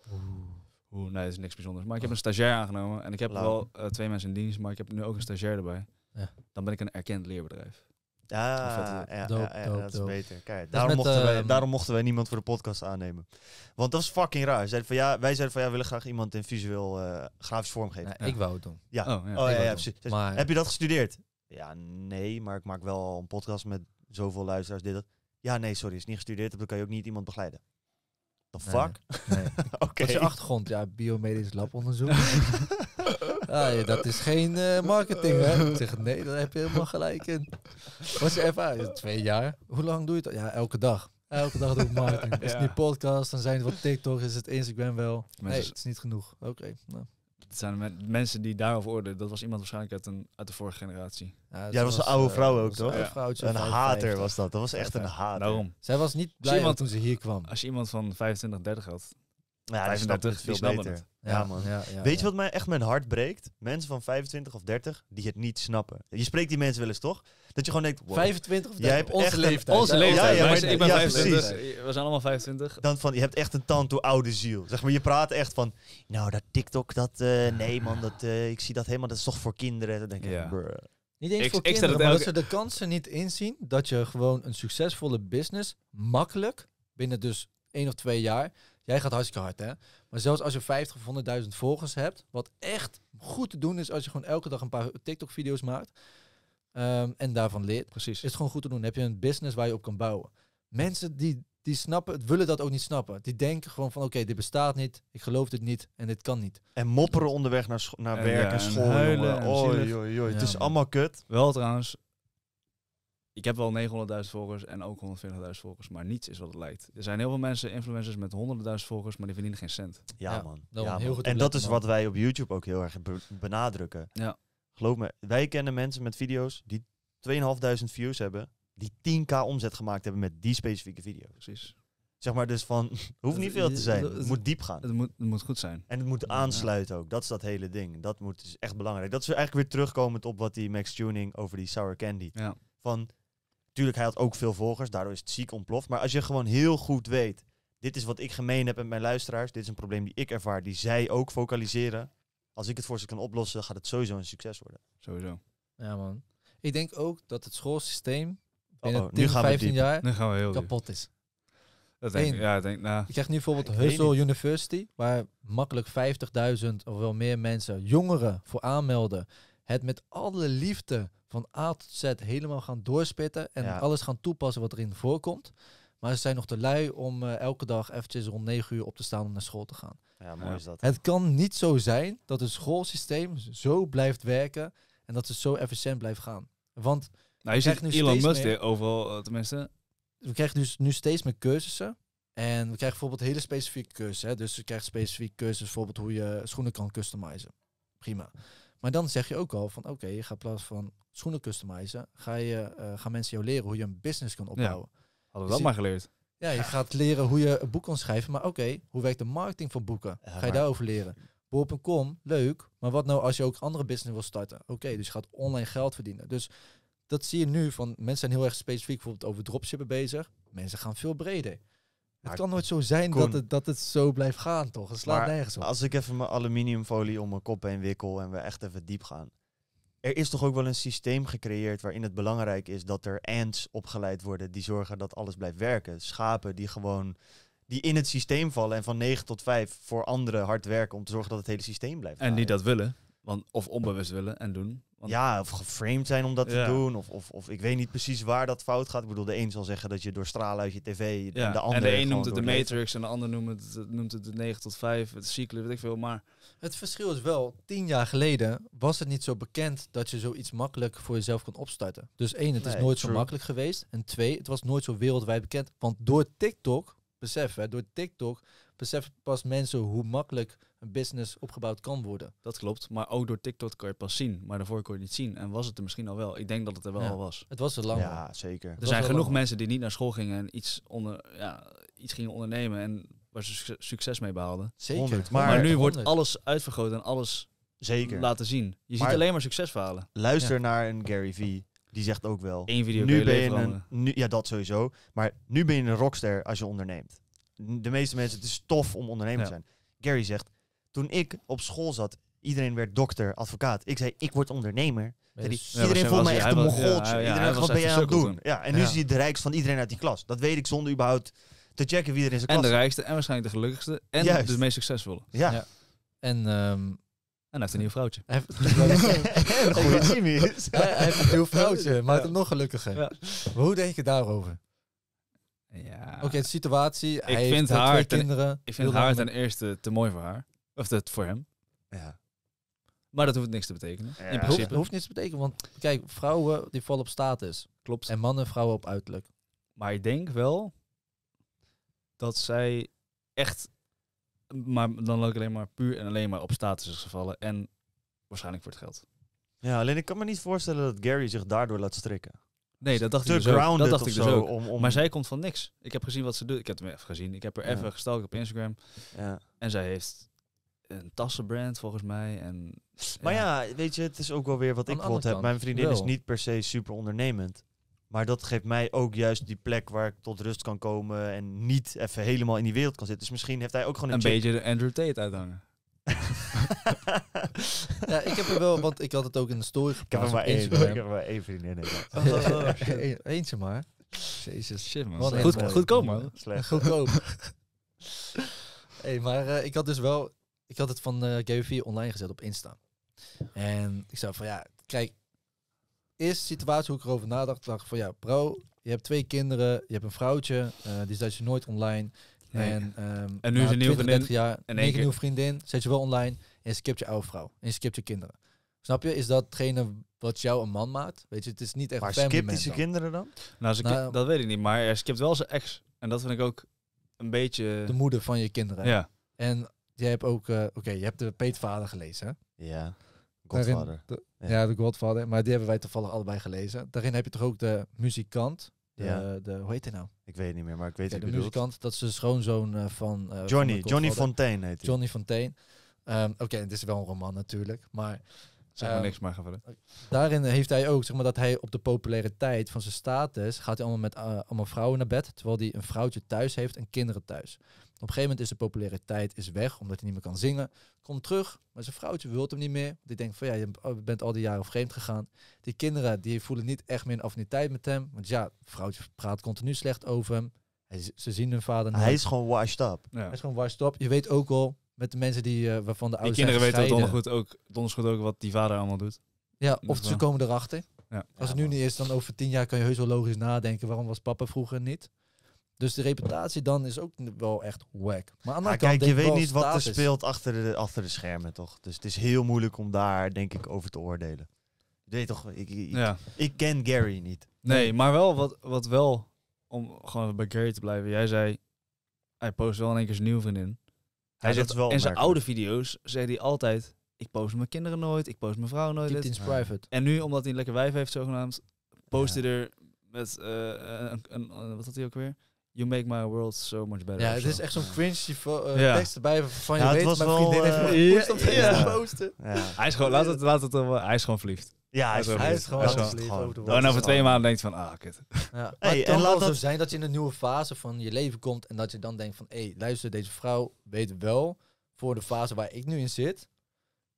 nee, dat is niks bijzonders. Maar ik heb oh. een stagiair aangenomen en ik heb wel eh, twee mensen in dienst, maar ik heb nu ook een stagiair erbij. Ja. Dan ben ik een erkend leerbedrijf. Ja, dat is beter. Kijk, daarom, mochten uh, wij, ehm, daarom mochten wij niemand voor de podcast aannemen. Want dat is fucking raar. Zeiden van, ja, wij zeiden van ja, we willen graag iemand in visueel uh, grafisch vormgeven. Ik wou het doen. Ja, oh, ja. Oh, dus maar... Heb je dat gestudeerd? Ja, nee, maar ik maak wel een podcast met zoveel luisteraars. Dit, dat. Ja, nee, sorry, is niet gestudeerd. Dan kan je ook niet iemand begeleiden. The fuck? Nee. Oké. Okay. je achtergrond? Ja, biomedisch labonderzoek. ah, ja, dat is geen eh, marketing, hè? Ik zeg, nee, daar heb je helemaal gelijk in. Wat is je ervaring? Ah, twee jaar. Hoe lang doe je dat? Ja, elke dag. Elke dag doe ik marketing. Is het niet podcast, dan zijn het wat TikTok, is het Instagram wel. Nee, het is niet genoeg. Oké, nou zijn mensen die daarover oordelen. Dat was iemand waarschijnlijk uit, een, uit de vorige generatie. Ja, dat was, een oude eh, vrouw ook, toch? een hater was dat. Dat was echt een hater. Zij was niet blij iemand, toen ze hier kwam. Als je iemand van 25, 30 had, ja, dat is veel beter. Ja, man. Ja, ja, Weet je wat mij echt mijn hart breekt? Mensen van 25 of 30 die het niet snappen. Je spreekt die mensen wel eens toch? Dat je gewoon denkt: 25 of 30, jij hebt onze leeftijd. onze leeftijd. Ja, maar, 25. We zijn allemaal 25. Dan van: je hebt echt een tante oude ziel. Zeg maar, je praat echt van: nou, dat TikTok, dat eh, nee, man, dat, eh, ik zie dat helemaal, dat is toch voor kinderen. Dan denk ik: Niet eens ik, voor kinderen, dat ze de kansen niet inzien dat je gewoon een succesvolle business makkelijk binnen dus één of twee jaar Jij gaat hartstikke hard, hè? Maar zelfs als je 50 of 100.000 volgers hebt, wat echt goed te doen is als je gewoon elke dag een paar TikTok-video's maakt ehm, en daarvan leert. Precies. Is het gewoon goed te doen. Dan heb je een business waar je op kan bouwen. Mensen die, die snappen, willen dat ook niet snappen. Die denken gewoon van, oké, dit bestaat niet, ik geloof dit niet en dit kan niet. En mopperen onderweg naar, naar werk en school. het is allemaal kut. Wel trouwens, ik heb wel 900.000 volgers en ook 140.000 volgers, maar niets is wat het lijkt. Er zijn heel veel mensen, influencers met honderden volgers, maar die verdienen geen cent. Ja, man. Heel goed en dat is wat wij op YouTube ook heel erg benadrukken. Ja. Geloof me, wij kennen mensen met video's die 2.500 views hebben, die 10k omzet gemaakt hebben met die specifieke video. Precies. Zeg maar dus van, hoeft niet veel te zijn. Het moet diep gaan. Het moet, het moet goed zijn. En het moet aansluiten ook. Dat is dat hele ding. Dat moet, is echt belangrijk. Dat is eigenlijk weer terugkomend op wat die Max Tuning over die Sour Candy. Ja. Van, Tuurlijk, hij had ook veel volgers, daardoor is het ziek ontploft. Maar als je gewoon heel goed weet, dit is wat ik gemeen heb met mijn luisteraars, dit is een probleem die ik ervaar, die zij ook focaliseren. Als ik het voor ze kan oplossen, gaat het sowieso een succes worden. Sowieso. Ja man. Ik denk ook dat het schoolsysteem oh, binnen oh, oh, 15 jaar nu gaan we heel kapot is. Dat denk, ik, ja, ik denk, nou. Je krijgt nu bijvoorbeeld Hustle University, waar makkelijk 50.000 of wel meer mensen, jongeren, voor aanmelden. Het met alle liefde van A tot Z helemaal gaan doorspitten en alles gaan toepassen wat erin voorkomt. Maar ze zijn nog te lui om eh, elke dag eventjes rond 9 uur op te staan om naar school te gaan. Ja, mooi is dat. Het kan niet zo zijn dat het schoolsysteem zo blijft werken en dat het zo efficiënt blijft gaan. Want nou, je ziet nu Elon Musk meer, overal, eh, tenminste. We krijgen dus nu steeds meer cursussen. En we krijgen bijvoorbeeld hele specifieke cursussen. Hè? Dus je krijgt specifieke cursussen, bijvoorbeeld hoe je schoenen kan customizen. Prima. Maar dan zeg je ook al van oké, je gaat plaats van schoenen customizen, ga je, eh, gaan mensen jou leren hoe je een business kan opbouwen. Ja, hadden we dus dat maar geleerd. Ja, je gaat leren hoe je een boek kan schrijven, maar oké, hoe werkt de marketing van boeken? ga je daarover leren? Bol.com, leuk, maar wat nou als je ook andere business wil starten? Oké, dus je gaat online geld verdienen. Dus dat zie je nu van mensen zijn heel erg specifiek bijvoorbeeld over dropshippen bezig. Mensen gaan veel breder. het kan nooit zo zijn dat het, dat het zo blijft gaan, toch? Het slaat nergens op. Als ik even mijn aluminiumfolie om mijn kop heen wikkel en we echt even diep gaan er is toch ook wel een systeem gecreëerd waarin het belangrijk is dat er ants opgeleid worden die zorgen dat alles blijft werken. Schapen die gewoon die in het systeem vallen en van 9 tot 5 voor anderen hard werken om te zorgen dat het hele systeem blijft. En die dat willen, want, of onbewust willen en doen ja, of geframed zijn om dat te doen. Of, of, of ik weet niet precies waar dat fout gaat. Ik bedoel, de een zal zeggen dat je door stralen uit je tv... En, de andere en de een noemt het de Matrix en de ander noemt het, noemt het de 9 tot 5, het cyclus, weet ik veel. Maar het verschil is wel, tien jaar geleden was het niet zo bekend... dat je zoiets makkelijk voor jezelf kon opstarten. Dus één, het is nooit zo makkelijk geweest. En twee, het was nooit zo wereldwijd bekend. Want door TikTok, beseffen hè, door TikTok... besef pas mensen hoe makkelijk een business opgebouwd kan worden. Dat klopt, maar ook door TikTok kan je pas zien. Maar daarvoor kon je niet zien. En was het er misschien al wel? Ik denk dat het er wel al was. Het was er lang. Ja, zeker. Er zijn genoeg mensen die niet naar school gingen en iets, onder, ja, iets gingen ondernemen en waar ze succes mee behaalden. Zeker. maar, nu wordt alles uitvergroot en alles zeker. laten zien. Je ziet alleen maar succesverhalen. Luister naar een Gary Vee. Die zegt ook wel. Eén video. Nu ben je een, nu, ja, dat sowieso. Maar nu ben je een rockster als je onderneemt. De meeste mensen, het is tof om ondernemer te zijn. Gary zegt, toen ik op school zat, iedereen werd dokter, advocaat. Ik zei, ik word ondernemer. Ja, dus- iedereen vond mij echt een mongooltje. iedereen wat ben jij aan het doen? Ja, en nu is hij de rijkste van iedereen uit die klas. Dat weet ik zonder überhaupt te checken wie er in zijn klas En de rijkste, en waarschijnlijk de gelukkigste, en de meest succesvolle. Ja. En... Ehm, en hij heeft een nieuw vrouwtje. Hij heeft een Hij heeft een nieuw vrouwtje, maakt hem nog gelukkiger. hoe denk je daarover? Ja. Oké, de situatie. Ik vind haar, kinderen. Ik vind haar ten eerste te mooi voor haar. Of dat voor hem. Ja. Maar dat hoeft niks te betekenen. Ja. In principe. Hoeft, niks te betekenen, want kijk, vrouwen die vallen op status. Klopt. En mannen vrouwen op uiterlijk. Maar ik denk wel dat zij echt, maar dan ook alleen maar puur en alleen maar op status is gevallen. En waarschijnlijk voor het geld. Ja, alleen ik kan me niet voorstellen dat Gary zich daardoor laat strikken. Nee, dat dacht ik dus Dat dacht ik dus Om, om... Maar zij komt van niks. Ik heb gezien wat ze doet. Ik heb hem even gezien. Ik heb haar even gestalkt op Instagram. Ja. En zij heeft een tassenbrand volgens mij. En, maar ja. weet je, het is ook wel weer wat ik bijvoorbeeld heb. Mijn vriendin is niet per se super ondernemend. Maar dat geeft mij ook juist die plek waar ik tot rust kan komen en niet even helemaal in die wereld kan zitten. Dus misschien heeft hij ook gewoon een, een beetje de Andrew Tate uithangen. ja, ik heb er wel, want ik had het ook in de story gepakt. Ik heb er maar één, maar vriendin. in oh, oh, oh, eentje maar. Jezus. Shit man. Goed, goedkoop man. Goedkoop. hey, maar eh, ik had dus wel ik had het van uh, Gary online gezet op Insta. En ik zei van ja, kijk, eerste situatie hoe ik erover nadacht, dacht van ja, bro, je hebt twee kinderen, je hebt een vrouwtje, eh, die zet je nooit online. En, ehm, en nu is een nieuwe vriendin. Jaar, en een nieuwe vriendin, zet je wel online en je skipt je oude vrouw en je skipt je kinderen. Snap je? Is datgene wat jou een man maakt? Weet je, het is niet echt Maar skipt hij zijn kinderen dan? Nou, nou, dat weet ik niet, maar hij skipt wel zijn ex. En dat vind ik ook een beetje... De moeder van je kinderen. Ja. En jij hebt ook, eh, oké, je hebt de Peetvader gelezen. Hè? Ja, Godfather. ja. de Godfather. Maar die hebben wij toevallig allebei gelezen. Daarin heb je toch ook de muzikant. De, ja. de, hoe heet hij nou? Ik weet het niet meer, maar ik weet het okay, De muzikant, dat is de schoonzoon eh, van... Eh, Johnny, Johnny Fontaine heet Johnny Fontaine. Um, oké, het is wel een roman natuurlijk, maar... Zeg maar ehm, niks, maar verder. Daarin heeft hij ook, zeg maar, dat hij op de populariteit van zijn status... gaat hij allemaal met uh, allemaal vrouwen naar bed... terwijl hij een vrouwtje thuis heeft en kinderen thuis. Op een gegeven moment is de populariteit is weg... omdat hij niet meer kan zingen. Komt terug, maar zijn vrouwtje wilt hem niet meer. Die denkt van, ja, oh, je bent al die jaren vreemd gegaan. Die kinderen, die voelen niet echt meer een affiniteit met hem. Want ja, vrouwtje praat continu slecht over hem. ze zien hun vader niet. Hij is gewoon washed up. Hij is gewoon washed up. Je weet ook al, met de mensen die, uh, waarvan de ouders Die kinderen weten donders goed, ook, donders goed ook wat die vader allemaal doet. Ja, of ze komen erachter. Ja. Als het nu niet is, dan over tien jaar kan je heus wel logisch nadenken. Waarom was papa vroeger niet? Dus de reputatie dan is ook wel echt whack. Maar aan de kijk, je weet niet wat er speelt achter de, achter de schermen, toch? Dus het is heel moeilijk om daar, denk ik, over te oordelen. Je weet toch, ik, ik, ik ken Gary niet. Nee, maar wel wat, wat wel, om gewoon bij Gary te blijven. Jij zei, hij post wel in één keer zijn nieuwe vriendin hij zegt, wel In zijn oude video's zei hij altijd... Ik post mijn kinderen nooit, ik post mijn vrouw nooit. dit is private. En nu, omdat hij een lekker wijf heeft zogenaamd, post hij er met eh, eh, een, eh, wat had hij ook weer? You make my world so much better. Ja, het is echt zo'n cringe uh, tekst erbij van je weet, maar mijn vriendin heeft me yeah, yeah. posten. Ja. Hij is gewoon, laat het, laat het, hij is gewoon verliefd. Ja, hij is, gewoon, hij is over twee maanden denkt van, ah, kut. Ja. het kan wel zo zijn dat je in een nieuwe fase van je leven komt en dat je dan denkt van, hé, hey, luister, deze vrouw weet wel voor de fase waar ik nu in zit,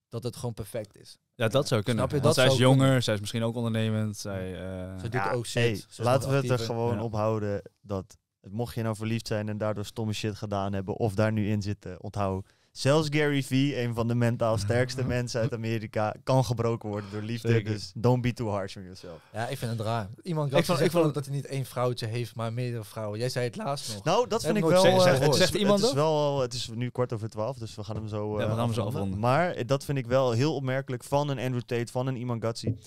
dat het gewoon perfect is. Ja, dat zou kunnen. Snap zij is jonger, zij is misschien ook ondernemend. Zij, eh, zij doet ja, ook shit. laten we het er gewoon ja. ophouden dat mocht je nou verliefd zijn en daardoor stomme shit gedaan hebben of daar nu in zitten, onthoud Zelfs Gary Vee, een van de mentaal sterkste mensen uit Amerika, kan gebroken worden door liefde. Dus don't be too harsh on yourself. Ja, ik vind het raar. Iemand ik vond, dus ik vond dat hij niet één vrouwtje heeft, maar meerdere vrouwen. Jij zei het laatst nog. Nou, dat vind ik wel. Eh, het, iemand is wel. Eh, het is nu kwart over twaalf, dus we gaan hem zo. we eh, gaan hem zo afronden. Maar dat vind ik wel heel opmerkelijk van een Andrew Tate, van een Iman Gatsi.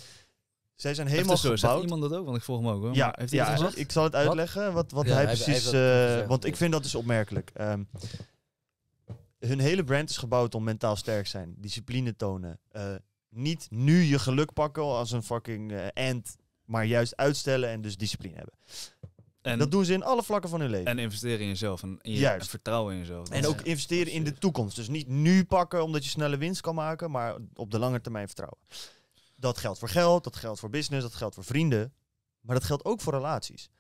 Zij zijn helemaal zo, gebouwd. iemand dat ook? Want ik volg hem ook hoor. Ja, ja, ik zal het uitleggen wat, wat hij, precies... Hij, want ik vind dat dus opmerkelijk. Ehm, hun hele brand is gebouwd om mentaal sterk zijn, discipline tonen. Eh, niet nu je geluk pakken als een fucking end, eh, maar juist uitstellen en dus discipline hebben. En dat doen ze in alle vlakken van hun leven. En investeren in jezelf en, in je vertrouwen in jezelf. En ook investeren in de toekomst. Dus niet nu pakken omdat je snelle winst kan maken, maar op de lange termijn vertrouwen. Dat geldt voor geld, dat geldt voor business, dat geldt voor vrienden, maar dat geldt ook voor relaties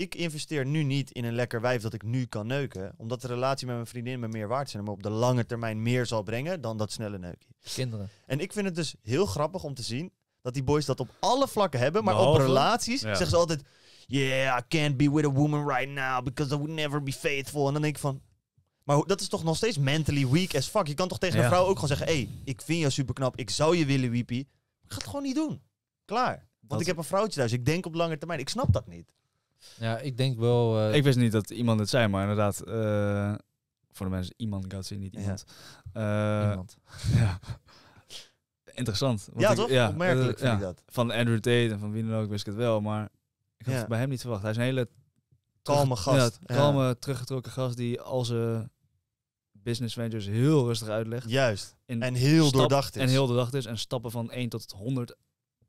ik investeer nu niet in een lekker wijf dat ik nu kan neuken. Omdat de relatie met mijn vriendin me meer waard zijn. En me op de lange termijn meer zal brengen dan dat snelle neukje. Kinderen. En ik vind het dus heel grappig om te zien dat die boys dat op alle vlakken hebben. Maar Behalve, op relaties ja. zeggen ze altijd... Yeah, I can't be with a woman right now because I would never be faithful. En dan denk ik van... Maar dat is toch nog steeds mentally weak as fuck. Je kan toch tegen een vrouw ook gewoon zeggen... hey, ik vind jou superknap. Ik zou je willen, wiepie. Ik ga het gewoon niet doen. Klaar. Want ik heb een vrouwtje thuis. Ik denk op lange termijn. Ik snap dat niet. Ja, ik denk wel... Eh, ik wist niet dat iemand het zei, maar inderdaad... Eh, voor de mensen, iemand gaat zien, niet iemand. Ja. iemand. Eh, ja. Interessant. ja, toch? Ja, Opmerkelijk vind ik dat. Van Andrew Tate en van wie dan ook wist ik het wel, maar ik had het bij hem niet verwacht. Hij is een hele... Kalme gast. kalme, teruggetrokken gast die al zijn business ventures heel rustig uitlegt. Juist. en heel doordacht is. En heel doordacht is. En stappen van 1 tot 100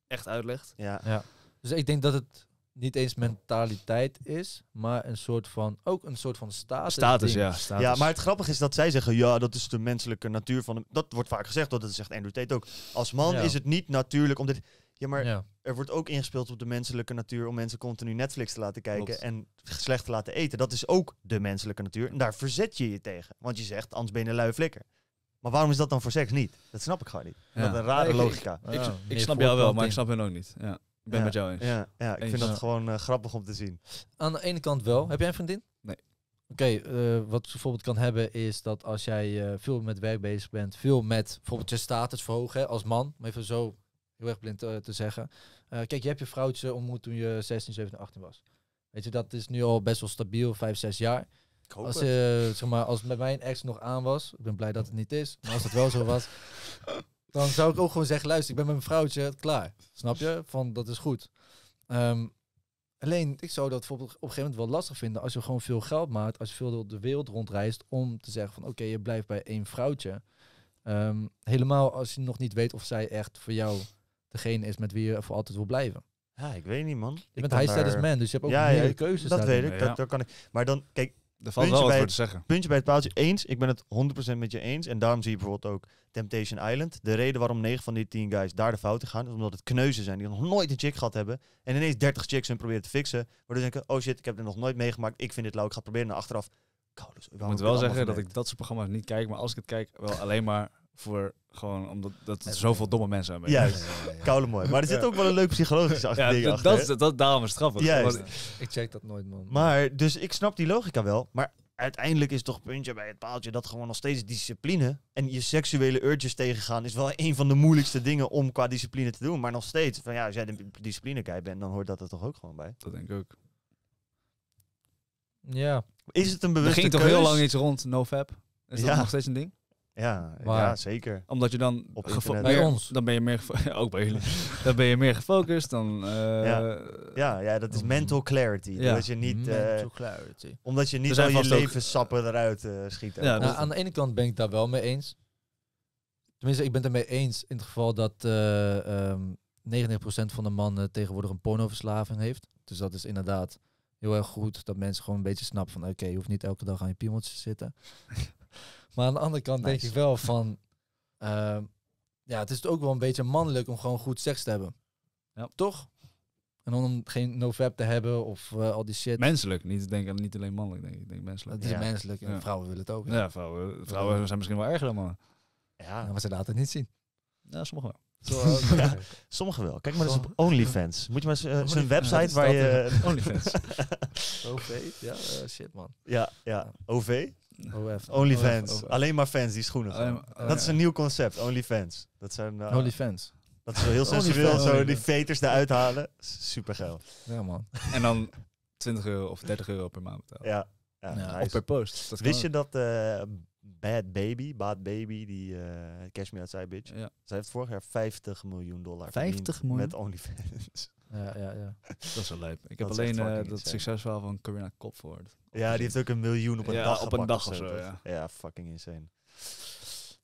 echt uitlegt. Ja. ja. Dus ik denk dat het niet eens mentaliteit is, maar een soort van, ook een soort van status. Status, ja. Ja, maar het grappige is dat zij zeggen, ja, dat is de menselijke natuur van hem. Dat wordt vaak gezegd, dat zegt Andrew Tate ook. Als man is het niet natuurlijk om dit... Ja, maar er wordt ook ingespeeld op de menselijke natuur om mensen continu Netflix te laten kijken en slecht te laten eten. Dat is ook de menselijke natuur. En daar verzet je je tegen. Want je zegt, anders ben je een lui flikker. Maar waarom is dat dan voor seks niet? Dat snap ik gewoon niet. Dat een rare logica. Ik, ik, snap jou wel, maar ik snap hen ook niet. Ja. Ik ben met jou eens. Ja, ja ik vind dat gewoon eh, grappig om te zien. Aan de ene kant wel. Heb jij een vriendin? Nee. Oké, eh, wat bijvoorbeeld kan hebben is dat als jij eh, veel met werk bezig bent, veel met bijvoorbeeld je status verhogen als man, om even zo heel erg blind te zeggen. kijk, je hebt je vrouwtje ontmoet toen je 16, 17, 18 was. Weet je, dat is nu al best wel stabiel, 5, 6 jaar. als, het. zeg maar, als met mijn ex nog aan was, ik ben blij dat het niet is, maar als het wel zo was, dan zou ik ook gewoon zeggen, luister, ik ben met mijn vrouwtje klaar. Snap je? Van, dat is goed. Ehm, alleen, ik zou dat bijvoorbeeld op een gegeven moment wel lastig vinden als je gewoon veel geld maakt, als je veel de wereld rondreist, om te zeggen van, oké, je blijft bij één vrouwtje. Ehm, helemaal als je nog niet weet of zij echt voor jou degene is met wie je voor altijd wil blijven. Ja, ik weet niet, man. Je bent high status man, dus je hebt ook ja, een hele ja, keuzes. Dat weet ik, dat, kan ik. Maar dan, kijk, de valt wel wat voor te zeggen. Puntje bij het paaltje eens. Ik ben het 100% met je eens. En daarom zie je bijvoorbeeld ook Temptation Island. De reden waarom 9 van die 10 guys daar de fouten gaan, is omdat het kneuzen zijn die nog nooit een chick gehad hebben. En ineens 30 chicks hun proberen te fixen. Waardoor ze denken: oh shit, ik heb dit nog nooit meegemaakt. Ik vind dit lauw. Ik ga het proberen. En achteraf. ik moet wel zeggen dat ik dat soort programma's niet kijk. Maar als ik het kijk, wel alleen maar voor gewoon omdat dat zoveel domme mensen aan meedoen. Juist, koude mooi. Maar er zit ook wel een leuk psychologisch achter ja, dat achter. Dat, dat, daarom is het grappig. ik check dat nooit, man. Maar, dus ik snap die logica wel. Maar uiteindelijk is toch puntje bij het paaltje dat gewoon nog steeds discipline en je seksuele urges tegengaan is wel een van de moeilijkste dingen om qua discipline te doen. Maar nog steeds, van ja, als jij de discipline kijkt bent, dan hoort dat er toch ook gewoon bij. Dat denk ik ook. Ja. Is het een bewuste Er ging toch heel lang iets rond, nofap? Is dat nog steeds een ding? Ja, ja zeker. Omdat je dan Bij ons. Dan ben je meer ook bij jullie. dan ben je meer gefocust. Dan, eh, ja. ja. dat is mental clarity. Ja. Dat je niet. Uh, mental clarity. Omdat je niet al je levenssappen eruit uh, schiet. Ja, nou, aan de ene kant ben ik daar wel mee eens. Tenminste, ik ben het mee eens in het geval dat um, ehm, 99% van de mannen tegenwoordig een pornoverslaving heeft. Dus dat is inderdaad heel erg goed dat mensen gewoon een beetje snappen van oké, je hoeft niet elke dag aan je piemeltje te zitten. Maar aan de andere kant denk ik wel van... Uh, ja, het is ook wel een beetje mannelijk om gewoon goed seks te hebben. Ja. Toch? En om geen nofap te hebben of eh, al die shit. Menselijk, niet, denk, niet alleen mannelijk, denk ik. denk menselijk. Het is menselijk en vrouwen willen het ook. Ja, vrouwen, vrouwen zijn misschien wel erger dan mannen. Ja, maar ze laten het niet zien. Nou, sommigen wel. Eh, sommigen wel. Kijk maar eens op OnlyFans. Moet je maar eens uh, zo'n website waar je... OnlyFans. OV? Ja, shit man. Ja, ja. OV? Oh, OnlyFans. Oh, oh, Alleen maar fans die schoenen Dat is een nieuw concept, OnlyFans. Dat zijn... Uh, OnlyFans. Dat is wel heel sensueel, zo die veters eruit halen. Super Ja, man. en dan 20 euro of 30 euro per maand betalen. Ja. ja, Of per post. Wist je dat uh, Bad Baby, Bad Baby, die uh, eh, Cash Me Outside Bitch, ja. zij heeft vorig jaar 50 miljoen dollar 50 miljoen? met OnlyFans ja, ja, ja. Dat is wel leuk. Ik heb alleen eh, dat succesverhaal van Corinna Copford Ja, die heeft ook een miljoen op een dag op een dag of zo. ja. ja. fucking insane.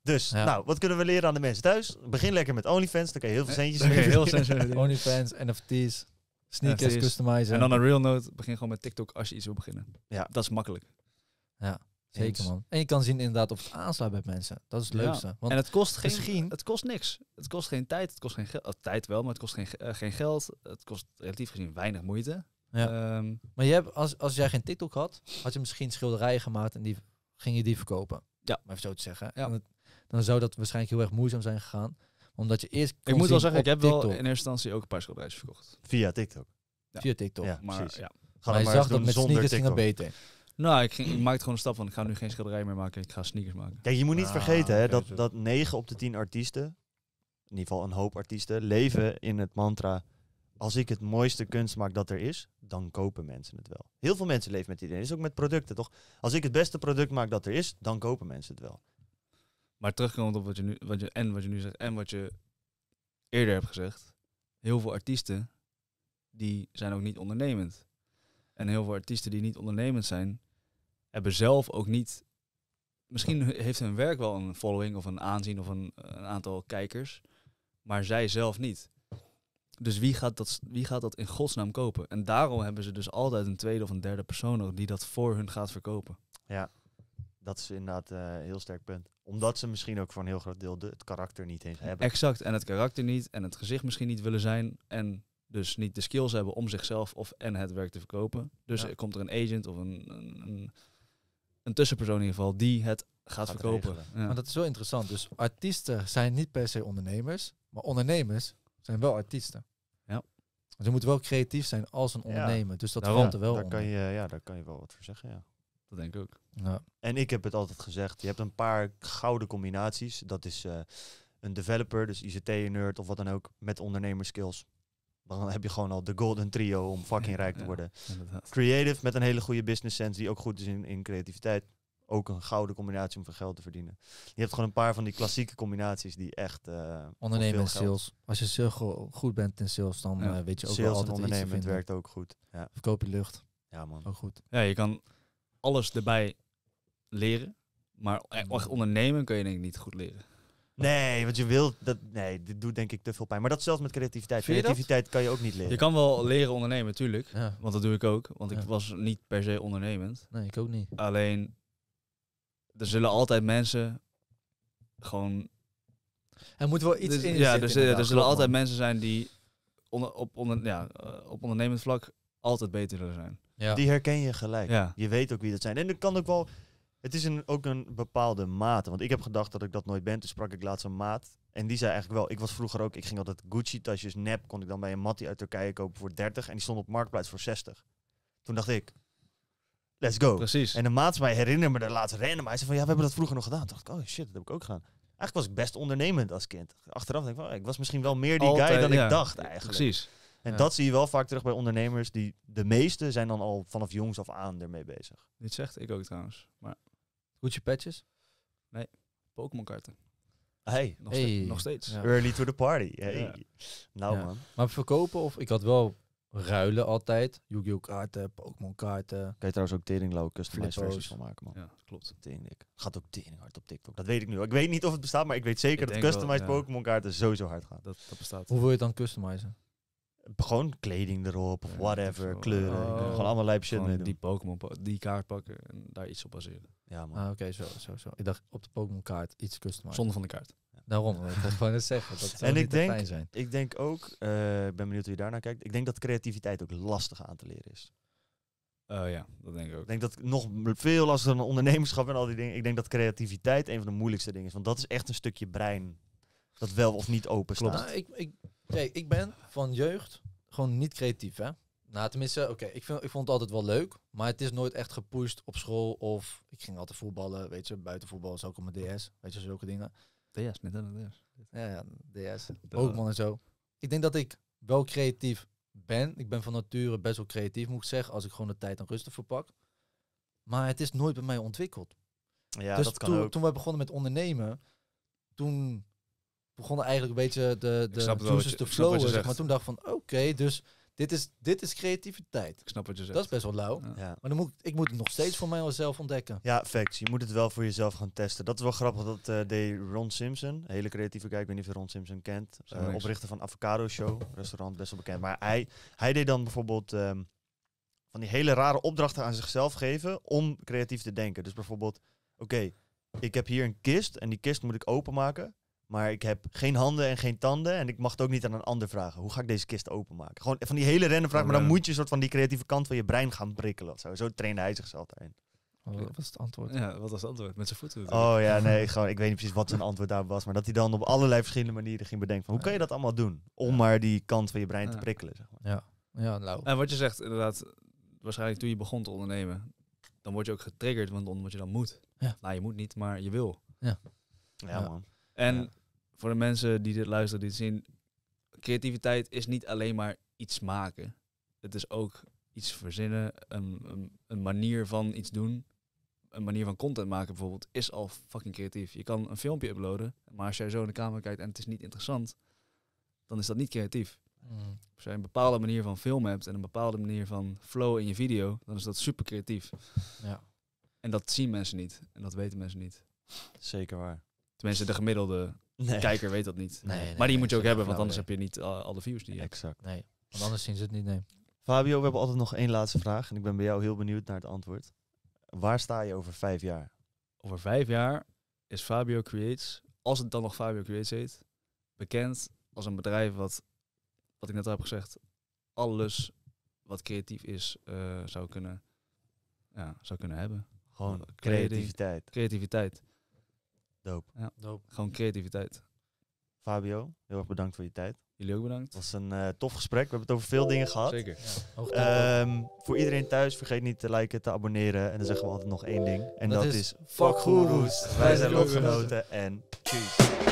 Dus, nou, wat kunnen we leren aan de mensen thuis? Begin lekker met OnlyFans, dan kan je heel veel centjes mee heel veel centjes OnlyFans, NFT's, sneakers, customizen. En dan een real note, begin gewoon met TikTok als je iets wil beginnen. Ja. Dat is makkelijk. Ja. Zeker man. En je kan zien inderdaad of het aanslaat bij mensen. Dat is het leukste. Want en het kost geen, het kost niks. Het kost geen tijd, het kost geen geld. Eh, tijd wel, maar het kost geen, eh, geen geld. Het kost relatief gezien weinig moeite. Ehm, maar je hebt, als, als jij geen TikTok had, had je misschien schilderijen gemaakt en die ging je die verkopen. Ja. Maar zo te zeggen. Ja. dan zou dat waarschijnlijk heel erg moeizaam zijn gegaan. Omdat je eerst. Ik moet wel zeggen, ik heb wel in eerste instantie ook een paar schilderijen verkocht. Via TikTok. Via TikTok. Ja, maar, precies. Ja. Maar je zag dat met sneakers TikTok. ging beter. Nou, ik, ging, ik maakte gewoon een stap van, ik ga nu geen schilderij meer maken, ik ga sneakers maken. Kijk, je moet niet ah, vergeten hè, dat, dat 9 op de 10 artiesten, in ieder geval een hoop artiesten, leven in het mantra... Als ik het mooiste kunst maak dat er is, dan kopen mensen het wel. Heel veel mensen leven met die idee. Dat is ook met producten, toch? Als ik het beste product maak dat er is, dan kopen mensen het wel. Maar terugkomend op wat je nu, wat je, en wat je nu zegt en wat je eerder hebt gezegd. Heel veel artiesten die zijn ook niet ondernemend. En heel veel artiesten die niet ondernemend zijn, hebben zelf ook niet. Misschien heeft hun werk wel een following of een aanzien of een, aantal kijkers, maar zij zelf niet. Dus wie gaat, dat, wie gaat dat in godsnaam kopen? En daarom hebben ze dus altijd een tweede of een derde persoon nog die dat voor hun gaat verkopen. Ja, dat is inderdaad eh, een heel sterk punt. Omdat ze misschien ook voor een heel groot deel de, het karakter niet eens hebben. Exact, en het karakter niet en het gezicht misschien niet willen zijn. En dus niet de skills hebben om zichzelf of en het werk te verkopen. Dus er komt er een agent of een, een een tussenpersoon in ieder geval die het gaat, verkopen. Maar dat is wel interessant. Dus artiesten zijn niet per se ondernemers, maar ondernemers zijn wel artiesten. Ja. ze moeten wel creatief zijn als een ondernemer. Dus dat valt er wel daar Kan je, ja, daar kan je wel wat voor zeggen, ja. Dat denk ik ook. Ja. En ik heb het altijd gezegd, je hebt een paar gouden combinaties. Dat is eh, een developer, dus ICT-nerd of wat dan ook, met ondernemerskills dan heb je gewoon al de golden trio om fucking rijk te worden. Creative met een hele goede business sense die ook goed is in, in creativiteit. Ook een gouden combinatie om van geld te verdienen. Je hebt gewoon een paar van die klassieke combinaties die echt... Uh, eh, ondernemen en sales. Als je zo goed bent in sales, dan eh, weet je ook wel altijd en ondernemen, werkt ook goed. Ja. Verkoop je lucht. Ja man. Ook goed. Ja, je kan alles erbij leren. Maar echt ondernemen kun je denk ik niet goed leren. Nee, want je wilt dat. Nee, dit doet denk ik te veel pijn. Maar dat zelfs met creativiteit. creativiteit kan je ook niet leren. Je kan wel leren ondernemen, natuurlijk. Want dat doe ik ook. Want ik was niet per se ondernemend. Nee, ik ook niet. Alleen, er zullen altijd mensen gewoon. Er moet wel iets dus, Ja, dus, er zullen altijd mensen zijn die op, onder, ja, eh, op ondernemend vlak altijd beter zullen zijn. Die herken je gelijk. Je weet ook wie dat zijn. En dat kan ook wel. Het is een, ook een bepaalde mate. Want ik heb gedacht dat ik dat nooit ben. Toen sprak ik laatst een maat. En die zei eigenlijk wel, ik was vroeger ook, ik ging altijd Gucci-tasjes nep, kon ik dan bij een mattie uit Turkije kopen voor 30 en die stond op Marktplaats voor 60. Toen dacht ik, let's go. Precies. En de maat mij herinneren me de laatste random. Hij zei van, ja, we hebben dat vroeger nog gedaan. Toen dacht ik, oh shit, dat heb ik ook gedaan. Eigenlijk was ik best ondernemend als kind. Achteraf denk ik, oh, ik was misschien wel meer die guy dan ik dacht eigenlijk. Precies. En dat zie je wel vaak terug bij ondernemers. Die, de meeste zijn dan al vanaf jongs af aan ermee bezig. Dit zegt ik ook trouwens. Maar Gucci patches? Nee. Pokémon kaarten. Hey. Nog, Steeds, nog steeds. Early to the party. Hey. Nou man. Maar verkopen of... Ik had wel ruilen altijd. Yu-Gi-Oh kaarten, Pokémon kaarten. Kan je trouwens ook teringlauwe customized versies van maken, man. Ja, klopt. Teringdik. Gaat ook tering hard op TikTok. Dat weet ik nu. Ik weet niet of het bestaat, maar ik weet zeker dat customized ja. Pokémon kaarten sowieso hard gaan. Dat, dat bestaat. Hoe wil je het dan customizen? Gewoon kleding erop of whatever, kleuren. Eh, gewoon allemaal lijpje. Die Pokémon, die kaart pakken en daar iets op baseren. Ja, man. Ah, oké, zo, zo, zo. Ik dacht op de Pokémon kaart iets custom. Zonder van de kaart. Daarom, Ik kan gewoon eens zeggen. Dat en ik denk, fijn zijn. ik denk ook, eh, ik ben benieuwd hoe je daarnaar kijkt. Ik denk dat creativiteit ook lastig aan te leren is. Eh, ja, dat denk ik ook. Ik denk dat nog veel lastiger dan ondernemerschap en al die dingen. Ik denk dat creativiteit een van de moeilijkste dingen is. Want dat is echt een stukje brein dat wel of niet open staat. Nou, ik, ik Kijk, ik ben van jeugd gewoon niet creatief, hè? Nou, tenminste, oké, ik, ik vond het altijd wel leuk, maar het is nooit echt gepusht op school of ik ging altijd voetballen, weet je, buiten voetbal is ook op mijn DS, weet je, zulke dingen. DS, net een DS. Ja, ja, DS, Pokémon en zo. Ik denk dat ik wel creatief ben. Ik ben van nature best wel creatief, moet ik zeggen, als ik gewoon de tijd en ervoor verpak. Maar het is nooit bij mij ontwikkeld. Ja, dus dat kan toen, ook. toen we begonnen met ondernemen, toen begonnen eigenlijk een beetje de, de juices te flowen. Zeg maar toen dacht van, oké, dus dit is, dit is creativiteit. Ik snap wat je zegt. Dat is best wel lauw. Ja. Maar dan moet, ik moet het nog steeds voor mijzelf ontdekken. Ja, facts. Je moet het wel voor jezelf gaan testen. Dat is wel grappig. Dat uh, Ron Simpson, hele creatieve kijk Ik weet niet of je Ron Simpson kent. Eh, oprichter van Avocado Show, restaurant, best wel bekend. Maar hij, hij deed dan bijvoorbeeld... Ehm, van die hele rare opdrachten aan zichzelf geven om creatief te denken. Dus bijvoorbeeld, oké, ik heb hier een kist en die kist moet ik openmaken. Maar ik heb geen handen en geen tanden. En ik mag het ook niet aan een ander vragen. Hoe ga ik deze kist openmaken? Gewoon van die hele rennen vraag. Maar dan moet je een soort van die creatieve kant van je brein gaan prikkelen. Zo, zo trainde hij zichzelf daarin. Oh, wat was het antwoord? Ja, wat was het antwoord? Met zijn voeten. Oh ja, nee, gewoon, ik weet niet precies wat zijn antwoord daar was. Maar dat hij dan op allerlei verschillende manieren ging bedenken van hoe kan je dat allemaal doen? Om maar die kant van je brein te prikkelen. Zeg maar. Ja, ja nou. En wat je zegt, inderdaad, waarschijnlijk toen je begon te ondernemen, dan word je ook getriggerd, want omdat je dan moet. Ja. Nou, je moet niet, maar je wil. Ja, ja, man. En voor de mensen die dit luisteren, die zien, creativiteit is niet alleen maar iets maken. Het is ook iets verzinnen, een, een, een manier van iets doen een manier van content maken bijvoorbeeld, is al fucking creatief. Je kan een filmpje uploaden, maar als jij zo in de camera kijkt en het is niet interessant, dan is dat niet creatief. Mm. Als jij een bepaalde manier van filmen hebt en een bepaalde manier van flow in je video, dan is dat super creatief. Ja. En dat zien mensen niet en dat weten mensen niet. Zeker waar mensen de gemiddelde kijker weet dat niet. maar die moet je ook hebben, want anders heb je niet al, de views die je Exact. Nee, want anders zien ze het niet, nee. Fabio, we hebben altijd nog één laatste vraag. En ik ben bij jou heel benieuwd naar het antwoord. Waar sta je over vijf jaar? Over vijf jaar is Fabio Creates, als het dan nog Fabio Creates heet, bekend als een bedrijf wat, wat ik net al heb gezegd, alles wat creatief is, eh, zou, kunnen, ja, zou kunnen hebben. Gewoon creativiteit. Creativiteit. Doop. Ja. Doop. Gewoon creativiteit. Fabio, heel erg bedankt voor je tijd. Jullie ook bedankt. Het was een eh, tof gesprek. We hebben het over veel dingen gehad. Zeker. Ja. Ehm, voor iedereen thuis, vergeet niet te liken, te abonneren. En dan zeggen we altijd nog één ding. En dat, is, fuck goeroes. Wij zijn lotgenoten en cheers.